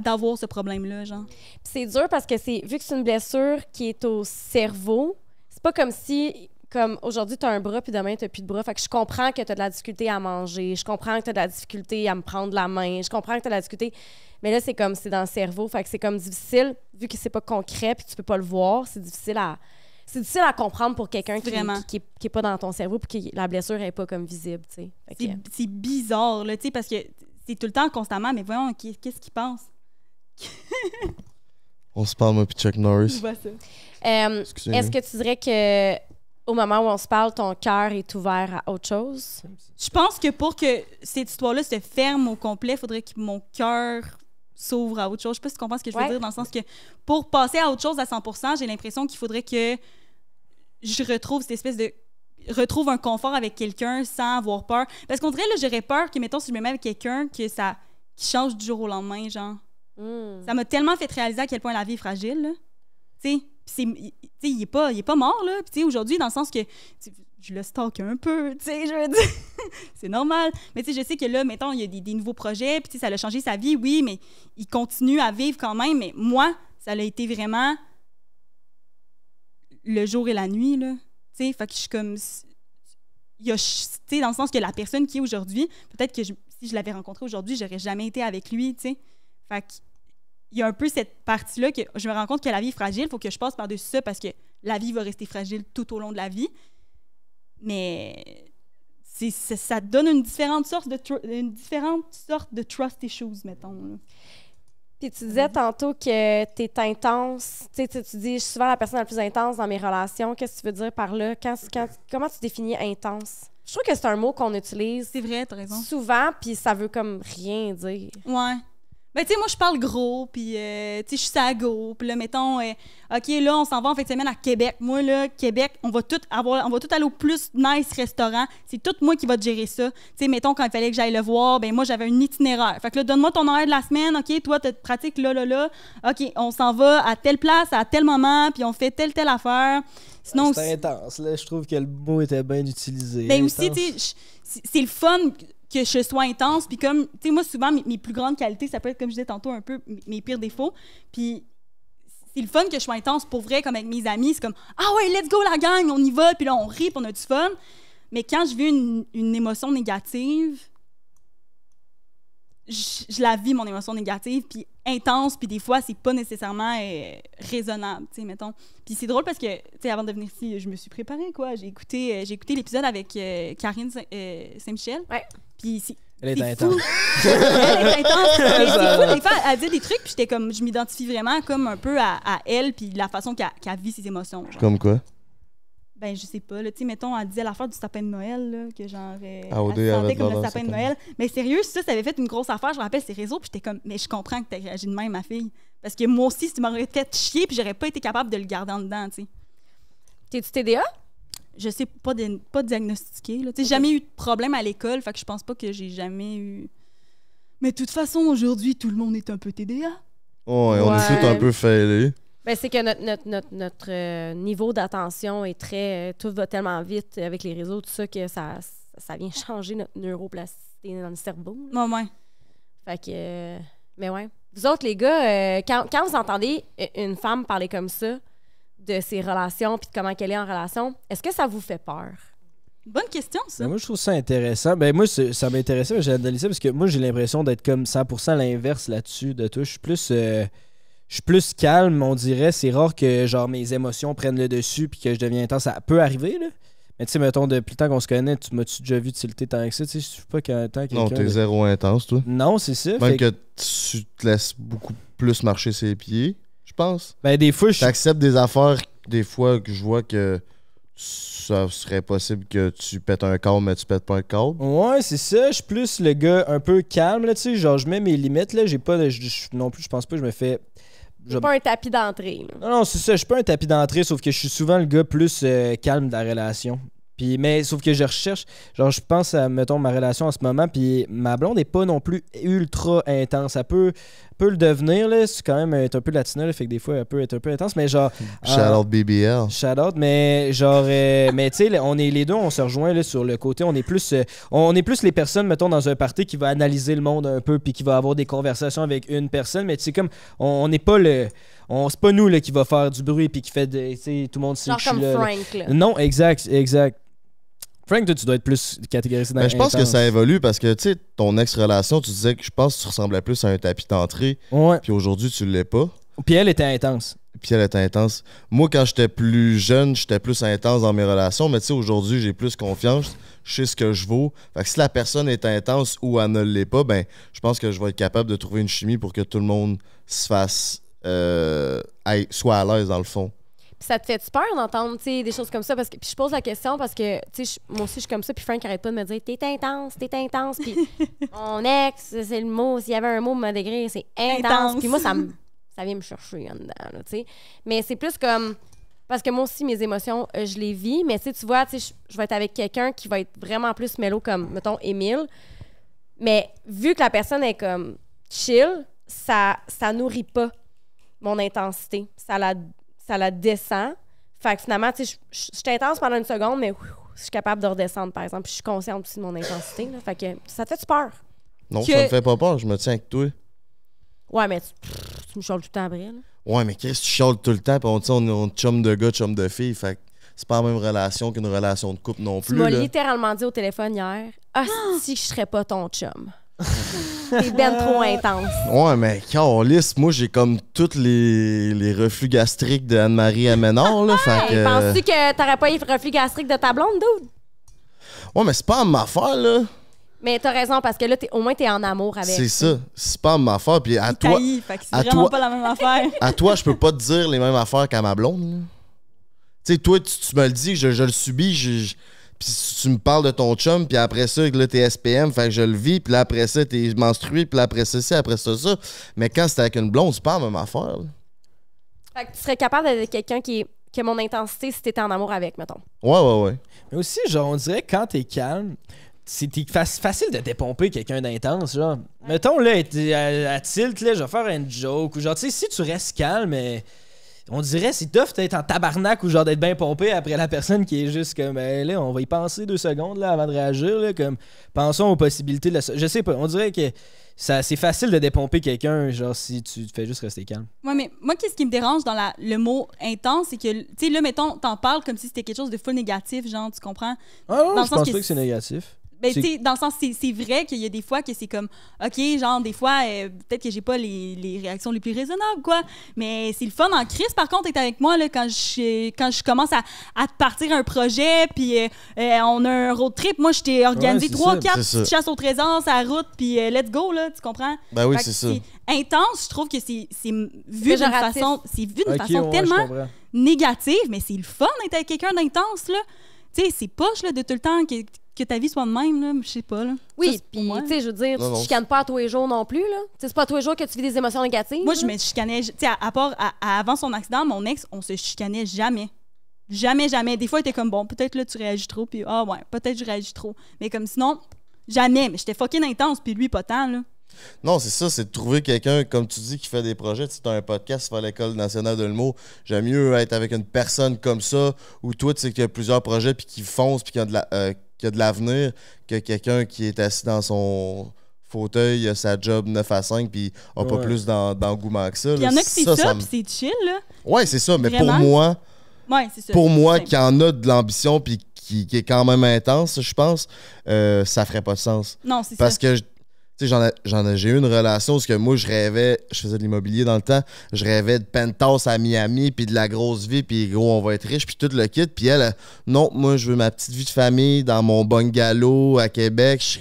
d'avoir ce problème-là, genre. c'est dur parce que c'est vu que c'est une blessure qui est au cerveau, c'est pas comme si comme aujourd'hui tu as un bras puis demain t'as plus de bras. Fait que je comprends que tu as de la difficulté à manger, je comprends que t'as de la difficulté à me prendre la main, je comprends que t'as de la difficulté mais là c'est comme c'est dans le cerveau, fait que c'est comme difficile vu que c'est pas concret puis tu peux pas le voir, c'est difficile à c'est difficile à comprendre pour quelqu'un qui, qui, pas dans ton cerveau et que la blessure n'est pas comme visible, tu C'est bizarre, là, parce que c'est tout le temps constamment, mais voyons, qu'est-ce qu'il pense? on se parle, moi, puis Chuck Norris. Euh, est-ce que tu dirais que au moment où on se parle, ton cœur est ouvert à autre chose? Je pense que pour que cette histoire-là se ferme au complet, il faudrait que mon cœur s'ouvre à autre chose. Je sais pas si tu comprends ce que je veux dire, dans le sens que pour passer à autre chose à 100 j'ai l'impression qu'il faudrait que je retrouve cette espèce de retrouve un confort avec quelqu'un sans avoir peur parce qu'on dirait là j'aurais peur que mettons si je me mets avec quelqu'un que ça qui change du jour au lendemain genre hmm. ça m'a tellement fait réaliser à quel point la vie est fragile tu sais il est pas il est pas mort là tu sais aujourd'hui dans le sens que je le stocke un peu tu sais je veux dire c'est normal mais tu sais je sais que là mettons il y a des, des nouveaux projets puis ça a changé sa vie oui mais il continue à vivre quand même mais moi ça l'a été vraiment le jour et la nuit, là. Tu sais, fait que je suis comme. Il y a, dans le sens que la personne qui est aujourd'hui, peut-être que si je l'avais rencontré aujourd'hui, j'aurais jamais été avec lui, tu sais. Fait il y a un peu cette partie-là que je me rends compte que la vie est fragile, il faut que je passe par-dessus ça parce que la vie va rester fragile tout au long de la vie. Mais c'est, ça, donne une différente sorte de, une différente sorte de trust issues, mettons tu disais mhm. tantôt que tu es intense. Tu, dis, je suis souvent la personne la plus intense dans mes relations. Qu'est-ce que tu veux dire par là? comment tu définis intense? Je trouve que c'est un mot qu'on utilise. C'est vrai, raison. Souvent, puis ça veut comme rien dire. Ouais. Ben, tu sais, moi, je parle gros, puis, euh, je suis sago. Puis là, mettons, euh, OK, là, on s'en va en fait de semaine à Québec. Moi, là, Québec, on va tout avoir, on va tout aller au plus nice restaurant. C'est tout moi qui va te gérer ça. Tu sais, mettons, quand il fallait que j'aille le voir, ben moi, j'avais un itinéraire. Fait que là, donne-moi ton horaire de la semaine. OK, toi, tu pratiques là, là, là. OK, on s'en va à telle place, à tel moment, puis on fait telle, telle affaire. Sinon, c'est intense, là. Je trouve que le mot était bien utilisé. Ben aussi, tu c'est le fun que je sois intense. Puis comme, tu sais, moi, souvent, mes, plus grandes qualités, ça peut être, comme je disais tantôt, un peu mes, pires défauts. Puis c'est le fun que je sois intense pour vrai, comme avec mes amis. C'est comme, ah ouais, let's go la gang, on y va. Puis là, on rit, puis on a du fun. Mais quand je vis une, une émotion négative, je, la vis, mon émotion négative, puis intense, puis des fois, c'est pas nécessairement euh, raisonnable, tu sais, mettons. Puis c'est drôle parce que, tu sais, avant de venir ici, je me suis préparée, quoi. J'ai écouté, euh, écouté l'épisode avec euh, Karine Saint-Michel. Ouais. Puis Elle est intense. elle est intense. c'est fou, des elle dit des trucs, puis j'étais comme, je m'identifie vraiment comme un peu à, elle, puis la façon qu'elle qu vit ses émotions. Comme quoi? Ben, je sais pas, tu sais, mettons, elle disait l'affaire du sapin de Noël, que genre, euh, ah, elle sentait comme le sapin de Noël. Mais sérieux, ça, ça avait fait une grosse affaire, je me rappelle ses réseaux, puis j'étais comme, mais je comprends que t'as réagi de même, ma fille. Parce que moi aussi, si tu m'aurais fait chier, puis j'aurais pas été capable de le garder en dedans, tu sais. T'es-tu TDA? je sais pas, diagnostiquer. Là. jamais eu de problème à l'école, fait que je pense pas que j'ai jamais eu. Mais de toute façon, aujourd'hui, tout le monde est un peu TDA. Oh, on est tous un peu failés. Ben, c'est que notre, euh, niveau d'attention est très. Euh, tout va tellement vite avec les réseaux, tout ça, que ça, ça vient changer notre neuroplasticité dans le cerveau. Moins, Ouais, Fait que. Euh, mais ouais. Vous autres, les gars, quand, quand, vous entendez une femme parler comme ça, de ses relations puis de comment qu'elle est en relation, est-ce que ça vous fait peur? Bonne question, ça. Ben, moi, je trouve ça intéressant. Ben, moi, ça m'intéressait, j'ai analysé parce que moi, j'ai l'impression d'être comme 100% l'inverse là-dessus de tout. Je suis plus. Euh, je plus calme, on dirait. C'est rare que genre mes émotions prennent le dessus puis que je deviens intense. Ça peut arriver, là. Mais tu sais, mettons, depuis le temps qu'on se connaît, tu m'as-tu déjà vu tilter tant que ça? Tu sais, je suis pas quand quelqu'un... Non, t'es zéro intense, toi. Non, c'est ça. Même que tu te laisses beaucoup plus marcher ses pieds je pense. Ben, des fois, je. des affaires, des fois, que je vois que ça serait possible que tu pètes un câble, mais tu pètes pas un câble. Ouais, c'est ça. Je suis plus le gars un peu calme, là, tu sais. Genre, je mets mes limites, là. J'ai pas. non plus, je pense pas, que je me fais. Je... suis pas un tapis d'entrée. Non, non, c'est ça. Je suis pas un tapis d'entrée, sauf que je suis souvent le gars plus euh, calme de la relation mais sauf que je recherche, genre, je pense à, mettons, ma relation en ce moment, puis ma blonde n'est pas non plus ultra intense. Ça peut, peut le devenir, là. C'est quand même être un peu latina, fait que des fois, elle peut être un peu intense, mais genre. Shout out euh, BBL. Shout out, mais genre, euh, mais tu sais, on est les deux, on se rejoint, là, sur le côté. On est plus, euh, on est plus les personnes, mettons, dans un party qui va analyser le monde un peu, puis qui va avoir des conversations avec une personne, mais tu sais, comme, on n'est pas le on c'est pas nous là, qui va faire du bruit puis qui fait sais tout le monde comme Frank, non exact exact Frank, toi, tu dois être plus catégorisé dans ben, Je pense que ça évolue parce que, tu sais, ton ex-relation, tu disais que je pense que tu ressemblais plus à un tapis d'entrée. Puis aujourd'hui, tu l'es pas. Puis elle était intense. Puis elle était intense. Moi, quand j'étais plus jeune, j'étais plus intense dans mes relations. Mais tu sais, aujourd'hui, j'ai plus confiance. Je sais ce que je vaux. Fait si la personne est intense ou elle ne l'est pas, ben, je pense que je vais être capable de trouver une chimie pour que tout le monde se fasse. Euh, soit à l'aise dans le fond ça te fait peur d'entendre des choses comme ça? Parce que, puis je pose la question parce que moi aussi, je suis comme ça, puis Frank arrête pas de me dire T'es intense, t'es intense, puis mon ex, c'est le mot, s'il y avait un mot m'a dégré, c'est intense. Puis moi, ça, ça vient me chercher en dedans, Mais c'est plus comme. Parce que moi aussi, mes émotions, euh, je les vis, mais tu vois, je, je vais être avec quelqu'un qui va être vraiment plus mellow comme, mettons, Émile. Mais vu que la personne est comme chill, ça, ça nourrit pas mon intensité. Ça la ça la descend. Fait que finalement, tu sais, je suis intense pendant une seconde, mais je suis capable de redescendre, par exemple. Puis je suis consciente aussi de mon intensité. Fait que ça te fait peur? Non, ça me fait pas peur. Je me tiens avec toi. Ouais, mais tu, me chiales tout le temps après. Ouais, mais qu'est-ce que tu chiales tout le temps. Puis on, on, est chum de gars, chum de fille. Fait que c'est pas la même relation qu'une relation de couple non plus. Tu m'as littéralement dit au téléphone hier Ah, si je serais pas ton chum. C'est ben trop intense. Ouais, mais lisse, moi, j'ai comme tous les, les reflux gastriques de Anne-Marie Ménard. là. fait que... Penses-tu que t'aurais pas eu reflux gastriques de ta blonde, dude? Ouais, mais c'est pas à ma affaire, là. Mais t'as raison, parce que là, au moins, t'es en amour avec. C'est ça. C'est pas ma affaire. Puis à toi. c'est vraiment pas la même affaire. À toi, je peux pas te dire les mêmes affaires qu'à ma blonde, Tu sais, toi, tu, me le dis, je, le subis, je puis si tu me parles de ton chum, puis après ça, là, t'es SPM, fait que je le vis, puis après ça, t'es menstrué, puis après ça, après ça, ça. Mais quand c'est avec une blonde, c'est pas la même affaire. Là. Fait que tu serais capable d'être quelqu'un qui est que mon intensité si t'étais en amour avec, mettons. Ouais, ouais, ouais. Mais aussi, genre, on dirait que quand t'es calme, c'est facile de dépomper quelqu'un d'intense, genre. Mettons, là, à, à, tilt, là, je vais faire un joke, ou genre, tu sais, si tu restes calme, mais on dirait c'est tough d'être en tabarnak ou genre d'être bien pompé après la personne qui est juste comme ben, là on va y penser deux secondes là avant de réagir là, comme pensons aux possibilités de la je sais pas on dirait que ça c'est facile de dépomper quelqu'un genre si tu fais juste rester calme ouais mais moi qu'est-ce qui me dérange dans le mot intense c'est que tu sais là mettons t'en parles comme si c'était quelque chose de full négatif genre tu comprends ah je pense pas que c'est négatif ben, dans le sens, c'est vrai qu'il y a des fois que c'est comme, OK, genre, des fois, euh, peut-être que j'ai pas les, réactions les plus raisonnables, quoi. Mais c'est le fun en crise, par contre, est avec moi, là, quand je, quand je commence à, partir un projet, puis euh, euh, on a un road trip. Moi, je t'ai organisé trois, quatre chasses au trésor, ça route, puis let's go, là, tu comprends? Ben oui, c'est ça. Intense, je trouve que c'est vu d'une façon, tellement négative, mais c'est le fun d'être avec quelqu'un d'intense, là. Tu sais, c'est poche, là, de tout le temps. Que, que ta vie soit de même, là, je sais pas. Là. Oui, puis, tu sais, je veux dire, tu chicanes pas tous les jours non plus, là. c'est pas tous les jours que tu vis des émotions négatives. Moi, je me chicanais, tu sais, à, part avant son accident, mon ex, on se chicanait jamais. Jamais, jamais. Des fois, il était comme, bon, peut-être là, tu réagis trop, puis ah ouais, peut-être je réagis trop. Mais comme sinon, jamais. Mais j'étais fucking intense, puis lui, pas tant, là. Non, c'est ça, c'est de trouver quelqu'un, comme tu dis, qui fait des projets. Tu as un podcast sur l'École nationale de l'humour. J'aime mieux être avec une personne comme ça, où toi, tu sais qu'il a plusieurs projets, puis qui foncent, puis qui a de la. Euh, y a de l'avenir que quelqu'un qui est assis dans son fauteuil, a sa job 9 à 5 puis a pas plus d'engouement que ça. Il y en a qui c'est ça, c'est chill. Là. Ouais, c'est ça, mais pour moi, pour moi qui en a de l'ambition puis qui, est quand même intense, je pense, euh, ça ferait pas de sens. Non, c'est ça. Parce que sais, j'en j'ai eu une relation parce que moi, je rêvais, je faisais de l'immobilier dans le temps, je rêvais de penthouse à Miami, puis de la grosse vie, puis gros, on va être riche, puis tout le kit. Puis elle, non, moi, je veux ma petite vie de famille dans mon bungalow à Québec. Je suis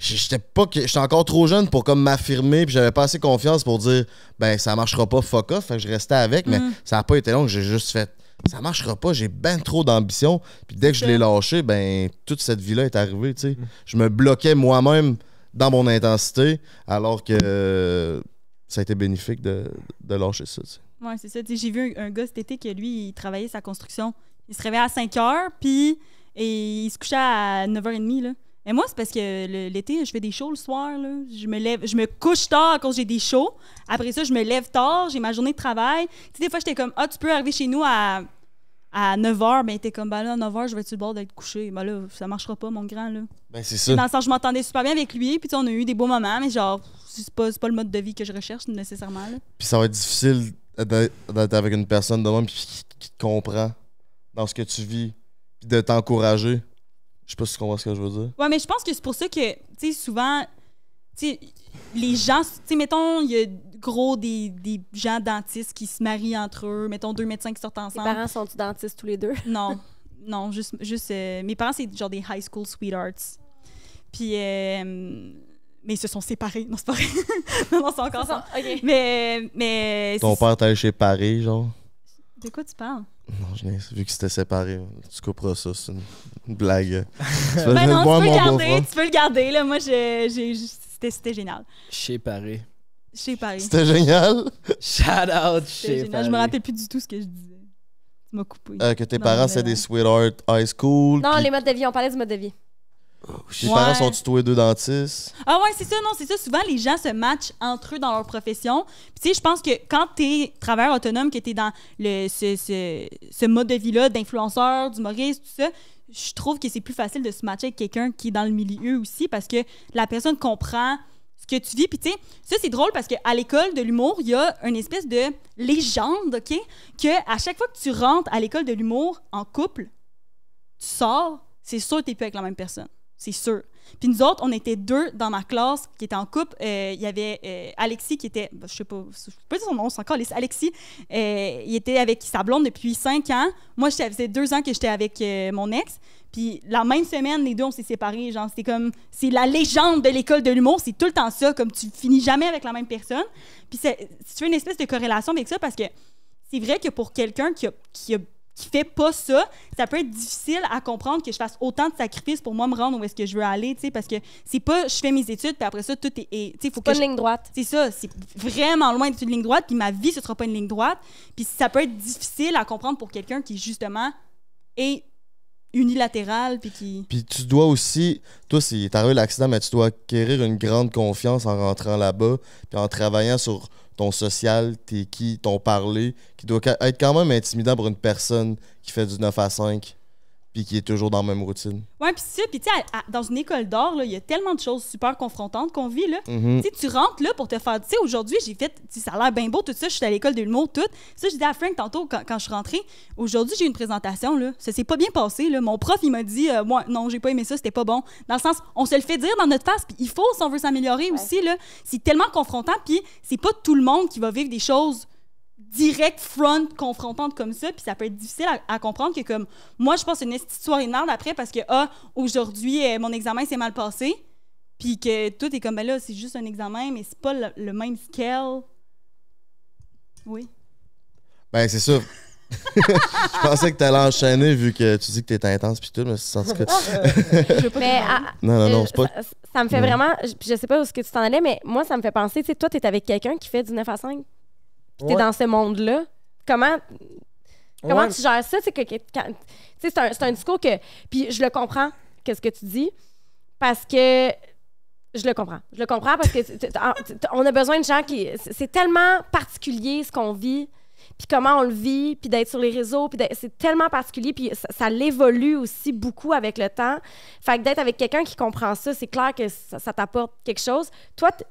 J'étais pas j'étais encore trop jeune pour comme m'affirmer puis j'avais pas assez confiance pour dire ben ça marchera pas fuck off fait que je restais avec mais mm. ça a pas été long j'ai juste fait ça marchera pas, j'ai bien trop d'ambition. Puis dès que je l'ai lâché, ben toute cette vie-là est arrivée, tu sais. Mm. Je me bloquais moi-même dans mon intensité, alors que euh, ça a été bénéfique de, de lâcher ça. Oui, c'est ça. J'ai vu un, gars cet été que lui, il travaillait sa construction. Il se réveillait à 5 heures, puis et il se couchait à 9h30. Là. Et moi, c'est parce que l'été, je fais des shows le soir. Là. Je me lève, je me couche tard quand j'ai des shows. Après ça, je me lève tard, j'ai ma journée de travail. des fois, j'étais comme, ah, tu peux arriver chez nous à à 9h, ben, t'es comme, ben là, à 9h, je vais être sur le bord d'être couché. Ben là, ça marchera pas, mon grand, là. Ben, c'est ça. Dans le sens, je m'entendais super bien avec lui, puis on a eu des beaux moments, mais genre, c'est pas, pas le mode de vie que je recherche nécessairement, là. Puis ça va être difficile d'être avec une personne de même qui, qui, te comprend dans ce que tu vis, puis de t'encourager. Je sais pas si tu comprends ce que je veux dire. Ouais, mais je pense que c'est pour ça que, tu sais, souvent, tu sais, les gens, tu sais, mettons, il y a gros des, gens dentistes qui se marient entre eux, mettons deux médecins qui sortent ensemble. Mes parents sont dentistes tous les deux? non, non, juste, juste euh, mes parents, c'est genre des high school sweethearts. Puis, euh, mais ils se sont séparés. Non, c'est pas vrai. non, non, c'est encore ça. Mais, mais. Ton père t'a chez Paris, genre? De quoi tu parles? Non, je n'ai vu que c'était séparé. Tu couperas ça, c'est une, blague. tu, ben non, tu, peux garder, tu peux le garder, là. Moi, j'ai, c'était, génial. Paris. Chez Paris. C'était génial. Shout out chez génial. Paris. Je me rappelle plus du tout ce que je disais. Tu m'as coupé. Euh, que tes parents, c'est des sweetheart high school. Non, les modes de vie. On parlait du mode de vie. Oh, tes parents sont tous les deux dentistes. Ah ouais, c'est ça, non, c'est ça. Souvent, les gens se matchent entre eux dans leur profession. Puis, tu je pense que quand t'es travailleur autonome, que t'es dans le, ce, ce, ce mode de vie-là d'influenceur, d'humoriste, tout ça, je trouve que c'est plus facile de se matcher avec quelqu'un qui est dans le milieu aussi parce que la personne comprend que tu vis. Puis, tu sais, ça, c'est drôle parce qu'à l'école de l'humour, il y a une espèce de légende, OK? Que à chaque fois que tu rentres à l'école de l'humour en couple, tu sors, c'est sûr que tu n'es plus avec la même personne. C'est sûr. Puis nous autres, on était deux dans ma classe qui étaient en couple. Euh, il y avait euh, Alexis qui était, Je ben, je sais pas, je peux dire son nom, c'est encore Alexis. Euh, il était avec sa blonde depuis cinq ans. Moi, ça faisait deux ans que j'étais avec mon ex. Puis la même semaine, les deux, on s'est séparés. Genre, c'est comme, c'est la légende de l'école de l'humour. C'est tout le temps ça. Comme tu finis jamais avec la même personne. Puis c'est, tu fais une espèce de corrélation avec ça parce que c'est vrai que pour quelqu'un qui a, qui qui fait pas ça, ça peut être difficile à comprendre que je fasse autant de sacrifices pour moi me rendre où est-ce que je veux aller, tu sais, parce que c'est pas je fais mes études puis après ça tout est, tu faut que une ligne droite. C'est ça, c'est vraiment loin d'être une ligne droite puis ma vie ce sera pas une ligne droite, puis ça peut être difficile à comprendre pour quelqu'un qui justement est unilatéral puis qui puis tu dois aussi toi t'as eu l'accident mais tu dois acquérir une grande confiance en rentrant là-bas puis en travaillant sur ton social t'es qui ton parler qui doit être quand même intimidant pour une personne qui fait du 9 à 5 puis qui est toujours dans la même routine. Oui, puis ça, puis tu sais, dans une école d'or, il y a tellement de choses super confrontantes qu'on vit, là. Mhm. Tu rentres, là, pour te faire... Tu sais, aujourd'hui, j'ai fait... ça a l'air bien beau, tout ça, je suis à l'école de l'humour, tout. Ça, je disais à Frank tantôt, quand, je suis rentrée, aujourd'hui, j'ai une présentation, là. Ça s'est pas bien passé, Mon prof, il m'a dit, euh, moi, non, j'ai pas aimé ça, c'était pas bon. Dans le sens, on se le fait dire dans notre face, puis il faut, si on veut s'améliorer aussi, là. C'est tellement confrontant, puis c'est pas tout le monde qui va vivre des choses direct front confrontante comme ça puis ça peut être difficile à, comprendre que comme moi je pense une histoire énorme après parce que ah aujourd'hui euh, mon examen s'est mal passé puis que tout est comme ben là c'est juste un examen mais c'est pas le, même scale oui ben c'est sûr je pensais que tu allais enchaîner vu que tu dis que tu es intense puis tout, mais c'est ce que. mais, non, non, non, c'est pas. Ça, me fait vraiment. Je, je sais pas où ce que tu t'en allais, mais moi, ça me fait penser, tu sais, toi, tu es avec quelqu'un qui fait du 9 à 5 tu es dans ce monde-là. Comment, tu gères ça? C'est, un, discours que. Puis je le comprends, qu'est-ce que tu dis, parce que. Je le comprends. Je le comprends parce que on a besoin de gens qui. C'est tellement particulier ce qu'on vit puis comment on le vit, puis d'être sur les réseaux, puis c'est tellement particulier, puis ça, l'évolue aussi beaucoup avec le temps. Fait que d'être avec quelqu'un qui comprend ça, c'est clair que ça, t'apporte quelque chose. Toi, tu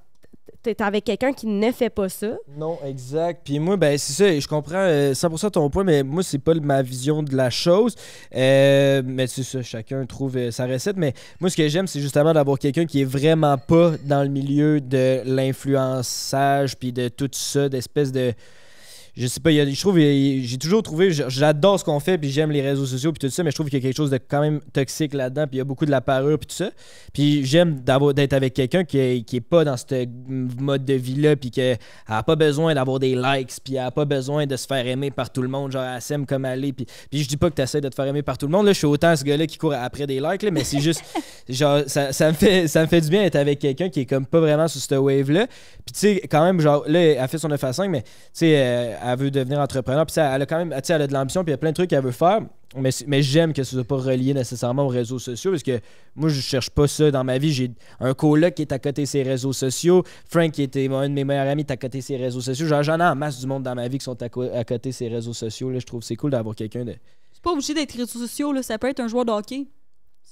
t'es avec quelqu'un qui ne fait pas ça. Non, exact. Puis moi, ben c'est ça, je comprends 100% euh, ton point, mais moi, c'est pas ma vision de la chose. Euh, mais c'est ça, chacun trouve euh, sa recette. Mais moi, ce que j'aime, c'est justement d'avoir quelqu'un qui est vraiment pas dans le milieu de l'influençage, puis de tout ça, d'espèce de je sais pas, je trouve, j'ai toujours trouvé, j'adore ce qu'on fait, puis j'aime les réseaux sociaux, puis tout ça, mais je trouve qu'il y a quelque chose de quand même toxique là-dedans, puis il y a beaucoup de la parure, puis tout ça. Puis j'aime d'être avec quelqu'un qui, est, est pas dans ce mode de vie-là, puis qui a pas besoin d'avoir des likes, puis a pas besoin de se faire aimer par tout le monde, genre elle s'aime comme elle est, puis, je dis pas que tu essaies de te faire aimer par tout le monde, là, je suis autant ce gars-là qui court après des likes, mais c'est juste, genre, ça, me fait, ça me fait du bien d'être avec quelqu'un qui est comme pas vraiment sur cette wave-là. Puis tu sais, quand même, genre, là, elle fait son 9 à 5, mais tu sais, euh, elle veut devenir entrepreneur. Puis elle a quand même, elle a de l'ambition, puis il y a plein de trucs qu'elle veut faire. Mais, mais j'aime que ce soit pas relié nécessairement aux réseaux sociaux parce que moi, je cherche pas ça dans ma vie. J'ai un coloc qui est à côté de ses réseaux sociaux. Frank, qui était un de mes meilleurs amis, est à côté de ses réseaux sociaux. J'en ai en masse du monde dans ma vie qui sont à, côté de ses réseaux sociaux. Là, je trouve que c'est cool d'avoir quelqu'un de. C'est pas obligé d'être réseaux sociaux. Là. Ça peut être un joueur de hockey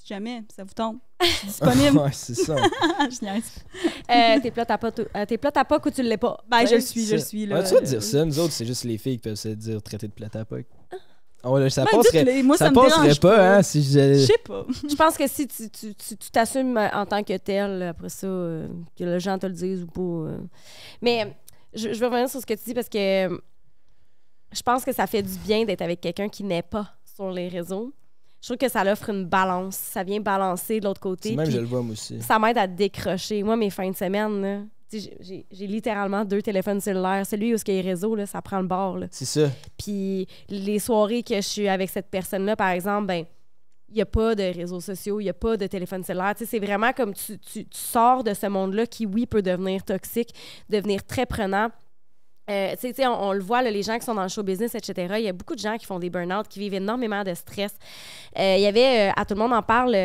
jamais ça vous tombe. disponible. ouais, c'est ça. je euh, t'es plate euh, à poc ou tu l'es pas? Ben, je le suis, je suis. Là, tu vas dire euh, ça, nous autres, c'est juste les filles qui peuvent se dire traiter de plate à poc. Ah. ça ben, passerait, pas, hein, si je... Je sais pas. je pense que si tu, t'assumes en tant que tel, après ça, que les gens te le disent ou pas. Mais je veux revenir sur ce que tu dis parce que je pense que ça fait du bien d'être avec quelqu'un qui n'est pas sur les réseaux je trouve que ça l'offre une balance. Ça vient balancer de l'autre côté. Même je le vois, aussi. Ça m'aide à décrocher. Moi, mes fins de semaine, j'ai littéralement deux téléphones cellulaires. Celui où ce y a réseau, ça prend le bord. C'est ça. Puis les soirées que je suis avec cette personne-là, par exemple, ben il n'y a pas de réseaux sociaux, il n'y a pas de téléphone cellulaire. C'est vraiment comme tu sors de ce monde-là qui, oui, peut devenir toxique, devenir très prenant euh, on, le voit, les gens qui sont dans le show business, etc., il y a beaucoup de gens qui font des burn-out, qui vivent énormément de stress. Euh, il y avait, euh, à tout le monde en parle,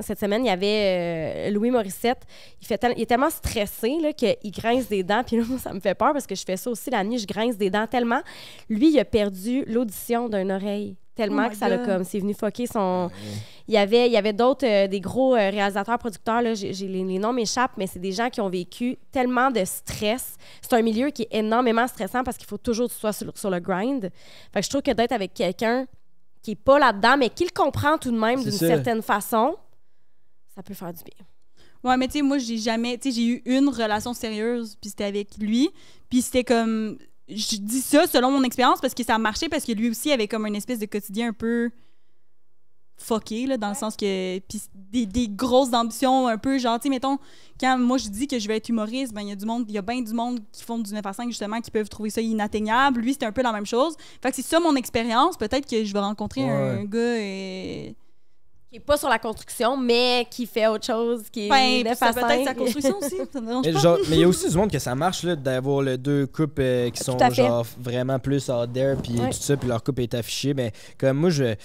cette semaine, il y avait Louis Morissette. Il, il est tellement stressé qu'il grince des dents. Puis là, ça me fait peur parce que je fais ça aussi la nuit, je grince des dents tellement. Lui, il a perdu l'audition d'une oreille tellement oh que ça l'a comme c'est venu fucker son il y avait il y avait d'autres euh, des gros euh, réalisateurs producteurs là j'ai les, noms m'échappent mais c'est des gens qui ont vécu tellement de stress c'est un milieu qui est énormément stressant parce qu'il faut toujours que tu sois sur, le grind fait que je trouve que d'être avec quelqu'un qui est pas là dedans mais qui le comprend tout de même d'une certaine façon ça peut faire du bien Ouais, mais tu sais, moi, j'ai jamais. Tu sais, j'ai eu une relation sérieuse, puis c'était avec lui. Puis c'était comme je dis ça selon mon expérience parce que ça a marché parce que lui aussi avait comme une espèce de quotidien un peu fucké là dans le sens que puis des, grosses ambitions un peu genre tu mettons quand moi je dis que je vais être humoriste ben il y a du monde il y a bien du monde qui font du 9 à 5 justement qui peuvent trouver ça inatteignable lui c'était un peu la même chose fait que c'est ça mon expérience peut-être que je vais rencontrer un gars et euh, qui n'est pas sur la construction, mais qui fait autre chose, qui ben, est peut-être sa construction aussi, mais, il y a aussi du monde que ça marche, d'avoir les deux coupes euh, qui ah, sont genre vraiment plus out there, puis tout ça, puis leur coupe est affichée. mais comme moi, je,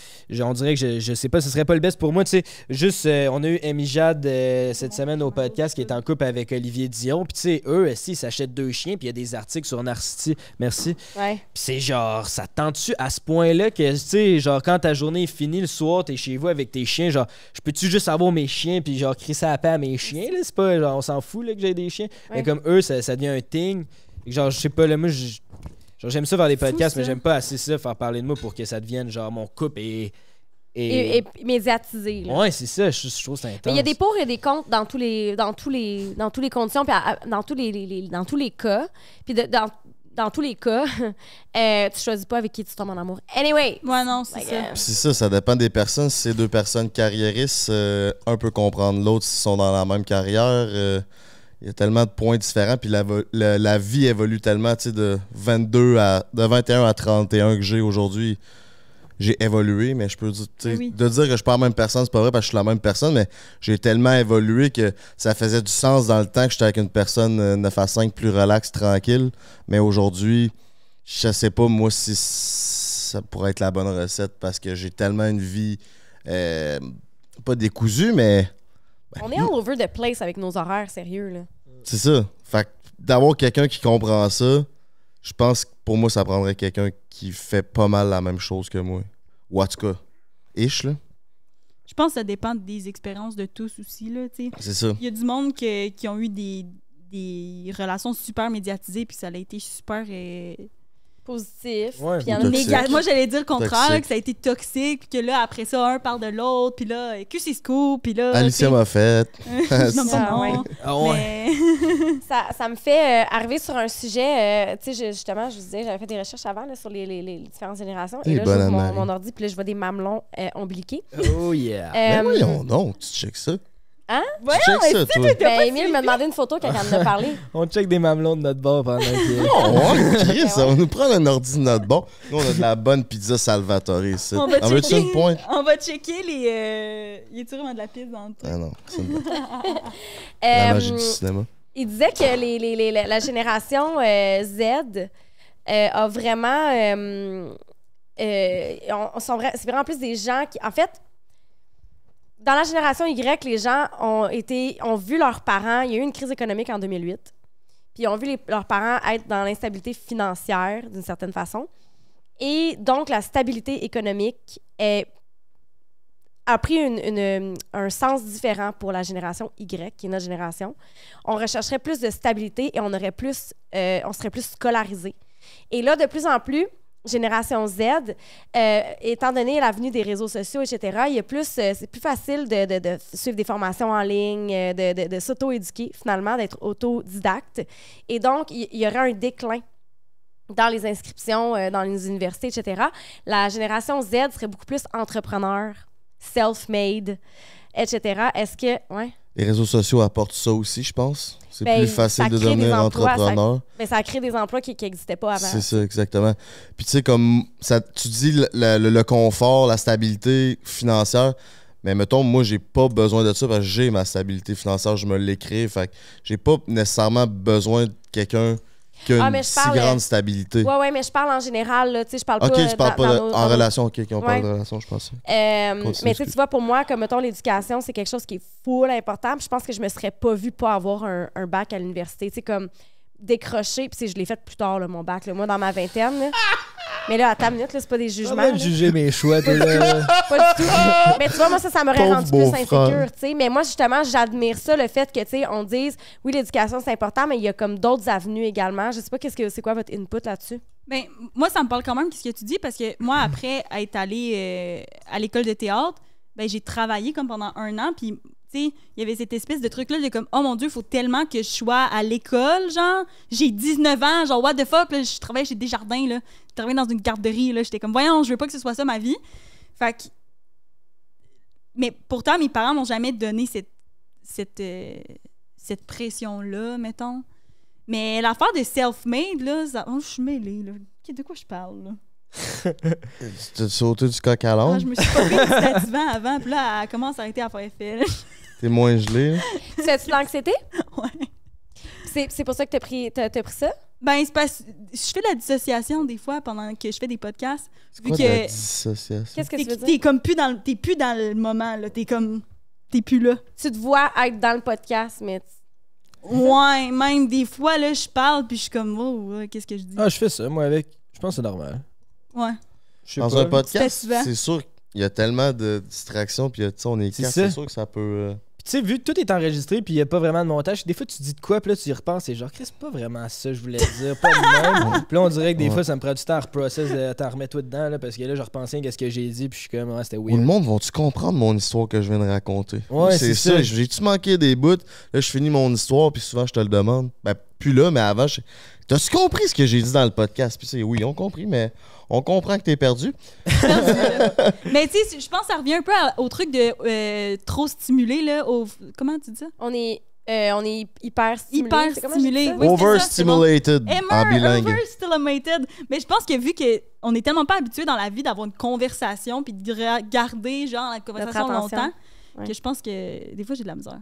on dirait que je, je, sais pas, ce serait pas le best pour moi, tu sais, juste, euh, on a eu Amy Jade euh, cette semaine au podcast qui est en couple avec Olivier Dion, puis tu sais, eux, aussi, ils s'achètent deux chiens, puis il y a des articles sur Narcity, merci. Ouais. Puis c'est genre, ça tente-tu à ce point-là que, tu sais, genre, quand ta journée est finie, le soir, es chez vous avec tes chiens, genre, je peux-tu juste avoir mes chiens, puis genre, crier ça à pas à mes chiens, là, c'est pas, genre, on s'en fout, là, que j'ai des chiens. Mais comme eux, ça, devient un thing. genre, je sais pas, là, moi, j'aime ça faire des podcasts, mais j'aime pas assez ça, faire parler de moi pour que ça devienne, genre, mon couple et. Et... médiatisé. Ouais, c'est ça, je, trouve ça intense. Mais il y a des pour et des contre dans tous les dans tous les dans tous les conditions puis dans tous les, dans tous les cas. Puis dans dans tous les cas, euh, tu choisis pas avec qui tu tombes en amour. Anyway. Moi, non, c'est ça. Euh, c'est ça, ça dépend des personnes. Si c'est deux personnes carriéristes, euh, un peut comprendre l'autre s'ils sont dans la même carrière. Euh, il y a tellement de points différents, puis la, vie évolue tellement, tu sais, de de 21 à 31 que j'ai aujourd'hui j'ai évolué, mais je peux dire, de dire que je parle pas même personne, c'est pas vrai parce que je suis la même personne, mais j'ai tellement évolué que ça faisait du sens dans le temps que j'étais avec une personne 9 euh, à 5 plus relax, tranquille. Mais aujourd'hui, je sais pas moi si ça pourrait être la bonne recette parce que j'ai tellement une vie euh, pas décousue, mais. Ben, On est all over the place avec nos horaires, sérieux, là. C'est ça. Fait d'avoir quelqu'un qui comprend ça, je pense que pour moi, ça prendrait quelqu'un qui fait pas mal la même chose que moi. Ou en tout cas, ish, là. Je pense que ça dépend des expériences de tous aussi, là, tu sais. C'est ça. Il y a du monde qui ont eu des, relations super médiatisées, puis ça a été super. Euh, positif. puis Moi, j'allais dire le contraire, que ça a été toxique, puis que là, après ça, un parle de l'autre, puis là, eh, cool puis là. Alicia m'a fait. non, ça, ça, me fait euh, arriver sur un sujet. Euh, tu sais, justement, je vous disais, j'avais fait des recherches avant sur les, les, les, différentes générations. Et, là, j'ouvre mon, ordi, puis là, je vois des mamelons euh, ombliqués. Oh, yeah. Mais voyons donc, tu check ça. Hein? Voyons, check ça, Ben, pas me demandait m'a demandé une photo quand elle me parlé. On check des mamelons de notre bord pendant que... Non, Chris, ben, on nous prend un ordi de notre bon. Nous, on a de la bonne pizza Salvatore ici. On va checker. On va checker les. Euh... Il est vraiment de la pizza dans le Ah non, c'est une- la euh, magie du cinéma. Il disait que les, les- la génération euh, Z euh, a vraiment. on- c'est vraiment plus des gens qui. En fait, dans la génération Y, les gens ont, vu leurs parents. Il y a eu une crise économique en 2008. Puis ils ont vu leurs parents être dans l'instabilité financière d'une certaine façon. Et donc, la stabilité économique a pris un sens différent pour la génération Y, qui est notre génération. On rechercherait plus de stabilité et on, euh, on serait plus scolarisé. Et là, de plus en plus, génération Z, euh, étant donné l'avenue des réseaux sociaux, etc., il y a plus, euh, c'est plus facile de, suivre des formations en ligne, euh, de, s'auto-éduquer finalement, d'être autodidacte. Et donc, il y, aurait un déclin dans les inscriptions, dans les universités, etc. La génération Z serait beaucoup plus entrepreneur, self-made, etc. Est-ce que... Ouais. Les réseaux sociaux apportent ça aussi, je pense. C'est ben, plus facile de devenir emplois, entrepreneur. mais ben, ça crée des emplois qui n'existaient pas avant. C'est ça, exactement. Puis tu sais, comme ça, tu dis le, confort, la stabilité financière, mais mettons, moi, j'ai pas besoin de ça parce que j'ai ma stabilité financière, je me l'écris. Fait que j'ai pas nécessairement besoin de quelqu'un que ah, si grande euh, stabilité. Oui, oui, mais je parle en général. Là, je parle je parle pas en relation. OK, on parle de relation, je pense. Euh, mais tu vois, pour moi, comme mettons, l'éducation, c'est quelque chose qui est full important. je pense que je me serais pas vue pas avoir un, un bac à l'université. Tu sais, comme décroché, puis je l'ai fait plus tard, mon bac, le moi, dans ma vingtaine. Mais là, à ta minute, c'est pas des jugements. Pas même juger mes choix, du tout. Mais tu vois, moi, ça, ça m'aurait rendu plus insécure, Mais moi, justement, j'admire ça, le fait que, tu sais, on dise, oui, l'éducation, c'est important, mais il y a comme d'autres avenues également. Je sais pas, qu'est-ce que c'est quoi votre input là-dessus? Ben, moi, ça me parle quand même, de ce que tu dis, parce que moi, après être allée euh, à l'école de théâtre, ben, j'ai travaillé comme pendant un an, puis il y avait cette espèce de truc-là j'étais comme, oh mon Dieu, il faut tellement que je sois à l'école, genre. J'ai 19 ans, genre, what the fuck, là, je travaille chez Desjardins, là. Je travaille dans une garderie, là. J'étais comme, voyons, je veux pas que ce soit ça ma vie. Fait Mais pourtant, mes parents m'ont jamais donné cette. Euh, cette, pression-là, mettons. Mais l'affaire de self-made, là, ça... oh, je suis mêlée, là. De quoi je parle, là? tu te du coq à ah, je me suis pas fait du avant, puis là, elle commence à arrêter à faire effet. T'es moins gelé. Tu as tu l'anxiété? Ouais. C'est pour ça que t'as pris, ça? Ben, c'est parce je fais la dissociation des fois pendant que je fais des podcasts. Vu que. Qu'est-ce que tu veux dire? T'es comme plus dans le, plus dans le moment, là. T'es comme. T'es plus là. Tu te vois être dans le podcast, mais. Ouais, même des fois, là, je parle, puis je suis comme, oh, qu'est-ce que je dis? Ah, je fais ça, moi, avec. Je pense que c'est normal. Ouais. dans un podcast, c'est sûr que il y a tellement de distractions, puis euh, on est, c'est sûr que ça peut. Euh, puis tu sais, vu que tout est enregistré, puis il n'y a pas vraiment de montage, des fois tu dis de quoi, puis là tu y repenses, et genre, c'est pas vraiment ça que je voulais dire, pas du même. puis là, on dirait que des fois ça me prend du temps à reprocess, à t'en remets tout dedans, là, parce que là, je repensais à ce que j'ai dit, puis je suis comme, ah, c'était weird. tout le monde vont-tu comprendre mon histoire que je viens de raconter? Ouais, c'est ça. J'ai-tu manqué des bouts? Là, je finis mon histoire, puis souvent je te le demande. Ben, plus là, mais avant, je T'as-tu compris ce que j'ai dit dans le podcast? Puis oui, on compris, mais on comprend que t'es perdu. mais tu sais, je pense que ça revient un peu au truc de euh, trop stimulé, là. Comment tu dis ça? On est, euh, on est hyper stimulé. Hyper stimulé, Overstimulated Mais je pense que vu qu'on n'est tellement pas habitué dans la vie d'avoir une conversation puis de garder genre la conversation longtemps, que je pense que des fois j'ai de la misère.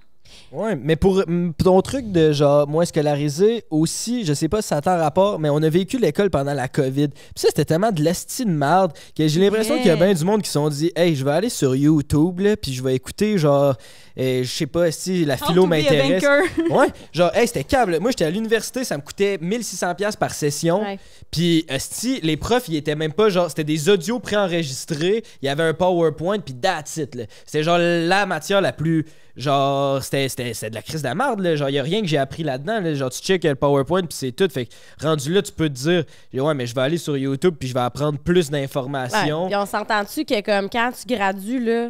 Ouais, mais pour, ton truc de genre moins scolarisé aussi, je sais pas si ça a rapport, mais on a vécu l'école pendant la COVID. Puis ça, c'était tellement de l'estime de marde que j'ai l'impression qu'il y a bien du monde qui se sont dit Hey, je vais aller sur YouTube, puis je vais écouter genre, euh, je sais pas si la philo m'intéresse. ouais, genre, hey, c'était câble. Moi, j'étais à l'université, ça me coûtait 1600$ par session. Puis, si les profs, ils étaient même pas genre, c'était des audios préenregistrés, il y avait un PowerPoint, puis that's it. C'était genre la matière la plus Genre, c'était de la crise de la marde, là. Genre, y a rien que j'ai appris là-dedans, là. Genre, tu check le PowerPoint, puis c'est tout. Fait que, rendu là, tu peux te dire, ouais, mais je vais aller sur YouTube, puis je vais apprendre plus d'informations. et on s'entend-tu que, comme, quand tu gradues, là,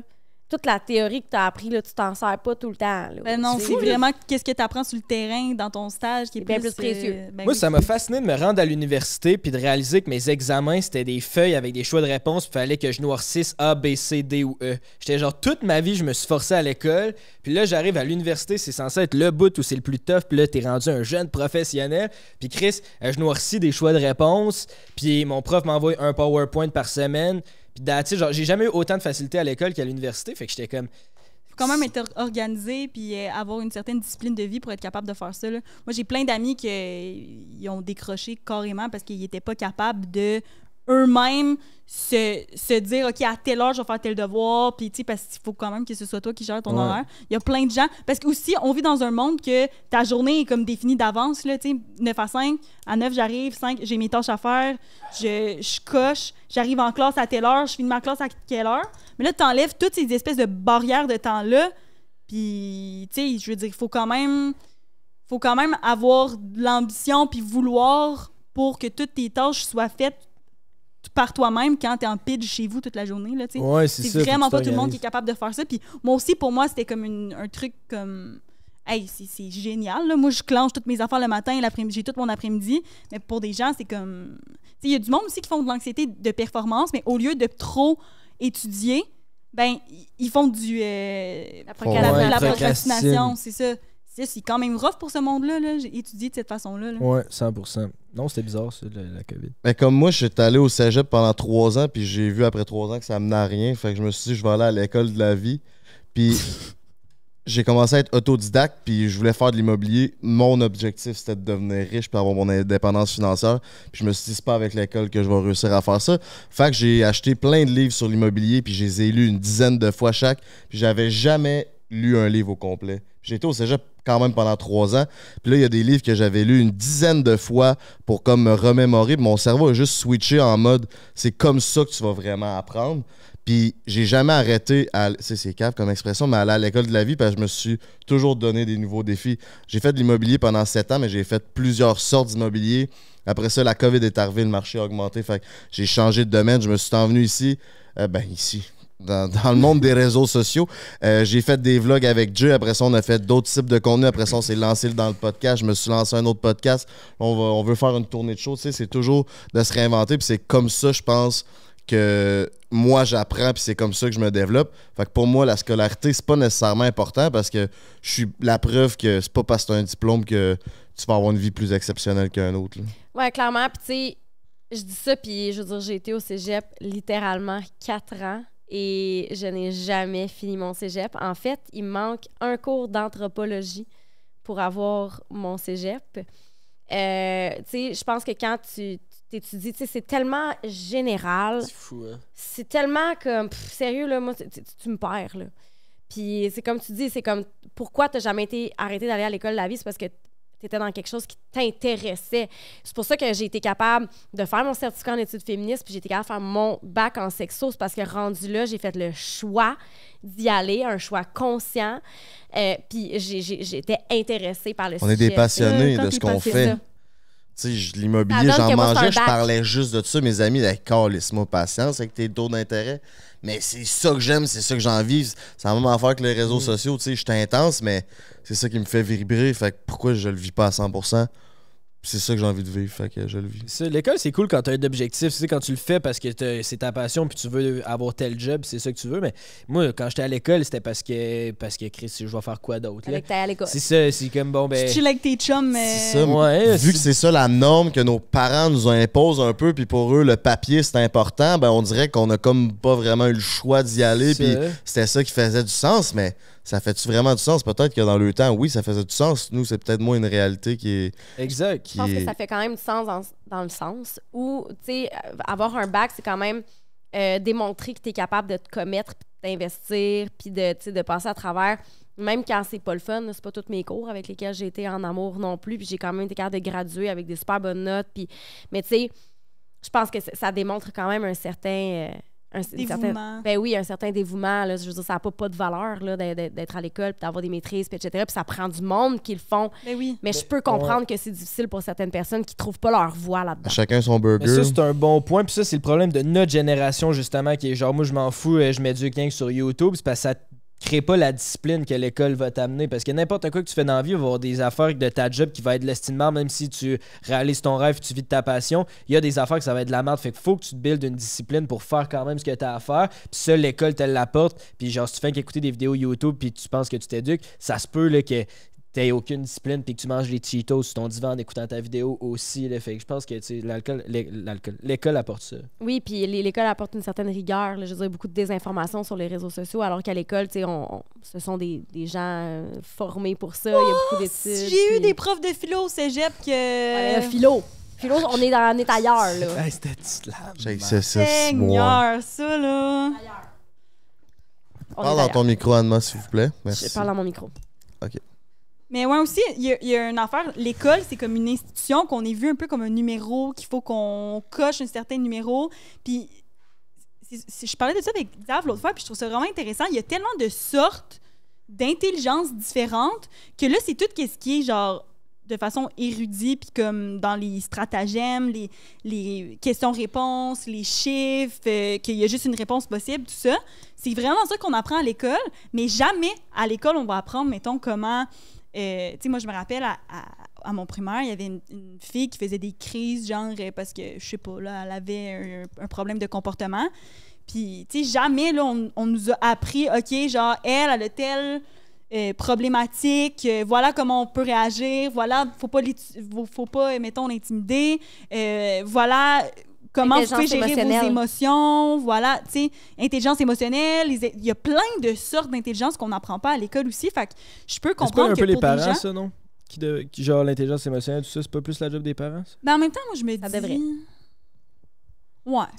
toute la théorie que tu as appris, là, tu t'en sers pas tout le temps. Ben non, c'est vraiment qu'est-ce que tu apprends sur le terrain, dans ton stage, qui est, plus, plus précieux. Euh, ben Moi, ça m'a fasciné de me rendre à l'université puis de réaliser que mes examens, c'était des feuilles avec des choix de réponse, Il fallait que je noircisse A, B, C, D ou E. J'étais genre, toute ma vie, je me suis forcé à l'école, puis là, j'arrive à l'université, c'est censé être le bout où c'est le plus tough, puis là, t'es rendu un jeune professionnel, puis Chris, euh, je noircis des choix de réponse, puis mon prof m'envoie un PowerPoint par semaine, puis, j'ai jamais eu autant de facilité à l'école qu'à l'université. Fait que j'étais comme. Faut quand même être organisé puis euh, avoir une certaine discipline de vie pour être capable de faire ça. Moi, j'ai plein d'amis qui ont décroché carrément parce qu'ils n'étaient pas capables de eux-mêmes se, se, dire, OK, à telle heure, je vais faire tel devoir, puis, tu sais, parce qu'il faut quand même que ce soit toi qui gère ton horaire. Il y a plein de gens. Parce que aussi, on vit dans un monde que ta journée est comme définie d'avance, là, tu sais, 9 à 5, à 9, j'arrive, 5, j'ai mes tâches à faire, je, coche, j'arrive en classe à telle heure, je finis ma classe à quelle heure. Mais là, tu enlèves toutes ces espèces de barrières de temps-là, puis, tu sais, je veux dire, il faut quand même. Faut quand même avoir de l'ambition puis vouloir pour que toutes tes tâches soient faites par toi-même quand t'es en pitch chez vous toute la journée. Là, c'est C'est vraiment pas tout le monde qui est capable de faire ça. Puis moi aussi, pour moi, c'était comme un truc comme. Hey, c'est génial. Là. Moi, je clenche toutes mes affaires le matin, l'après-midi, j'ai tout mon après-midi. Mais pour des gens, c'est comme. Il y a du monde aussi qui font de l'anxiété de performance, mais au lieu de trop étudier, ben ils font du. Euh, la, procrastination, c'est ça c'est quand même rough pour ce monde-là. -là, J'ai étudié de cette façon-là. Oui, 100%. Non, c'était bizarre, ça, la COVID. Mais ben, comme moi, j'étais allé au cégep pendant trois ans, puis j'ai vu après trois ans que ça amenait à rien. Fait que je me suis dit, je vais aller à l'école de la vie. Puis j'ai commencé à être autodidacte, puis je voulais faire de l'immobilier. Mon objectif, c'était de devenir riche puis avoir mon indépendance financière. Puis je me suis dit, c'est pas avec l'école que je vais réussir à faire ça. Fait que j'ai acheté plein de livres sur l'immobilier, puis je les ai lus une dizaine de fois chaque. Puis j'avais jamais lu un livre au complet. J'étais au cégep quand même pendant trois ans. Puis là, il y a des livres que j'avais lus une dizaine de fois pour comme me remémorer. Mon cerveau a juste switché en mode c'est comme ça que tu vas vraiment apprendre. Puis j'ai jamais arrêté à c'est cave comme expression, mais à l'école de la vie parce que je me suis toujours donné des nouveaux défis. J'ai fait de l'immobilier pendant sept ans, mais j'ai fait plusieurs sortes d'immobilier. Après ça, la COVID est arrivée, le marché a augmenté. Fait j'ai changé de domaine. Je me suis envenu ici. Euh, ben ici, dans, le monde des réseaux sociaux. Euh, j'ai fait des vlogs avec Dieu Après ça, on a fait d'autres types de contenu. Après ça, on s'est lancé dans le podcast. Je me suis lancé un autre podcast. On, veut faire une tournée de choses c'est toujours de se réinventer. Puis c'est comme ça, je pense, que moi j'apprends puis c'est comme ça que je me développe. Fait pour moi la scolarité c'est pas nécessairement important parce que je suis la preuve que c'est pas parce que tu as un diplôme que tu vas avoir une vie plus exceptionnelle qu'un autre. Ouais, clairement puis tu sais je dis ça puis je veux dire j'ai été au Cégep littéralement quatre ans et je n'ai jamais fini mon cégep. En fait, il me manque un cours d'anthropologie pour avoir mon cégep. Euh, je pense que quand tu t'étudies, c'est tellement général. C'est hein? tellement comme, sérieux, là, moi, tu, me perds, là. Puis c'est comme tu dis, c'est comme, pourquoi t'as jamais été arrêté d'aller à l'école de la vie? C'est parce que tu dans quelque chose qui t'intéressait. C'est pour ça que j'ai été capable de faire mon certificat en études féministes, puis j'ai été capable de faire mon bac en sexo. C'est parce que rendu là, j'ai fait le choix d'y aller, un choix conscient. Euh, puis j'étais intéressée par le On On est des passionnés de ce qu'on fait. l'immobilier, j'en mangeais, je parlais juste de ça. Mes amis, d'accord, laisse moi patience avec tes taux d'intérêt. Mais c'est ça que j'aime, c'est ça que j'en vis. C'est la même faire que les réseaux mm. sociaux, tu sais, je suis intense, mais c'est ça qui me fait vibrer. Fait que pourquoi je le vis pas à 100%? c'est ça que j'ai envie de vivre, fait que je le vis. L'école, c'est cool quand tu as un objectif, c'est quand tu le fais parce que c'est ta passion puis tu veux avoir tel job, c'est ça que tu veux. Mais moi, quand j'étais à l'école, c'était parce que, parce que Chris, je vais faire quoi d'autre? Là? à l'école. C'est ça, c'est comme bon, ben. Tu avec tes chums, mais. C'est ça, ouais, Vu que c'est ça la norme que nos parents nous imposent un peu, puis pour eux, le papier, c'est important, ben on dirait qu'on a comme pas vraiment eu le choix d'y aller, puis c'était ça qui faisait du sens, mais ça fait vraiment du sens? Peut-être que dans le temps, oui, ça faisait du sens. Nous, c'est peut-être moins une réalité qui est. Exact. je pense que ça fait quand même du sens dans, le sens où, tu sais, euh, avoir un bac, c'est quand même euh, démontrer que tu es capable de te commettre, d'investir, puis de, passer à travers. Même quand c'est pas le fun, c'est pas tous mes cours avec lesquels j'ai été en amour non plus, puis j'ai quand même été capable de graduer avec des super bonnes notes. Puis... Mais tu sais, je pense que ça démontre quand même un certain. Euh, un, certain, ben oui, un certain dévouement. je veux dire, ça n'a pas, pas de valeur d'être à l'école, d'avoir des maîtrises, etc. Puis ça prend du monde qui le font. Ben oui. Mais, je ben, peux comprendre que c'est difficile pour certaines personnes qui ne trouvent pas leur voie là-dedans. Chacun son burger. ça, c'est un bon point. Puis ça, c'est le problème de notre génération, justement, qui est genre, moi, je m'en fous, euh, je mets du kink sur YouTube. C'est parce que ça crée pas la discipline que l'école va t'amener. Parce que n'importe quoi que tu fais dans la vie, il va y avoir des affaires de ta job qui va être l'estimement, même si tu réalises ton rêve, tu vis de ta passion. Il y a des affaires que ça va être de la merde. Fait que faut que tu te buildes une discipline pour faire quand même ce que tu as à faire. Puis ça, l'école te l'apporte. Puis genre, si tu fais qu'écouter des vidéos YouTube, puis tu penses que tu t'éduques, ça se peut que T'as aucune discipline puis que tu manges les Cheetos sur ton divan en écoutant ta vidéo aussi. fait que je pense que l'alcool, l'école apporte ça. Oui, puis l'école apporte une certaine rigueur. je veux dire, beaucoup de désinformation sur les réseaux sociaux, alors qu'à l'école, ce sont des, gens euh, formés pour ça. Il y a beaucoup d'études. J'ai eu des profs de philo au cégep que. Euh, philo! Philo, on est, dans, on est ailleurs, là. J'ai ça, Seigneur, ça, là. Parle dans ton micro, anne s'il vous plaît. Merci. Je parle dans mon micro. OK. Mais ouais, aussi, il y, a une affaire. L'école, c'est comme une institution qu'on est vu un peu comme un numéro, qu'il faut qu'on coche un certain numéro. Puis, je parlais de ça avec Dave l'autre fois, puis je trouve ça vraiment intéressant. Il y a tellement de sortes d'intelligences différentes que là, c'est tout ce qui est genre de façon érudite, puis comme dans les stratagèmes, les, les questions-réponses, les chiffres, euh, qu'il y a juste une réponse possible, tout ça. C'est vraiment ça qu'on apprend à l'école, mais jamais à l'école, on va apprendre, mettons, comment euh, tu sais, moi, je me rappelle, à, mon primaire, il y avait une, fille qui faisait des crises, genre, euh, parce que, je sais pas, là, elle avait un, problème de comportement. Puis, tu sais, jamais, là, on, nous a appris, OK, genre, elle, elle a le tel euh, problématique, voilà comment on peut réagir, voilà, faut pas, faut, faut pas mettons, l'intimider, voilà comment vous pouvez gérer vos émotions, voilà, tu sais, intelligence émotionnelle, il y a plein de sortes d'intelligence qu'on n'apprend pas à l'école aussi, fait que je peux comprendre que un peu les parents, ça, non? Qui, de, genre l'intelligence émotionnelle, tout ça, c'est pas plus la job des parents? Ben, en même temps, moi, je me ça dis... Devrait. Ouais.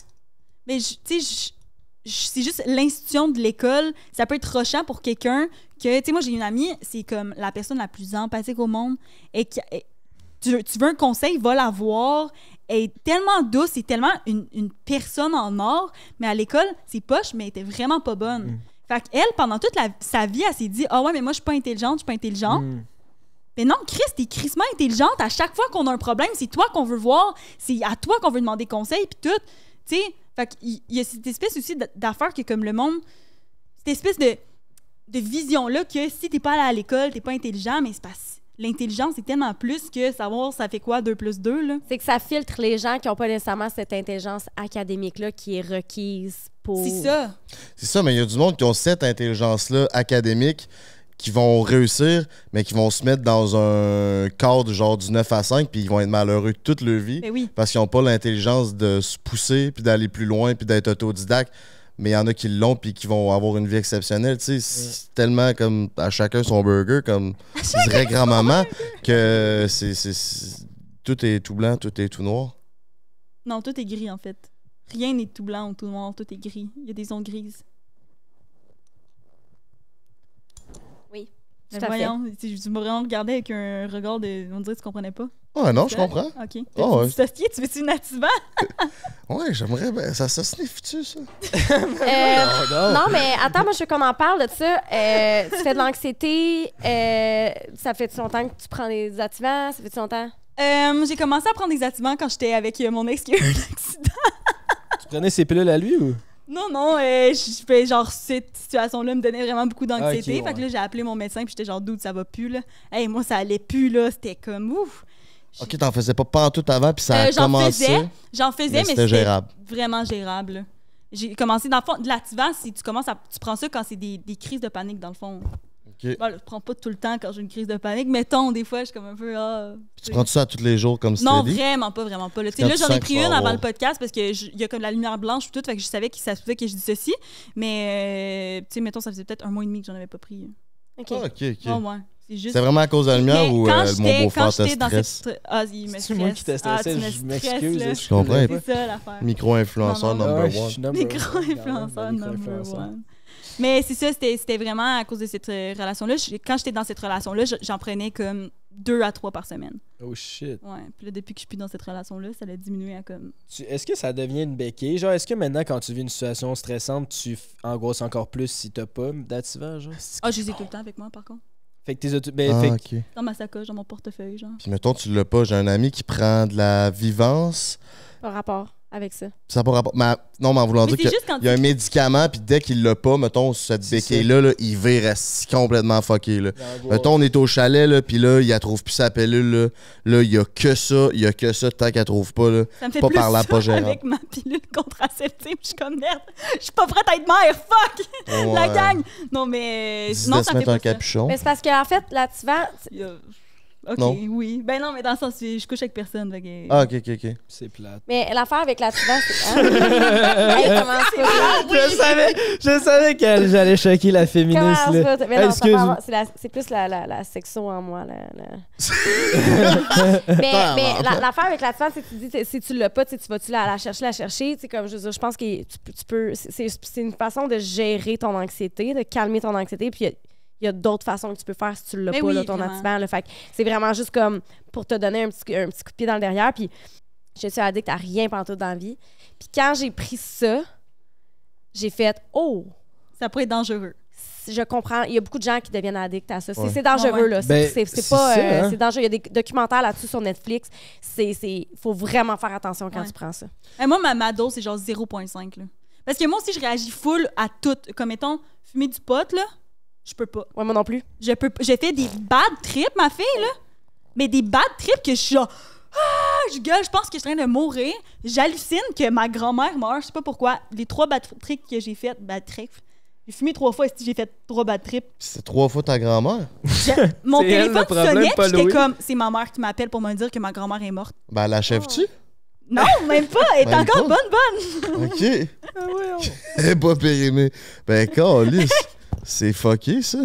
Mais, tu sais, c'est juste l'institution de l'école, ça peut être rochant pour quelqu'un que, tu sais, moi, j'ai une amie, c'est comme la personne la plus empathique au monde, et qui... Et, tu, veux un conseil, va la voir elle est tellement douce, c'est tellement une, personne en or, mais à l'école, c'est poche, mais elle était vraiment pas bonne. Mm. Fait Fait qu'elle, pendant toute sa vie, elle s'est dit Ah ouais, mais moi, je suis pas intelligente, je suis pas intelligente. Mm. Mais non, Chris, t'es crissement intelligente. À chaque fois qu'on a un problème, c'est toi qu'on veut voir, c'est à toi qu'on veut demander conseil, puis tout. Tu sais, fait qu'il y a cette espèce aussi d'affaire que, comme le monde, cette espèce de, vision-là que si t'es pas allé à l'école, t'es pas intelligent, mais c'est passe l'intelligence c'est tellement plus que savoir ça fait quoi 2 plus 2. C'est que ça filtre les gens qui n'ont pas nécessairement cette intelligence académique-là qui est requise pour. C'est ça. C'est ça, mais il y a du monde qui ont cette intelligence-là académique qui vont réussir, mais qui vont se mettre dans un cadre genre du 9 à 5, puis ils vont être malheureux toute leur vie ben parce qu'ils n'ont pas l'intelligence de se pousser, puis d'aller plus loin, puis d'être autodidacte mais il y en a qui l'ont puis qui vont avoir une vie exceptionnelle. Tu sais, c'est tellement comme à chacun son burger, comme dirait grand-maman, que c'est, tout est tout blanc, tout est tout noir. Non, tout est gris en fait. Rien n'est tout blanc ou tout noir, tout est gris. Il y a des ondes grises. Oui. Ben voyons, tu me regardais avec un regard de. On dirait que tu comprenais pas. Ah non, je comprends. OK. Ah, tu ouais. tu veux-tu nativement? ouais, j'aimerais. Ben, ça ça sniffe-tu, ça? Euh, non, mais attends, moi, je veux qu'on en parle de ça. Euh, tu fais de l'anxiété. Euh, ça fait-tu longtemps que tu prends des activants? Ça fait-tu longtemps? J'ai commencé à prendre des activants quand j'étais avec mon ex qui a eu un accident. tu prenais ses pilules à lui ou? Non, non, je fais genre cette situation-là me donnait vraiment beaucoup d'anxiété. Ah, fait que là, j'ai appelé mon médecin, puis j'étais genre, d'où ça va plus, là. Hey, moi, ça allait plus, là. C'était comme ouf. OK, t'en faisais pas tout avant, puis ça a euh, commencé. J'en faisais, mais, c'était vraiment gérable. J'ai commencé, dans le fond, de l'activant, si tu commences à, tu prends ça quand c'est des, crises de panique, dans le fond. Ok. je prends pas tout le temps quand j'ai une crise de panique. Mettons, des fois, je suis comme un peu. Ah, tu prends ça tous les jours comme ça? Non, vraiment pas, vraiment pas. Là, j'en ai pris une avant le podcast parce qu'il y a comme la lumière blanche tout, fait que je savais que ça faisait que je dis ceci. Mais, euh, tu sais, mettons, ça faisait peut-être un mois et demi que j'en avais pas pris. OK. Ah, OK, ah, c'est vraiment à cause de la lumière ou euh, mon beau-frère te stresse? C'est moi qui te stressé, ah, je m'excuse. Je comprends. C'est ça l'affaire. Micro-influenceur number one. Micro-influenceur number one. Mais c'est ça, c'était vraiment à cause de cette euh, relation-là. Quand j'étais dans cette relation-là, j'en prenais comme deux à trois par semaine. Oh shit. Ouais. Puis depuis que je suis plus dans cette relation-là, ça a diminué à comme. Est-ce que ça devient une béquille? Genre, est-ce que maintenant, quand tu vis une situation stressante, tu angoisses encore plus si t'as pas genre? Ah, oh, je les tout le temps avec moi, par contre. Fait que tes autres ben, ah, Dans ma sacoche, dans mon portefeuille, genre. Puis mettons, tu l'as pas. J'ai un ami qui prend de la vivance. Par rapport avec ça. Ça n'a pas rapport. Non, mais en voulant dire qu'il y a un médicament, puis dès qu'il l'a pas, mettons, cette béquille-là, il vire complètement fucké. mettons, on est au chalet, là, puis là, il a trouve plus sa pilule. Là, là il n'y a que ça, il n'y a que ça tant qu'elle trouve pas. Là. Ça me fait pas plus par là, pas avec ma pilule contraceptive. Je suis comme merde. Je suis pas prête à être mère. Fuck! La gang! Non, mais. Euh, non, ça fait Mais c'est parce qu'en fait, là, tu vas. OK, oui. Ben non, mais dans le sens, je couche avec personne. Euh, ah, ok, ok, ok. C'est plate. Mais l'affaire avec la tuba, c'est. Hein? Je savais, je savais que j'allais choquer la féministe. Mais non, c'est plus la, la, la sexo en moi. Mais, l'affaire avec la tuba, c'est que tu dis, si tu l'as pas, tu vas-tu la, chercher, la chercher? Comme, je, pense que tu, peux- c'est- une façon de gérer ton anxiété, de calmer ton anxiété. Puis il y a d'autres façons que tu peux faire si tu l'as ben pas, dans ton attivant. c'est vraiment juste comme pour te donner un petit, petit coup de pied dans le derrière. Puis je suis addict à rien pendant dans la vie. Puis quand j'ai pris ça, j'ai fait Oh! Ça pourrait être dangereux je comprends. Il y a beaucoup de gens qui deviennent addicts à ça. C'est dangereux, là. Ben, c'est pas. Euh, hein. dangereux. Il y a des documentaires là-dessus sur Netflix. Il faut vraiment faire attention quand tu prends ça. Et ben, moi, ma, dose, c'est genre 0,5. Parce que moi aussi, je réagis full à tout. Comme étant fumer du pot, là. Je peux pas. Ouais, moi non plus. Je peux J'ai fait des bad trips, ma fille, là. Mais des bad trips que je suis genre. Ah, je gueule, je pense que je suis en train de mourir. J'hallucine que ma grand-mère meurt, je sais pas pourquoi. Les trois bad trips que j'ai faites, bad trips. J'ai fumé trois fois et j'ai fait trois bad trips. C'est trois fois ta grand-mère? Mon téléphone sonnait, et j'étais comme, c'est ma mère qui m'appelle pour me dire que ma grand-mère est morte. Ben, l'achèves-tu? Oh. Non, même pas. Elle est encore bonne, bonne. OK. Elle pas périmée. Ben, lit... C'est fucké, ça?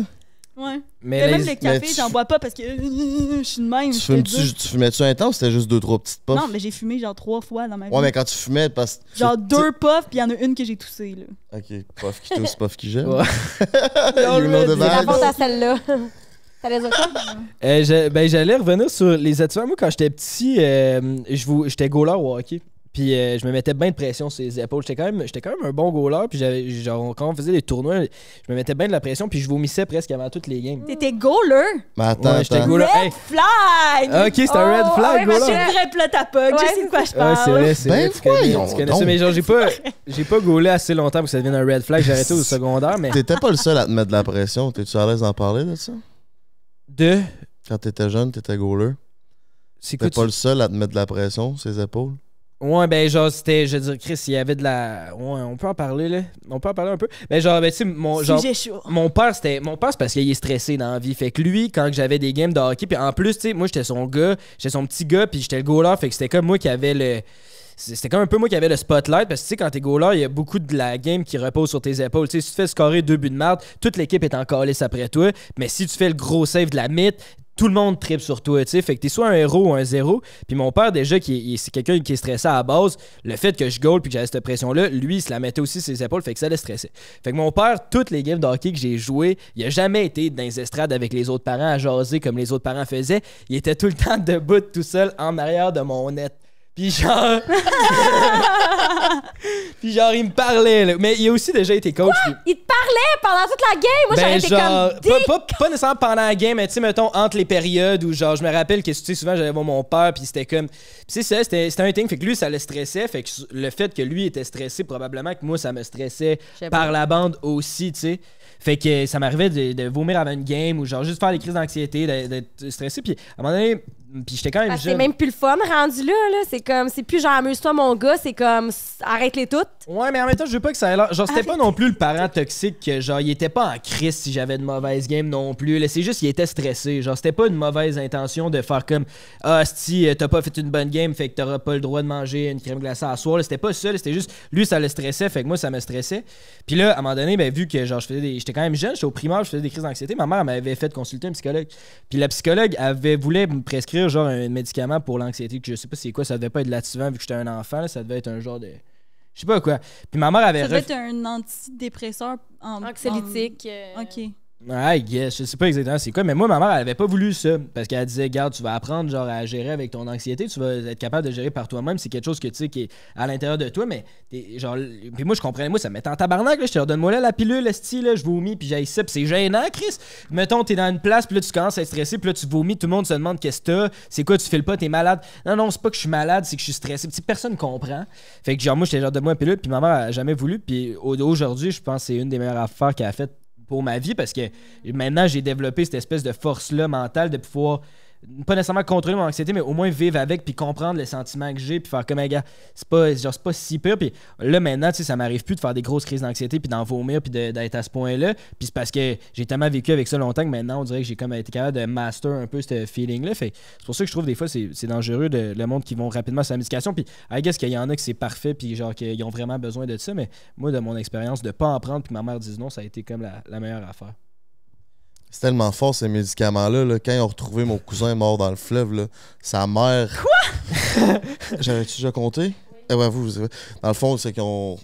Ouais. Mais même les... le café, j'en bois pas parce que euh, euh, euh, je suis de même. Tu, fumais-tu un temps ou c'était juste deux, trois petites puffs? Non, mais j'ai fumé genre trois fois dans ma vie. Ouais, mais quand tu fumais, parce Genre deux puffs, puis il y en a une que j'ai toussée, là. Ok, puff qui tousse, puff qui gèle. Ouais. a de base. C'est la à celle-là. T'allais ben, j'allais revenir sur les étudiants. Moi, quand j'étais petit, j'étais goaler au hockey. Puis euh, je me mettais bien de pression sur les épaules. J'étais quand même, j'étais quand même un bon goaler. Puis j'avais, genre, quand on faisait des tournois, je me mettais bien de la pression. Puis je vomissais presque avant toutes les games. T'étais goaler? Mais attends, j'étais goaler. Red flag! Ok, c'est un red oh, flag, ouais, je suis vrai, sais de quoi je parle. c'est vrai, c'est ben Mais genre, j'ai pas, j'ai pas goalé assez longtemps pour que ça devienne un red flag. J'ai arrêté au secondaire. mais... T'étais pas le seul à te mettre de la pression. T'es-tu à l'aise d'en parler de ça? De? Quand t'étais jeune, t'étais goaler. T'étais pas le seul à te mettre de la pression, ses épaules? Ouais, ben genre, c'était, je veux dire, Chris, il y avait de la. Ouais, on peut en parler, là. On peut en parler un peu. mais ben, genre, ben tu sais, mon, genre, mon père, c'était. Mon père, c'est parce qu'il est stressé dans la vie. Fait que lui, quand j'avais des games de hockey, puis en plus, tu sais, moi, j'étais son gars, j'étais son petit gars, puis j'étais le goaler. Fait que c'était comme moi qui avait le c'était comme un peu moi qui avait le spotlight parce que tu sais quand t'es goaler il y a beaucoup de la game qui repose sur tes épaules tu sais si tu fais scorer deux buts de merde toute l'équipe est en calice après toi mais si tu fais le gros save de la mythe tout le monde tripe sur toi, tu sais. Fait que t'es soit un héros ou un zéro. Puis mon père, déjà, qui c'est quelqu'un qui est stressé à la base, le fait que je goal puis que j'avais cette pression-là, lui, il se la mettait aussi sur ses épaules, fait que ça le stressait. Fait que mon père, toutes les games hockey que j'ai joué, il a jamais été dans les estrades avec les autres parents à jaser comme les autres parents faisaient. Il était tout le temps debout tout seul en arrière de mon net. Puis genre. puis genre, il me parlait, Mais il a aussi déjà été coach. Il te parlait pendant toute la game. Moi, j'étais ben, comme. Pas, nécessairement pendant la game, mais tu sais, mettons, entre les périodes où genre, je me rappelle que tu sais, souvent, j'allais voir mon père, puis c'était comme. Puis ça, c'était un thing. Fait que lui, ça le stressait. Fait que le fait que lui était stressé, probablement que moi, ça me stressait par la bande aussi, tu sais. Fait que ça m'arrivait de, vomir avant une game ou genre juste faire des crises d'anxiété, d'être stressé. Puis à un moment donné, puis j'étais quand même jeune. C'est même plus le fun rendu là. C'est comme, c'est plus genre amuse-toi mon gars, c'est comme arrête-les toutes. Ouais, mais en même temps, je veux pas que ça aille là. Genre, c'était pas non plus le parent toxique que genre, il était pas en crise si j'avais de mauvaise game non plus. C'est juste, il était stressé. Genre, c'était pas une mauvaise intention de faire comme Ah, si euh, t'as pas fait une bonne game, fait que t'auras pas le droit de manger une crème glacée à soir. C'était pas ça, c'était juste, lui, ça le stressait, fait que moi, ça me stressait. Puis là, à un moment donné, ben, vu que genre, j'étais quand même jeune, j'étais au primaire, je faisais des crises d'anxiété, ma mère m'avait fait consulter un psychologue. Puis la psychologue avait voulu me prescrire genre un médicament pour l'anxiété, que je sais pas c'est quoi, ça devait pas être l'attivant vu que j'étais un enfant, ça devait être un genre de. Je sais pas quoi. Puis ma mère avait. Ça devait être un antidépresseur en... anxiolytique. Euh, ok. Ah, I guess, je sais pas exactement c'est quoi, mais moi, ma mère, elle avait pas voulu ça. Parce qu'elle disait, garde, tu vas apprendre genre à gérer avec ton anxiété, tu vas être capable de gérer par toi-même. C'est quelque chose que tu sais qui est à l'intérieur de toi, mais genre. Puis moi, je comprenais, moi, ça me en tabarnak, Je te donne moi la pilule, style, je vomis, puis j'ai ça, pis c'est gênant, Chris. Mettons, t'es dans une place, puis là, tu commences à être stressé, puis là, tu vomis, tout le monde se demande qu'est-ce que t'as, c'est quoi, tu files pas, t'es malade. Non, non, c'est pas que je suis malade, c'est que je suis stressé. pis personne comprend. Fait que genre, moi, j'étais genre, donne-moi la pilule, puis ma mère a jamais voulu, puis aujourd'hui, je pense c'est une des meilleures affaires qu'elle a faites pour ma vie parce que maintenant j'ai développé cette espèce de force-là mentale de pouvoir pas nécessairement contrôler mon anxiété, mais au moins vivre avec, puis comprendre le sentiment que j'ai, puis faire comme, un gars, c'est pas, genre, si pire. Puis là, maintenant, tu sais, ça m'arrive plus de faire des grosses crises d'anxiété, puis d'en vomir, puis d'être à ce point-là. Puis c'est parce que j'ai tellement vécu avec ça longtemps que maintenant, on dirait que j'ai comme été capable de master un peu ce feeling-là. Fait c'est pour ça que je trouve des fois, c'est dangereux de, le monde qui vont rapidement sur la médication. Puis, I guess qu'il y en a que c'est parfait, puis genre, qu'ils ont vraiment besoin de ça. Mais moi, de mon expérience, de pas en prendre, puis ma mère dise non, ça a été comme la meilleure affaire. C'est tellement fort ces médicaments-là. Quand ils ont retrouvé mon cousin mort dans le fleuve, là, sa mère. Quoi J'avais-tu déjà compté eh ouais, vous, vous, Dans le fond, c'est qu'on.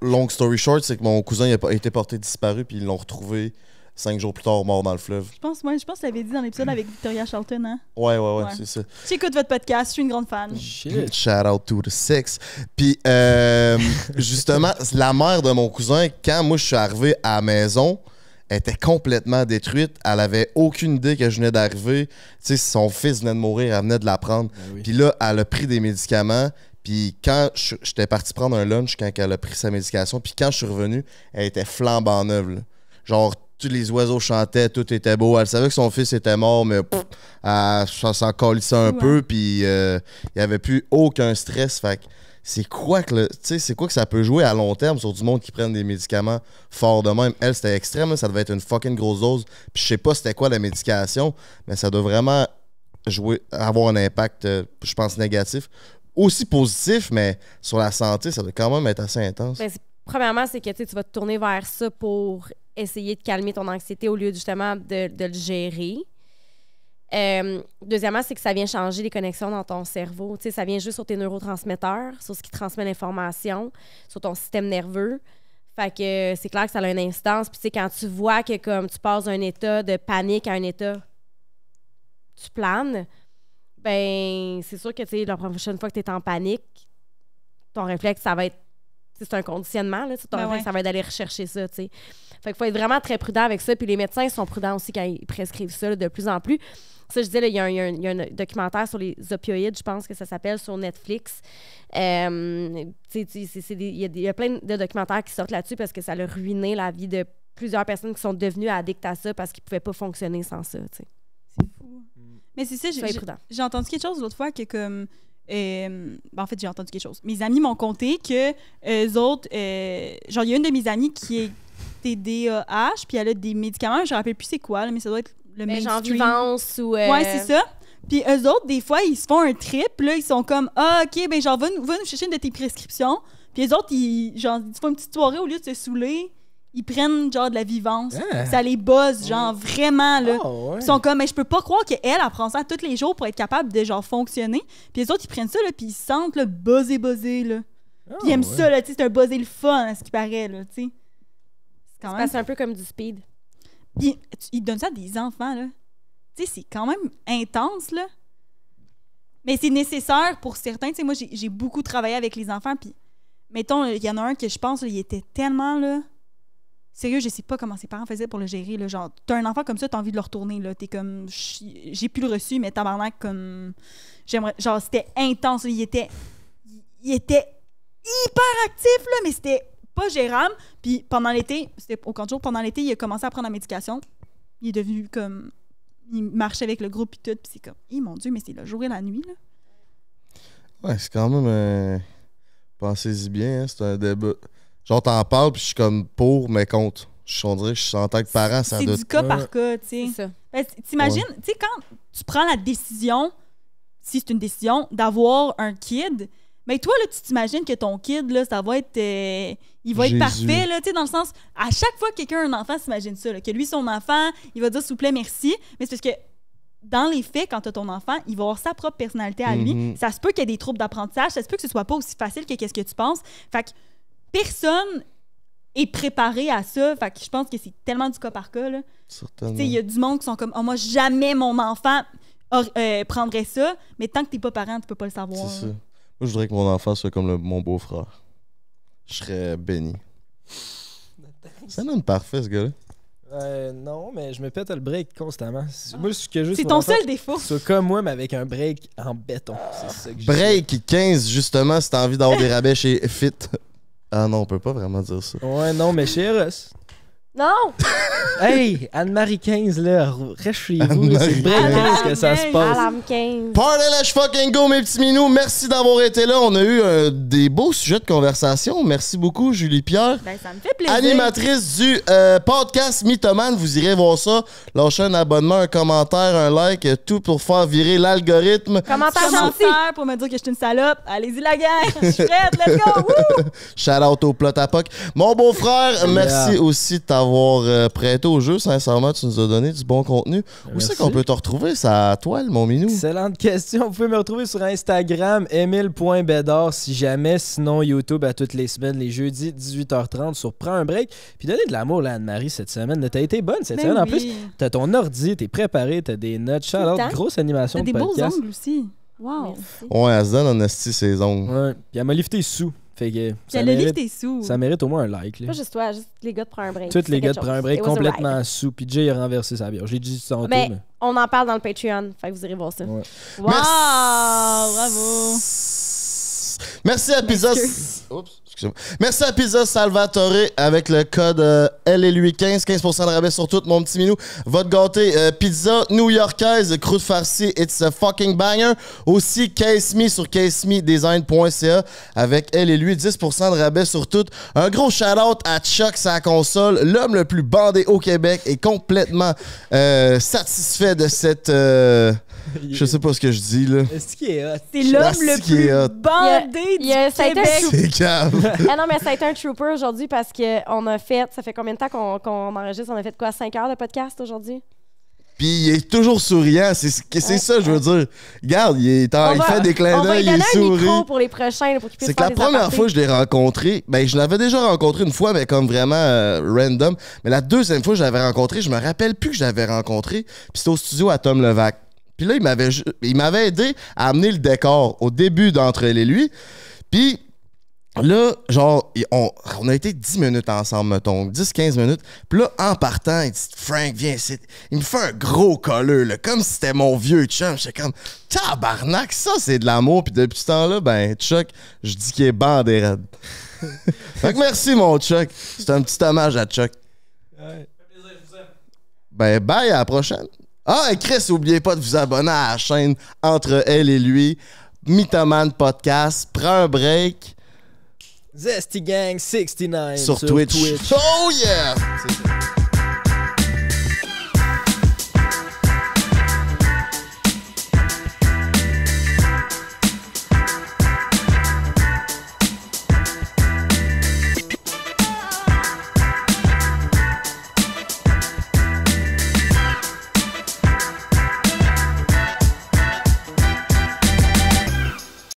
Long story short, c'est que mon cousin a été porté disparu, puis ils l'ont retrouvé cinq jours plus tard, mort dans le fleuve. Je pense, moi, je pense que l'avais dit dans l'épisode avec Victoria Charlton, hein? Ouais, ouais, ouais, c'est ça. J'écoute votre podcast, je suis une grande fan. Shit. Shout out to the sex. Puis, euh, justement, la mère de mon cousin, quand moi je suis arrivé à la maison, elle était complètement détruite. Elle avait aucune idée que je venais d'arriver. Tu sais, son fils venait de mourir, elle venait de la prendre. Ben puis là, elle a pris des médicaments. Puis quand j'étais parti prendre un lunch, quand elle a pris sa médication, puis quand je suis revenu, elle était flambant neuve. Genre, tous les oiseaux chantaient, tout était beau. Elle savait que son fils était mort, mais ça s'en un peu. Puis euh, il n'y avait plus aucun stress. Fait que c'est quoi que le, c'est quoi que ça peut jouer à long terme sur du monde qui prennent des médicaments fort de même. Elle, c'était extrême, ça devait être une fucking grosse dose. Puis je sais pas c'était quoi la médication, mais ça doit vraiment jouer, avoir un impact, euh, je pense, négatif. Aussi positif, mais sur la santé, ça doit quand même être assez intense. Ben, premièrement, c'est que tu vas te tourner vers ça pour essayer de calmer ton anxiété au lieu justement de le gérer. Euh, deuxièmement, c'est que ça vient changer les connexions dans ton cerveau. ça vient juste sur tes neurotransmetteurs, sur ce qui transmet l'information, sur ton système nerveux. Fait que euh, c'est clair que ça a une instance. quand tu vois que comme tu passes d'un état de panique à un état, tu planes, ben c'est sûr que la prochaine fois que tu es en panique, ton réflexe, ça va être c'est un conditionnement, ben ça va être d'aller rechercher ça. Il Fait qu'il faut être vraiment très prudent avec ça. Puis les médecins sont prudents aussi quand ils prescrivent ça de plus en plus ça, je disais, il y, a un documentaire sur les opioïdes, je pense que ça s'appelle, sur Netflix. il y, a plein de documentaires qui sortent là-dessus parce que ça a ruiné la vie de plusieurs personnes qui sont devenues addictes à ça parce qu'ils ne pouvaient pas fonctionner sans ça. C'est fou. Hein. Mm. Mais c'est ça, j'ai entendu quelque chose l'autre fois que comme. Euh, ben, en fait, j'ai entendu quelque chose. Mes amis m'ont conté que eux autres, euh, genre, il y a une de mes amies qui est TDAH, puis elle a des médicaments, je ne me rappelle plus c'est quoi, mais ça doit être le mais genre Vivance ou. Euh... Ouais, c'est ça. Puis eux autres, des fois, ils se font un trip, ils sont comme Ah, ok, ben genre, va nous, chercher une de tes prescriptions. Puis les autres, ils, font une petite soirée au lieu de se saouler. Ils prennent genre de la vivance. Ah. Ça les buzz, genre oh. vraiment là. Ah, ils sont comme mais je peux pas croire qu'elle elle prend ça tous les jours pour être capable de genre fonctionner. Puis les autres ils prennent ça là puis ils sentent le buzzer buzzer là. puis ils ah, aiment ça là, c'est un buzzer le fun à ce qui paraît là, tu sais. C'est quand même... un peu comme du speed. Puis, ils donnent ça à des enfants, là. Tu sais, c'est quand même intense, là. Mais c'est nécessaire pour certains. Tu sais, moi, j'ai beaucoup travaillé avec les enfants, puis mettons, il y en a un que je pense, il était tellement, là... Sérieux, je sais pas comment ses parents faisaient pour le gérer, là. Genre, t'as un enfant comme ça, t'as envie de le retourner, là. T'es comme... J'ai plus le reçu, mais tabarnak, comme... J'aimerais... Genre, c'était intense, Il était... Il était hyper actif, là, mais c'était pas gérable. Puis pendant l'été, c'était au camp de jour, pendant l'été, il a commencé à prendre la médication. Il est devenu comme. Il marchait avec le groupe et tout. Puis c'est comme, hé mon Dieu, mais c'est le jour et la nuit, là. Ouais, c'est quand même. Euh, pensez-y bien, hein, c'est un débat. Genre, t'en parles, puis je suis comme pour, mais contre. Je que je suis en tant que parent, ça ça. C'est du cas par cas, tu sais. Ben, t'imagines, tu sais, quand tu prends la décision, si c'est une décision, d'avoir un kid, mais toi, là, tu t'imagines que ton kid, là, ça va être. Euh, il va être parfait, là, tu sais, dans le sens, à chaque fois que quelqu'un un enfant, s'imagine ça, que lui, son enfant, il va dire s'il vous plaît, merci. Mais c'est parce que dans les faits, quand tu as ton enfant, il va avoir sa propre personnalité à lui. Mhm. Ça se peut qu'il y ait des troubles d'apprentissage, ça se peut que ce soit pas aussi facile que qu'est-ce que tu penses. Fait que personne est préparé à ça. Fait que je pense que c'est tellement du cas par cas, Il y a du monde qui sont comme, oh, moi, jamais mon enfant euh, prendrait ça. Mais tant que t'es pas parent, tu peux pas le savoir. C'est ça. Moi, je voudrais que mon enfant soit comme mon beau-frère je serais béni. un homme parfait, ce gars-là. Euh, non, mais je me pète le break constamment. C'est que C'est ton seul défaut. C'est comme moi, mais avec un break en béton. ça Break 15, justement, si t'as envie d'avoir des rabais chez Fit. Ah non, on peut pas vraiment dire ça. Ouais, non, mais chez Eros. Non! hey, Anne-Marie 15, là, reste vous. C'est vrai ce que ça se passe. 15. Party let's fucking go, mes petits minous. Merci d'avoir été là. On a eu euh, des beaux sujets de conversation. Merci beaucoup, Julie Pierre. Ben, ça me fait plaisir. Animatrice du euh, podcast Mythoman. Vous irez voir ça. Lâchez un abonnement, un commentaire, un like, euh, tout pour faire virer l'algorithme. Commentaire gentil. pour me dire que je suis une salope. Allez-y, la guerre. Je suis prête. Let's go. Shout out au plot à Mon beau-frère, merci aussi avoir euh, prêté au jeu. Sincèrement, tu nous as donné du bon contenu. Où c'est qu'on peut te retrouver, ça toile, mon minou? Excellente question. Vous pouvez me retrouver sur Instagram, emile.bedor, si jamais. Sinon, YouTube à toutes les semaines, les jeudis, 18h30 sur Prends un break. Puis donnez de l'amour, À Anne-Marie, cette semaine. T'as été bonne cette ben semaine. En plus, t'as ton ordi, t'es préparé, t'as des notes. des grosse animation. T'as des beaux ongles aussi. Wow. Ouais, elle se donne en ses ongles. Ouais. Puis elle m'a lifté sous. Fait ça le mérite, t'es sous. Ça mérite au moins un like. Pas juste toi, juste les gars de prendre un break. Toutes les gars de prendre un break complètement sous. Puis Jay a renversé sa bière. J'ai dit ça en mais, on en parle dans le Patreon. Fait que vous irez voir ça. Ouais. Wow! Bravo! Merci à Pizza. Merci à Pizza Salvatore avec le code llu 15 15% de rabais sur tout, mon petit minou. Votre te euh, pizza new-yorkaise, croûte farcie, it's a fucking banger. Aussi, Case Me sur casemedesign.ca avec lui 10% de rabais sur tout. Un gros shout-out à Chuck, sa console, l'homme le plus bandé au Québec est complètement euh, satisfait de cette... Euh, je sais pas ce que je dis, là. C'est l'homme le plus bandé du Québec. C'est ah non, mais ça un trooper aujourd'hui parce qu'on a fait, ça fait combien de temps qu'on enregistre? On a fait quoi, 5 heures de podcast aujourd'hui? Puis il est toujours souriant, c'est ça je veux dire. Regarde, il est fait des clins d'œil, il sourit. micro pour les prochains C'est que la première fois que je l'ai rencontré, ben je l'avais déjà rencontré une fois mais comme vraiment euh, random, mais la deuxième fois que je l'avais rencontré, je me rappelle plus que je l'avais rencontré, puis c'était au studio à Tom Levac. Puis là, il m'avait, il m'avait aidé à amener le décor au début d'entre les et lui. Puis là, genre, on, on, a été 10 minutes ensemble, mettons, 10-15 minutes. Puis là, en partant, il dit Frank, viens Il me fait un gros colleux, là, comme si c'était mon vieux chum. J'étais comme Tabarnak, ça, c'est de l'amour. Puis depuis ce temps-là, ben, Chuck, je dis qu'il est bandé raide. fait que merci, mon Chuck. C'est un petit hommage à Chuck. Ben, bye, à la prochaine. Ah, et Chris, n'oubliez pas de vous abonner à la chaîne Entre elle et lui, Mythoman Podcast. Prends un break. Zesty Gang 69 sur, Twitch. Oh yeah!